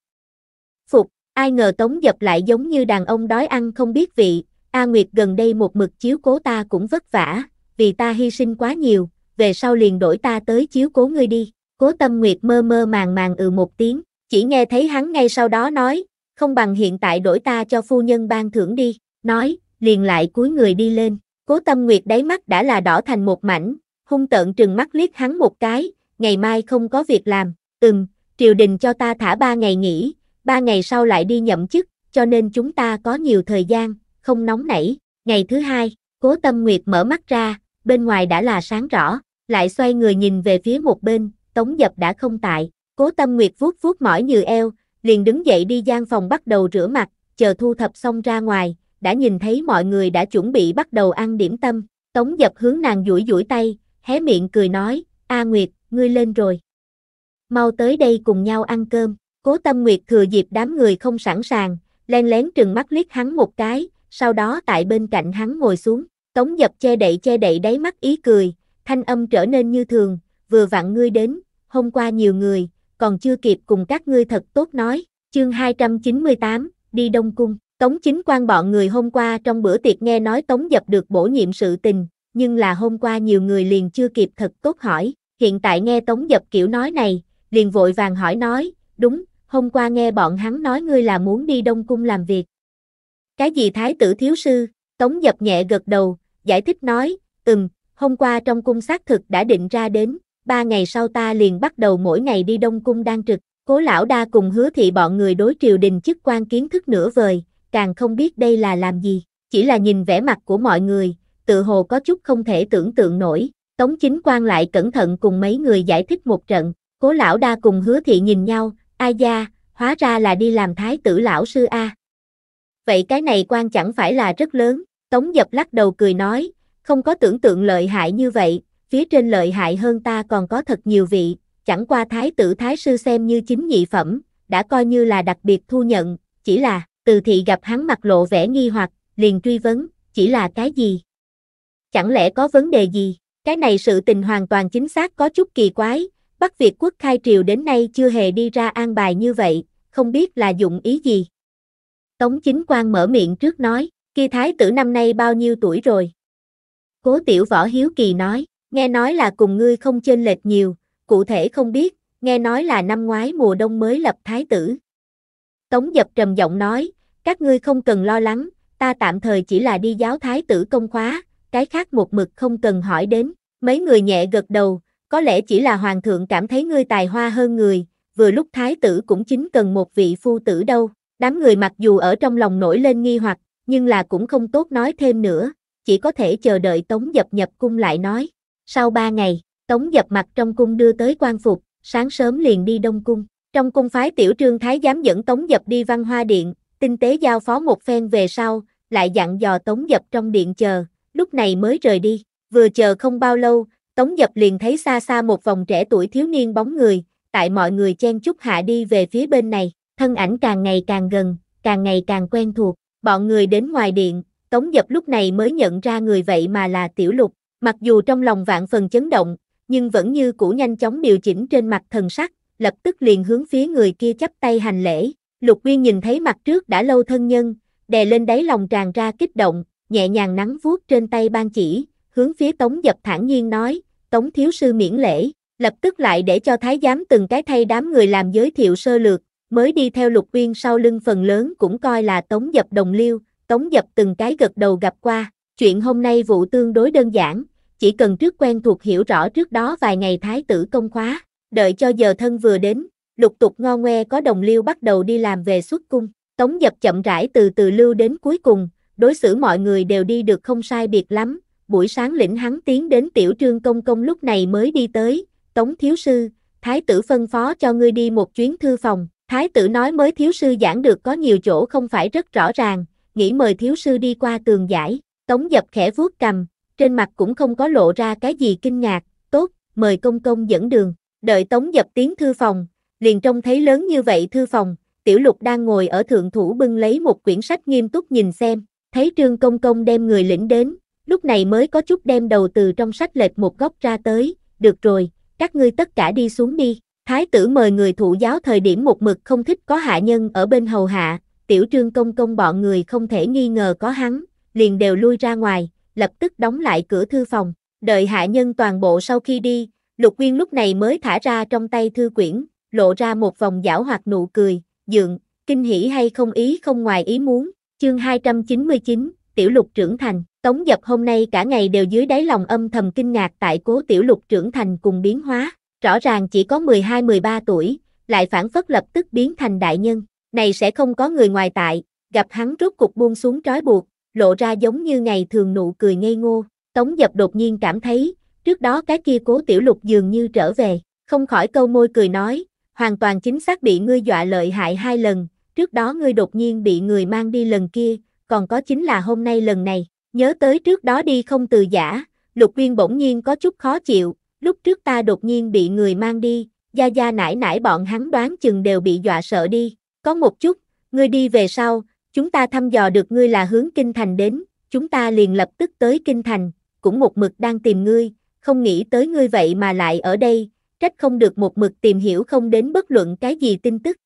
Phục, ai ngờ Tống Dập lại giống như đàn ông đói ăn không biết vị, A Nguyệt gần đây một mực chiếu cố ta cũng vất vả, vì ta hy sinh quá nhiều, về sau liền đổi ta tới chiếu cố ngươi đi. Cố Tâm Nguyệt mơ mơ màng màng ừ một tiếng, chỉ nghe thấy hắn ngay sau đó nói, không bằng hiện tại đổi ta cho phu nhân ban thưởng đi, nói, liền lại cúi người đi lên. Cố Tâm Nguyệt đáy mắt đã là đỏ thành một mảnh, hung tợn trừng mắt liếc hắn một cái, ngày mai không có việc làm, Ừm, triều đình cho ta thả ba ngày nghỉ, ba ngày sau lại đi nhậm chức, cho nên chúng ta có nhiều thời gian, không nóng nảy. Ngày thứ hai, cố tâm nguyệt mở mắt ra, bên ngoài đã là sáng rõ, lại xoay người nhìn về phía một bên, tống dập đã không tại. Cố tâm nguyệt vuốt vuốt mỏi như eo, liền đứng dậy đi gian phòng bắt đầu rửa mặt, chờ thu thập xong ra ngoài, đã nhìn thấy mọi người đã chuẩn bị bắt đầu ăn điểm tâm. Tống dập hướng nàng duỗi duỗi tay, hé miệng cười nói, A Nguyệt, ngươi lên rồi mau tới đây cùng nhau ăn cơm. Cố Tâm Nguyệt thừa dịp đám người không sẵn sàng, lén lén trừng mắt liếc hắn một cái, sau đó tại bên cạnh hắn ngồi xuống, Tống Dập che đậy che đậy đáy mắt ý cười, thanh âm trở nên như thường, vừa vặn ngươi đến, hôm qua nhiều người, còn chưa kịp cùng các ngươi thật tốt nói. Chương 298, đi Đông Cung, Tống Chính quan bọn người hôm qua trong bữa tiệc nghe nói Tống Dập được bổ nhiệm sự tình, nhưng là hôm qua nhiều người liền chưa kịp thật tốt hỏi, hiện tại nghe Tống Dập kiểu nói này, liền vội vàng hỏi nói, đúng, hôm qua nghe bọn hắn nói ngươi là muốn đi Đông Cung làm việc. Cái gì thái tử thiếu sư, Tống dập nhẹ gật đầu, giải thích nói, ừm, hôm qua trong cung xác thực đã định ra đến, ba ngày sau ta liền bắt đầu mỗi ngày đi Đông Cung đang trực, cố lão đa cùng hứa thị bọn người đối triều đình chức quan kiến thức nửa vời, càng không biết đây là làm gì, chỉ là nhìn vẻ mặt của mọi người, tự hồ có chút không thể tưởng tượng nổi, Tống chính quan lại cẩn thận cùng mấy người giải thích một trận, Cố lão đa cùng hứa thị nhìn nhau, Ai da, hóa ra là đi làm thái tử lão sư a. Vậy cái này quan chẳng phải là rất lớn, Tống Dập lắc đầu cười nói, không có tưởng tượng lợi hại như vậy, phía trên lợi hại hơn ta còn có thật nhiều vị, chẳng qua thái tử thái sư xem như chính nhị phẩm, đã coi như là đặc biệt thu nhận, chỉ là, từ thị gặp hắn mặt lộ vẻ nghi hoặc, liền truy vấn, chỉ là cái gì? Chẳng lẽ có vấn đề gì? Cái này sự tình hoàn toàn chính xác có chút kỳ quái, Bắc Việt quốc khai triều đến nay chưa hề đi ra an bài như vậy, không biết là dụng ý gì. Tống chính quan mở miệng trước nói, kia thái tử năm nay bao nhiêu tuổi rồi? Cố tiểu võ hiếu kỳ nói, nghe nói là cùng ngươi không chênh lệch nhiều, cụ thể không biết, nghe nói là năm ngoái mùa đông mới lập thái tử. Tống dập trầm giọng nói, các ngươi không cần lo lắng, ta tạm thời chỉ là đi giáo thái tử công khóa, cái khác một mực không cần hỏi đến. Mấy người nhẹ gật đầu, có lẽ chỉ là hoàng thượng cảm thấy ngươi tài hoa hơn người, vừa lúc thái tử cũng chính cần một vị phu tử đâu. Đám người mặc dù ở trong lòng nổi lên nghi hoặc, nhưng là cũng không tốt nói thêm nữa, chỉ có thể chờ đợi Tống Dập nhập cung lại nói. Sau ba ngày, Tống Dập mặt trong cung đưa tới quan phục, sáng sớm liền đi Đông Cung. Trong cung phái tiểu trương thái giám dẫn Tống Dập đi văn hoa điện, tinh tế giao phó một phen về sau, lại dặn dò Tống Dập trong điện chờ, lúc này mới rời đi. Vừa chờ không bao lâu, Tống Dập liền thấy xa xa một vòng trẻ tuổi thiếu niên bóng người, tại mọi người chen chúc hạ đi về phía bên này, thân ảnh càng ngày càng gần, càng ngày càng quen thuộc, bọn người đến ngoài điện, Tống Dập lúc này mới nhận ra người vậy mà là Tiểu Lục, mặc dù trong lòng vạn phần chấn động, nhưng vẫn như cũ nhanh chóng điều chỉnh trên mặt thần sắc, lập tức liền hướng phía người kia chắp tay hành lễ, Lục Nguyên nhìn thấy mặt trước đã lâu thân nhân, đè lên đáy lòng tràn ra kích động, nhẹ nhàng nắng vuốt trên tay ban chỉ, hướng phía Tống Dập thản nhiên nói, Tống Thiếu Sư miễn lễ, lập tức lại để cho Thái Giám từng cái thay đám người làm giới thiệu sơ lược, mới đi theo lục viên sau lưng phần lớn cũng coi là Tống Dập đồng liêu, Tống Dập từng cái gật đầu gặp qua, chuyện hôm nay vụ tương đối đơn giản, chỉ cần trước quen thuộc hiểu rõ trước đó vài ngày Thái tử công khóa, đợi cho giờ thân vừa đến, lục tục ngo ngoe có đồng liêu bắt đầu đi làm về xuất cung, Tống Dập chậm rãi từ từ lưu đến cuối cùng, đối xử mọi người đều đi được không sai biệt lắm, buổi sáng lĩnh hắn tiến đến tiểu trương công công lúc này mới đi tới, tống thiếu sư, thái tử phân phó cho ngươi đi một chuyến thư phòng, thái tử nói mới thiếu sư giảng được có nhiều chỗ không phải rất rõ ràng, nghĩ mời thiếu sư đi qua tường giải, tống dập khẽ vuốt cầm, trên mặt cũng không có lộ ra cái gì kinh ngạc, tốt, mời công công dẫn đường, đợi tống dập tiến thư phòng, liền trông thấy lớn như vậy thư phòng, tiểu lục đang ngồi ở thượng thủ bưng lấy một quyển sách nghiêm túc nhìn xem, thấy trương công công đem người lĩnh đến, lúc này mới có chút đem đầu từ trong sách lệch một góc ra tới, được rồi, các ngươi tất cả đi xuống đi. Thái tử mời người thủ giáo thời điểm một mực không thích có hạ nhân ở bên hầu hạ, tiểu trương công công bọn người không thể nghi ngờ có hắn, liền đều lui ra ngoài, lập tức đóng lại cửa thư phòng, đợi hạ nhân toàn bộ sau khi đi, lục nguyên lúc này mới thả ra trong tay thư quyển, lộ ra một vòng giảo hoạt nụ cười, dượng, kinh hỉ hay không ý không ngoài ý muốn, chương 299, tiểu lục trưởng thành, Tống Dập hôm nay cả ngày đều dưới đáy lòng âm thầm kinh ngạc tại cố tiểu lục trưởng thành cùng biến hóa, rõ ràng chỉ có 12-13 tuổi, lại phản phất lập tức biến thành đại nhân, này sẽ không có người ngoài tại, gặp hắn rốt cục buông xuống trói buộc, lộ ra giống như ngày thường nụ cười ngây ngô, Tống Dập đột nhiên cảm thấy, trước đó cái kia cố tiểu lục dường như trở về, không khỏi câu môi cười nói, hoàn toàn chính xác bị ngươi dọa lợi hại hai lần, trước đó ngươi đột nhiên bị người mang đi lần kia, còn có chính là hôm nay lần này, Nhớ tới trước đó đi không từ giả, Lục nguyên bỗng nhiên có chút khó chịu, lúc trước ta đột nhiên bị người mang đi, gia gia nãi nãi bọn hắn đoán chừng đều bị dọa sợ đi, có một chút, ngươi đi về sau, chúng ta thăm dò được ngươi là hướng kinh thành đến, chúng ta liền lập tức tới kinh thành, cũng một mực đang tìm ngươi, không nghĩ tới ngươi vậy mà lại ở đây, trách không được một mực tìm hiểu không đến bất luận cái gì tin tức.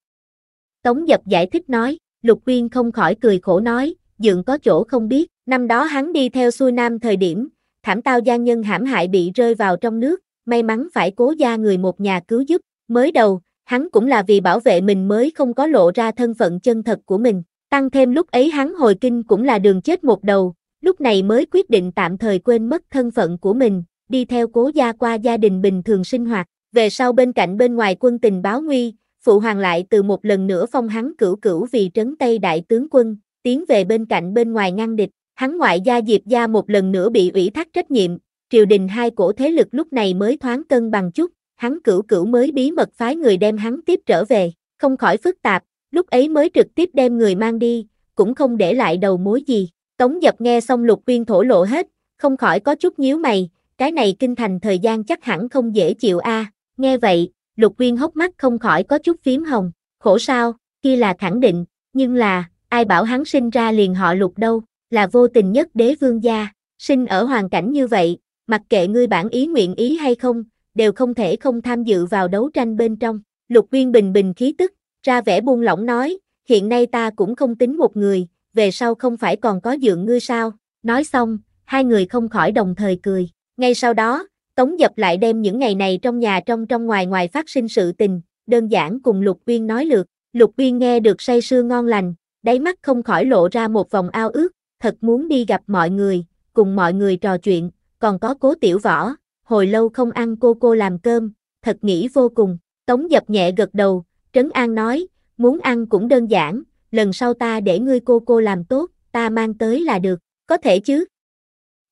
Tống Dập giải thích nói, Lục nguyên không khỏi cười khổ nói, dượng có chỗ không biết, năm đó hắn đi theo xuôi nam thời điểm, thảm tao gia nhân hãm hại bị rơi vào trong nước, may mắn phải cố gia người một nhà cứu giúp, mới đầu, hắn cũng là vì bảo vệ mình mới không có lộ ra thân phận chân thật của mình, tăng thêm lúc ấy hắn hồi kinh cũng là đường chết một đầu, lúc này mới quyết định tạm thời quên mất thân phận của mình, đi theo cố gia qua gia đình bình thường sinh hoạt, về sau bên cạnh bên ngoài quân tình báo nguy, phụ hoàng lại từ một lần nữa phong hắn cửu cửu vì trấn Tây đại tướng quân, tiến về bên cạnh bên ngoài ngăn địch, hắn ngoại gia Diệp gia một lần nữa bị ủy thác trách nhiệm, triều đình hai cổ thế lực lúc này mới thoáng cân bằng chút, hắn cửu cửu mới bí mật phái người đem hắn tiếp trở về, không khỏi phức tạp, lúc ấy mới trực tiếp đem người mang đi, cũng không để lại đầu mối gì. Tống dập nghe xong lục quyên thổ lộ hết, không khỏi có chút nhíu mày, cái này kinh thành thời gian chắc hẳn không dễ chịu a. nghe vậy, lục quyên hốc mắt không khỏi có chút phím hồng, khổ sao, kia là khẳng định, nhưng là, ai bảo hắn sinh ra liền họ lục đâu, là vô tình nhất đế vương gia, sinh ở hoàn cảnh như vậy, mặc kệ ngươi bản ý nguyện ý hay không, đều không thể không tham dự vào đấu tranh bên trong. Lục Viên bình bình khí tức, ra vẻ buông lỏng nói, hiện nay ta cũng không tính một người, về sau không phải còn có dượng ngươi sao, nói xong, hai người không khỏi đồng thời cười, ngay sau đó, Tống Dập lại đem những ngày này trong nhà trong trong ngoài ngoài phát sinh sự tình, đơn giản cùng Lục Uyên nói lượt, Lục Uyên nghe được say sưa ngon lành, đáy mắt không khỏi lộ ra một vòng ao ước, thật muốn đi gặp mọi người, cùng mọi người trò chuyện, còn có cố tiểu võ, hồi lâu không ăn cô cô làm cơm, thật nghĩ vô cùng, tống dập nhẹ gật đầu, trấn an nói, muốn ăn cũng đơn giản, lần sau ta để ngươi cô cô làm tốt, ta mang tới là được, có thể chứ?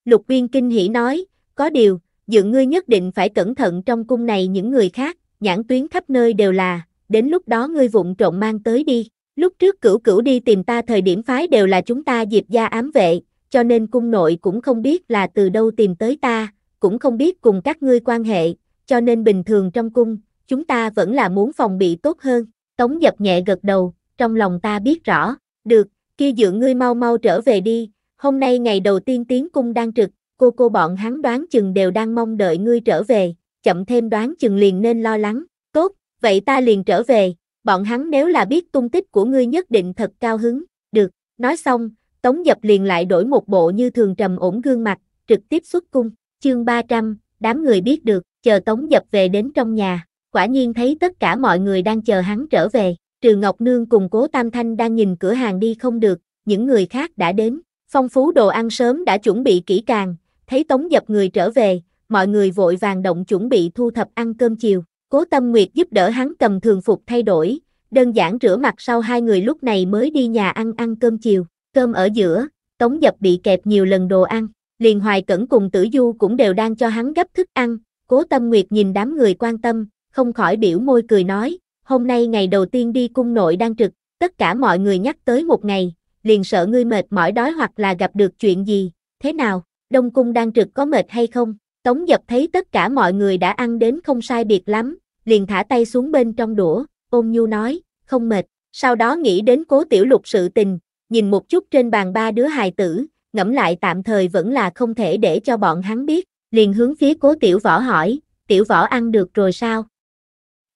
Lục viên kinh hỉ nói, có điều, dự ngươi nhất định phải cẩn thận trong cung này những người khác, nhãn tuyến khắp nơi đều là, đến lúc đó ngươi vụng trộn mang tới đi. Lúc trước cửu cửu đi tìm ta thời điểm phái đều là chúng ta diệp gia ám vệ, cho nên cung nội cũng không biết là từ đâu tìm tới ta, cũng không biết cùng các ngươi quan hệ, cho nên bình thường trong cung, chúng ta vẫn là muốn phòng bị tốt hơn. Tống dập nhẹ gật đầu, trong lòng ta biết rõ, được, kia dựa ngươi mau mau trở về đi, hôm nay ngày đầu tiên tiến cung đang trực, cô cô bọn hắn đoán chừng đều đang mong đợi ngươi trở về, chậm thêm đoán chừng liền nên lo lắng, tốt, vậy ta liền trở về, bọn hắn nếu là biết tung tích của ngươi nhất định thật cao hứng, được, nói xong, Tống Dập liền lại đổi một bộ như thường trầm ổn gương mặt, trực tiếp xuất cung, chương 300, đám người biết được, chờ Tống Dập về đến trong nhà, quả nhiên thấy tất cả mọi người đang chờ hắn trở về, trừ Ngọc Nương cùng cố Tam Thanh đang nhìn cửa hàng đi không được, những người khác đã đến, phong phú đồ ăn sớm đã chuẩn bị kỹ càng, thấy Tống Dập người trở về, mọi người vội vàng động chuẩn bị thu thập ăn cơm chiều, Cố Tâm Nguyệt giúp đỡ hắn cầm thường phục thay đổi, đơn giản rửa mặt sau hai người lúc này mới đi nhà ăn ăn cơm chiều, cơm ở giữa, Tống Dập bị kẹp nhiều lần đồ ăn, liền Hoài Cẩn cùng Tử Du cũng đều đang cho hắn gấp thức ăn, Cố Tâm Nguyệt nhìn đám người quan tâm, không khỏi biểu môi cười nói, hôm nay ngày đầu tiên đi cung nội đang trực, tất cả mọi người nhắc tới một ngày, liền sợ ngươi mệt mỏi đói hoặc là gặp được chuyện gì, thế nào, Đông Cung đang trực có mệt hay không? Tống Dập thấy tất cả mọi người đã ăn đến không sai biệt lắm, liền thả tay xuống bên trong đũa, ôm nhu nói, không mệt, sau đó nghĩ đến cố tiểu lục sự tình, nhìn một chút trên bàn ba đứa hài tử, ngẫm lại tạm thời vẫn là không thể để cho bọn hắn biết, liền hướng phía cố tiểu võ hỏi, tiểu võ ăn được rồi sao?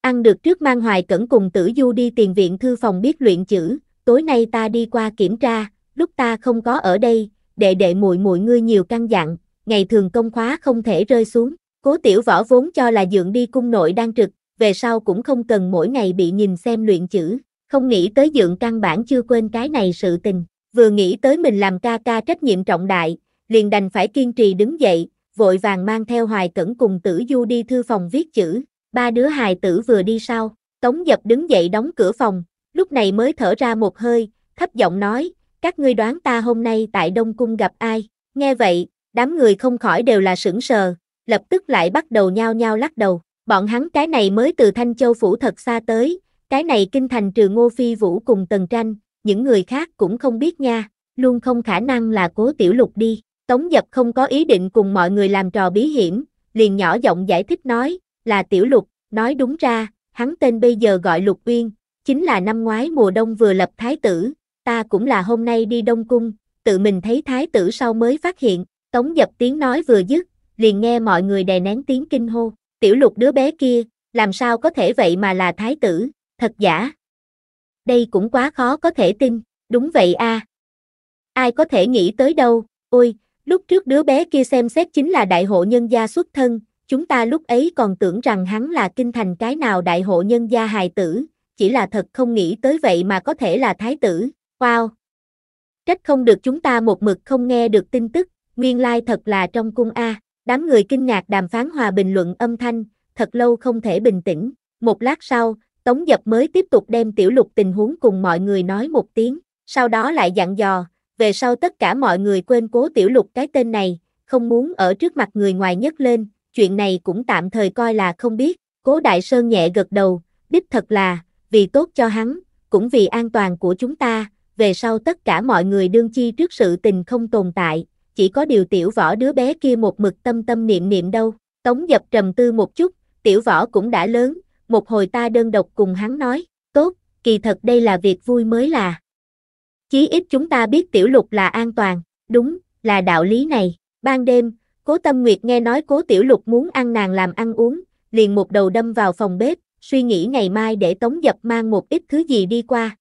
Ăn được trước mang hoài cẩn cùng tử du đi tiền viện thư phòng biết luyện chữ, tối nay ta đi qua kiểm tra, lúc ta không có ở đây, đệ đệ muội muội ngươi nhiều căn dặn, ngày thường công khóa không thể rơi xuống. Cố tiểu võ vốn cho là dượng đi cung nội đang trực, về sau cũng không cần mỗi ngày bị nhìn xem luyện chữ, không nghĩ tới dượng căn bản chưa quên cái này sự tình, vừa nghĩ tới mình làm ca ca trách nhiệm trọng đại, liền đành phải kiên trì đứng dậy, vội vàng mang theo hoài cẩn cùng tử du đi thư phòng viết chữ, ba đứa hài tử vừa đi sau, tống dập đứng dậy đóng cửa phòng, lúc này mới thở ra một hơi, thấp giọng nói, các ngươi đoán ta hôm nay tại Đông Cung gặp ai, nghe vậy, đám người không khỏi đều là sững sờ, lập tức lại bắt đầu nhao nhao lắc đầu, Bọn hắn cái này mới từ Thanh Châu Phủ thật xa tới, cái này kinh thành trừ Ngô Phi Vũ cùng Tần Tranh, những người khác cũng không biết nha, luôn không khả năng là cố tiểu lục đi. Tống Dập không có ý định cùng mọi người làm trò bí hiểm, liền nhỏ giọng giải thích nói, là tiểu lục, nói đúng ra, hắn tên bây giờ gọi lục uyên, chính là năm ngoái mùa đông vừa lập thái tử, ta cũng là hôm nay đi đông cung, tự mình thấy thái tử sau mới phát hiện, Tống Dập tiếng nói vừa dứt, liền nghe mọi người đè nén tiếng kinh hô. Tiểu lục đứa bé kia, làm sao có thể vậy mà là thái tử, thật giả. Đây cũng quá khó có thể tin, đúng vậy a. À. Ai có thể nghĩ tới đâu, ôi, lúc trước đứa bé kia xem xét chính là đại hộ nhân gia xuất thân, chúng ta lúc ấy còn tưởng rằng hắn là kinh thành cái nào đại hộ nhân gia hài tử, chỉ là thật không nghĩ tới vậy mà có thể là thái tử, wow. Trách không được chúng ta một mực không nghe được tin tức, nguyên lai thật là trong cung A. Đám người kinh ngạc đàm phán hòa bình luận âm thanh, thật lâu không thể bình tĩnh. Một lát sau, Tống Dập mới tiếp tục đem tiểu lục tình huống cùng mọi người nói một tiếng, sau đó lại dặn dò, về sau tất cả mọi người quên cố tiểu lục cái tên này, không muốn ở trước mặt người ngoài nhất lên, chuyện này cũng tạm thời coi là không biết. Cố Đại Sơn nhẹ gật đầu, đích thật là, vì tốt cho hắn, cũng vì an toàn của chúng ta, về sau tất cả mọi người đương chi trước sự tình không tồn tại, chỉ có điều tiểu võ đứa bé kia một mực tâm tâm niệm niệm đâu. Tống dập trầm tư một chút, tiểu võ cũng đã lớn, một hồi ta đơn độc cùng hắn nói, tốt, kỳ thật đây là việc vui mới là. Chí ít chúng ta biết tiểu lục là an toàn, đúng, là đạo lý này. Ban đêm, cố tâm nguyệt nghe nói cố tiểu lục muốn ăn nàng làm ăn uống, liền một đầu đâm vào phòng bếp, suy nghĩ ngày mai để tống dập mang một ít thứ gì đi qua,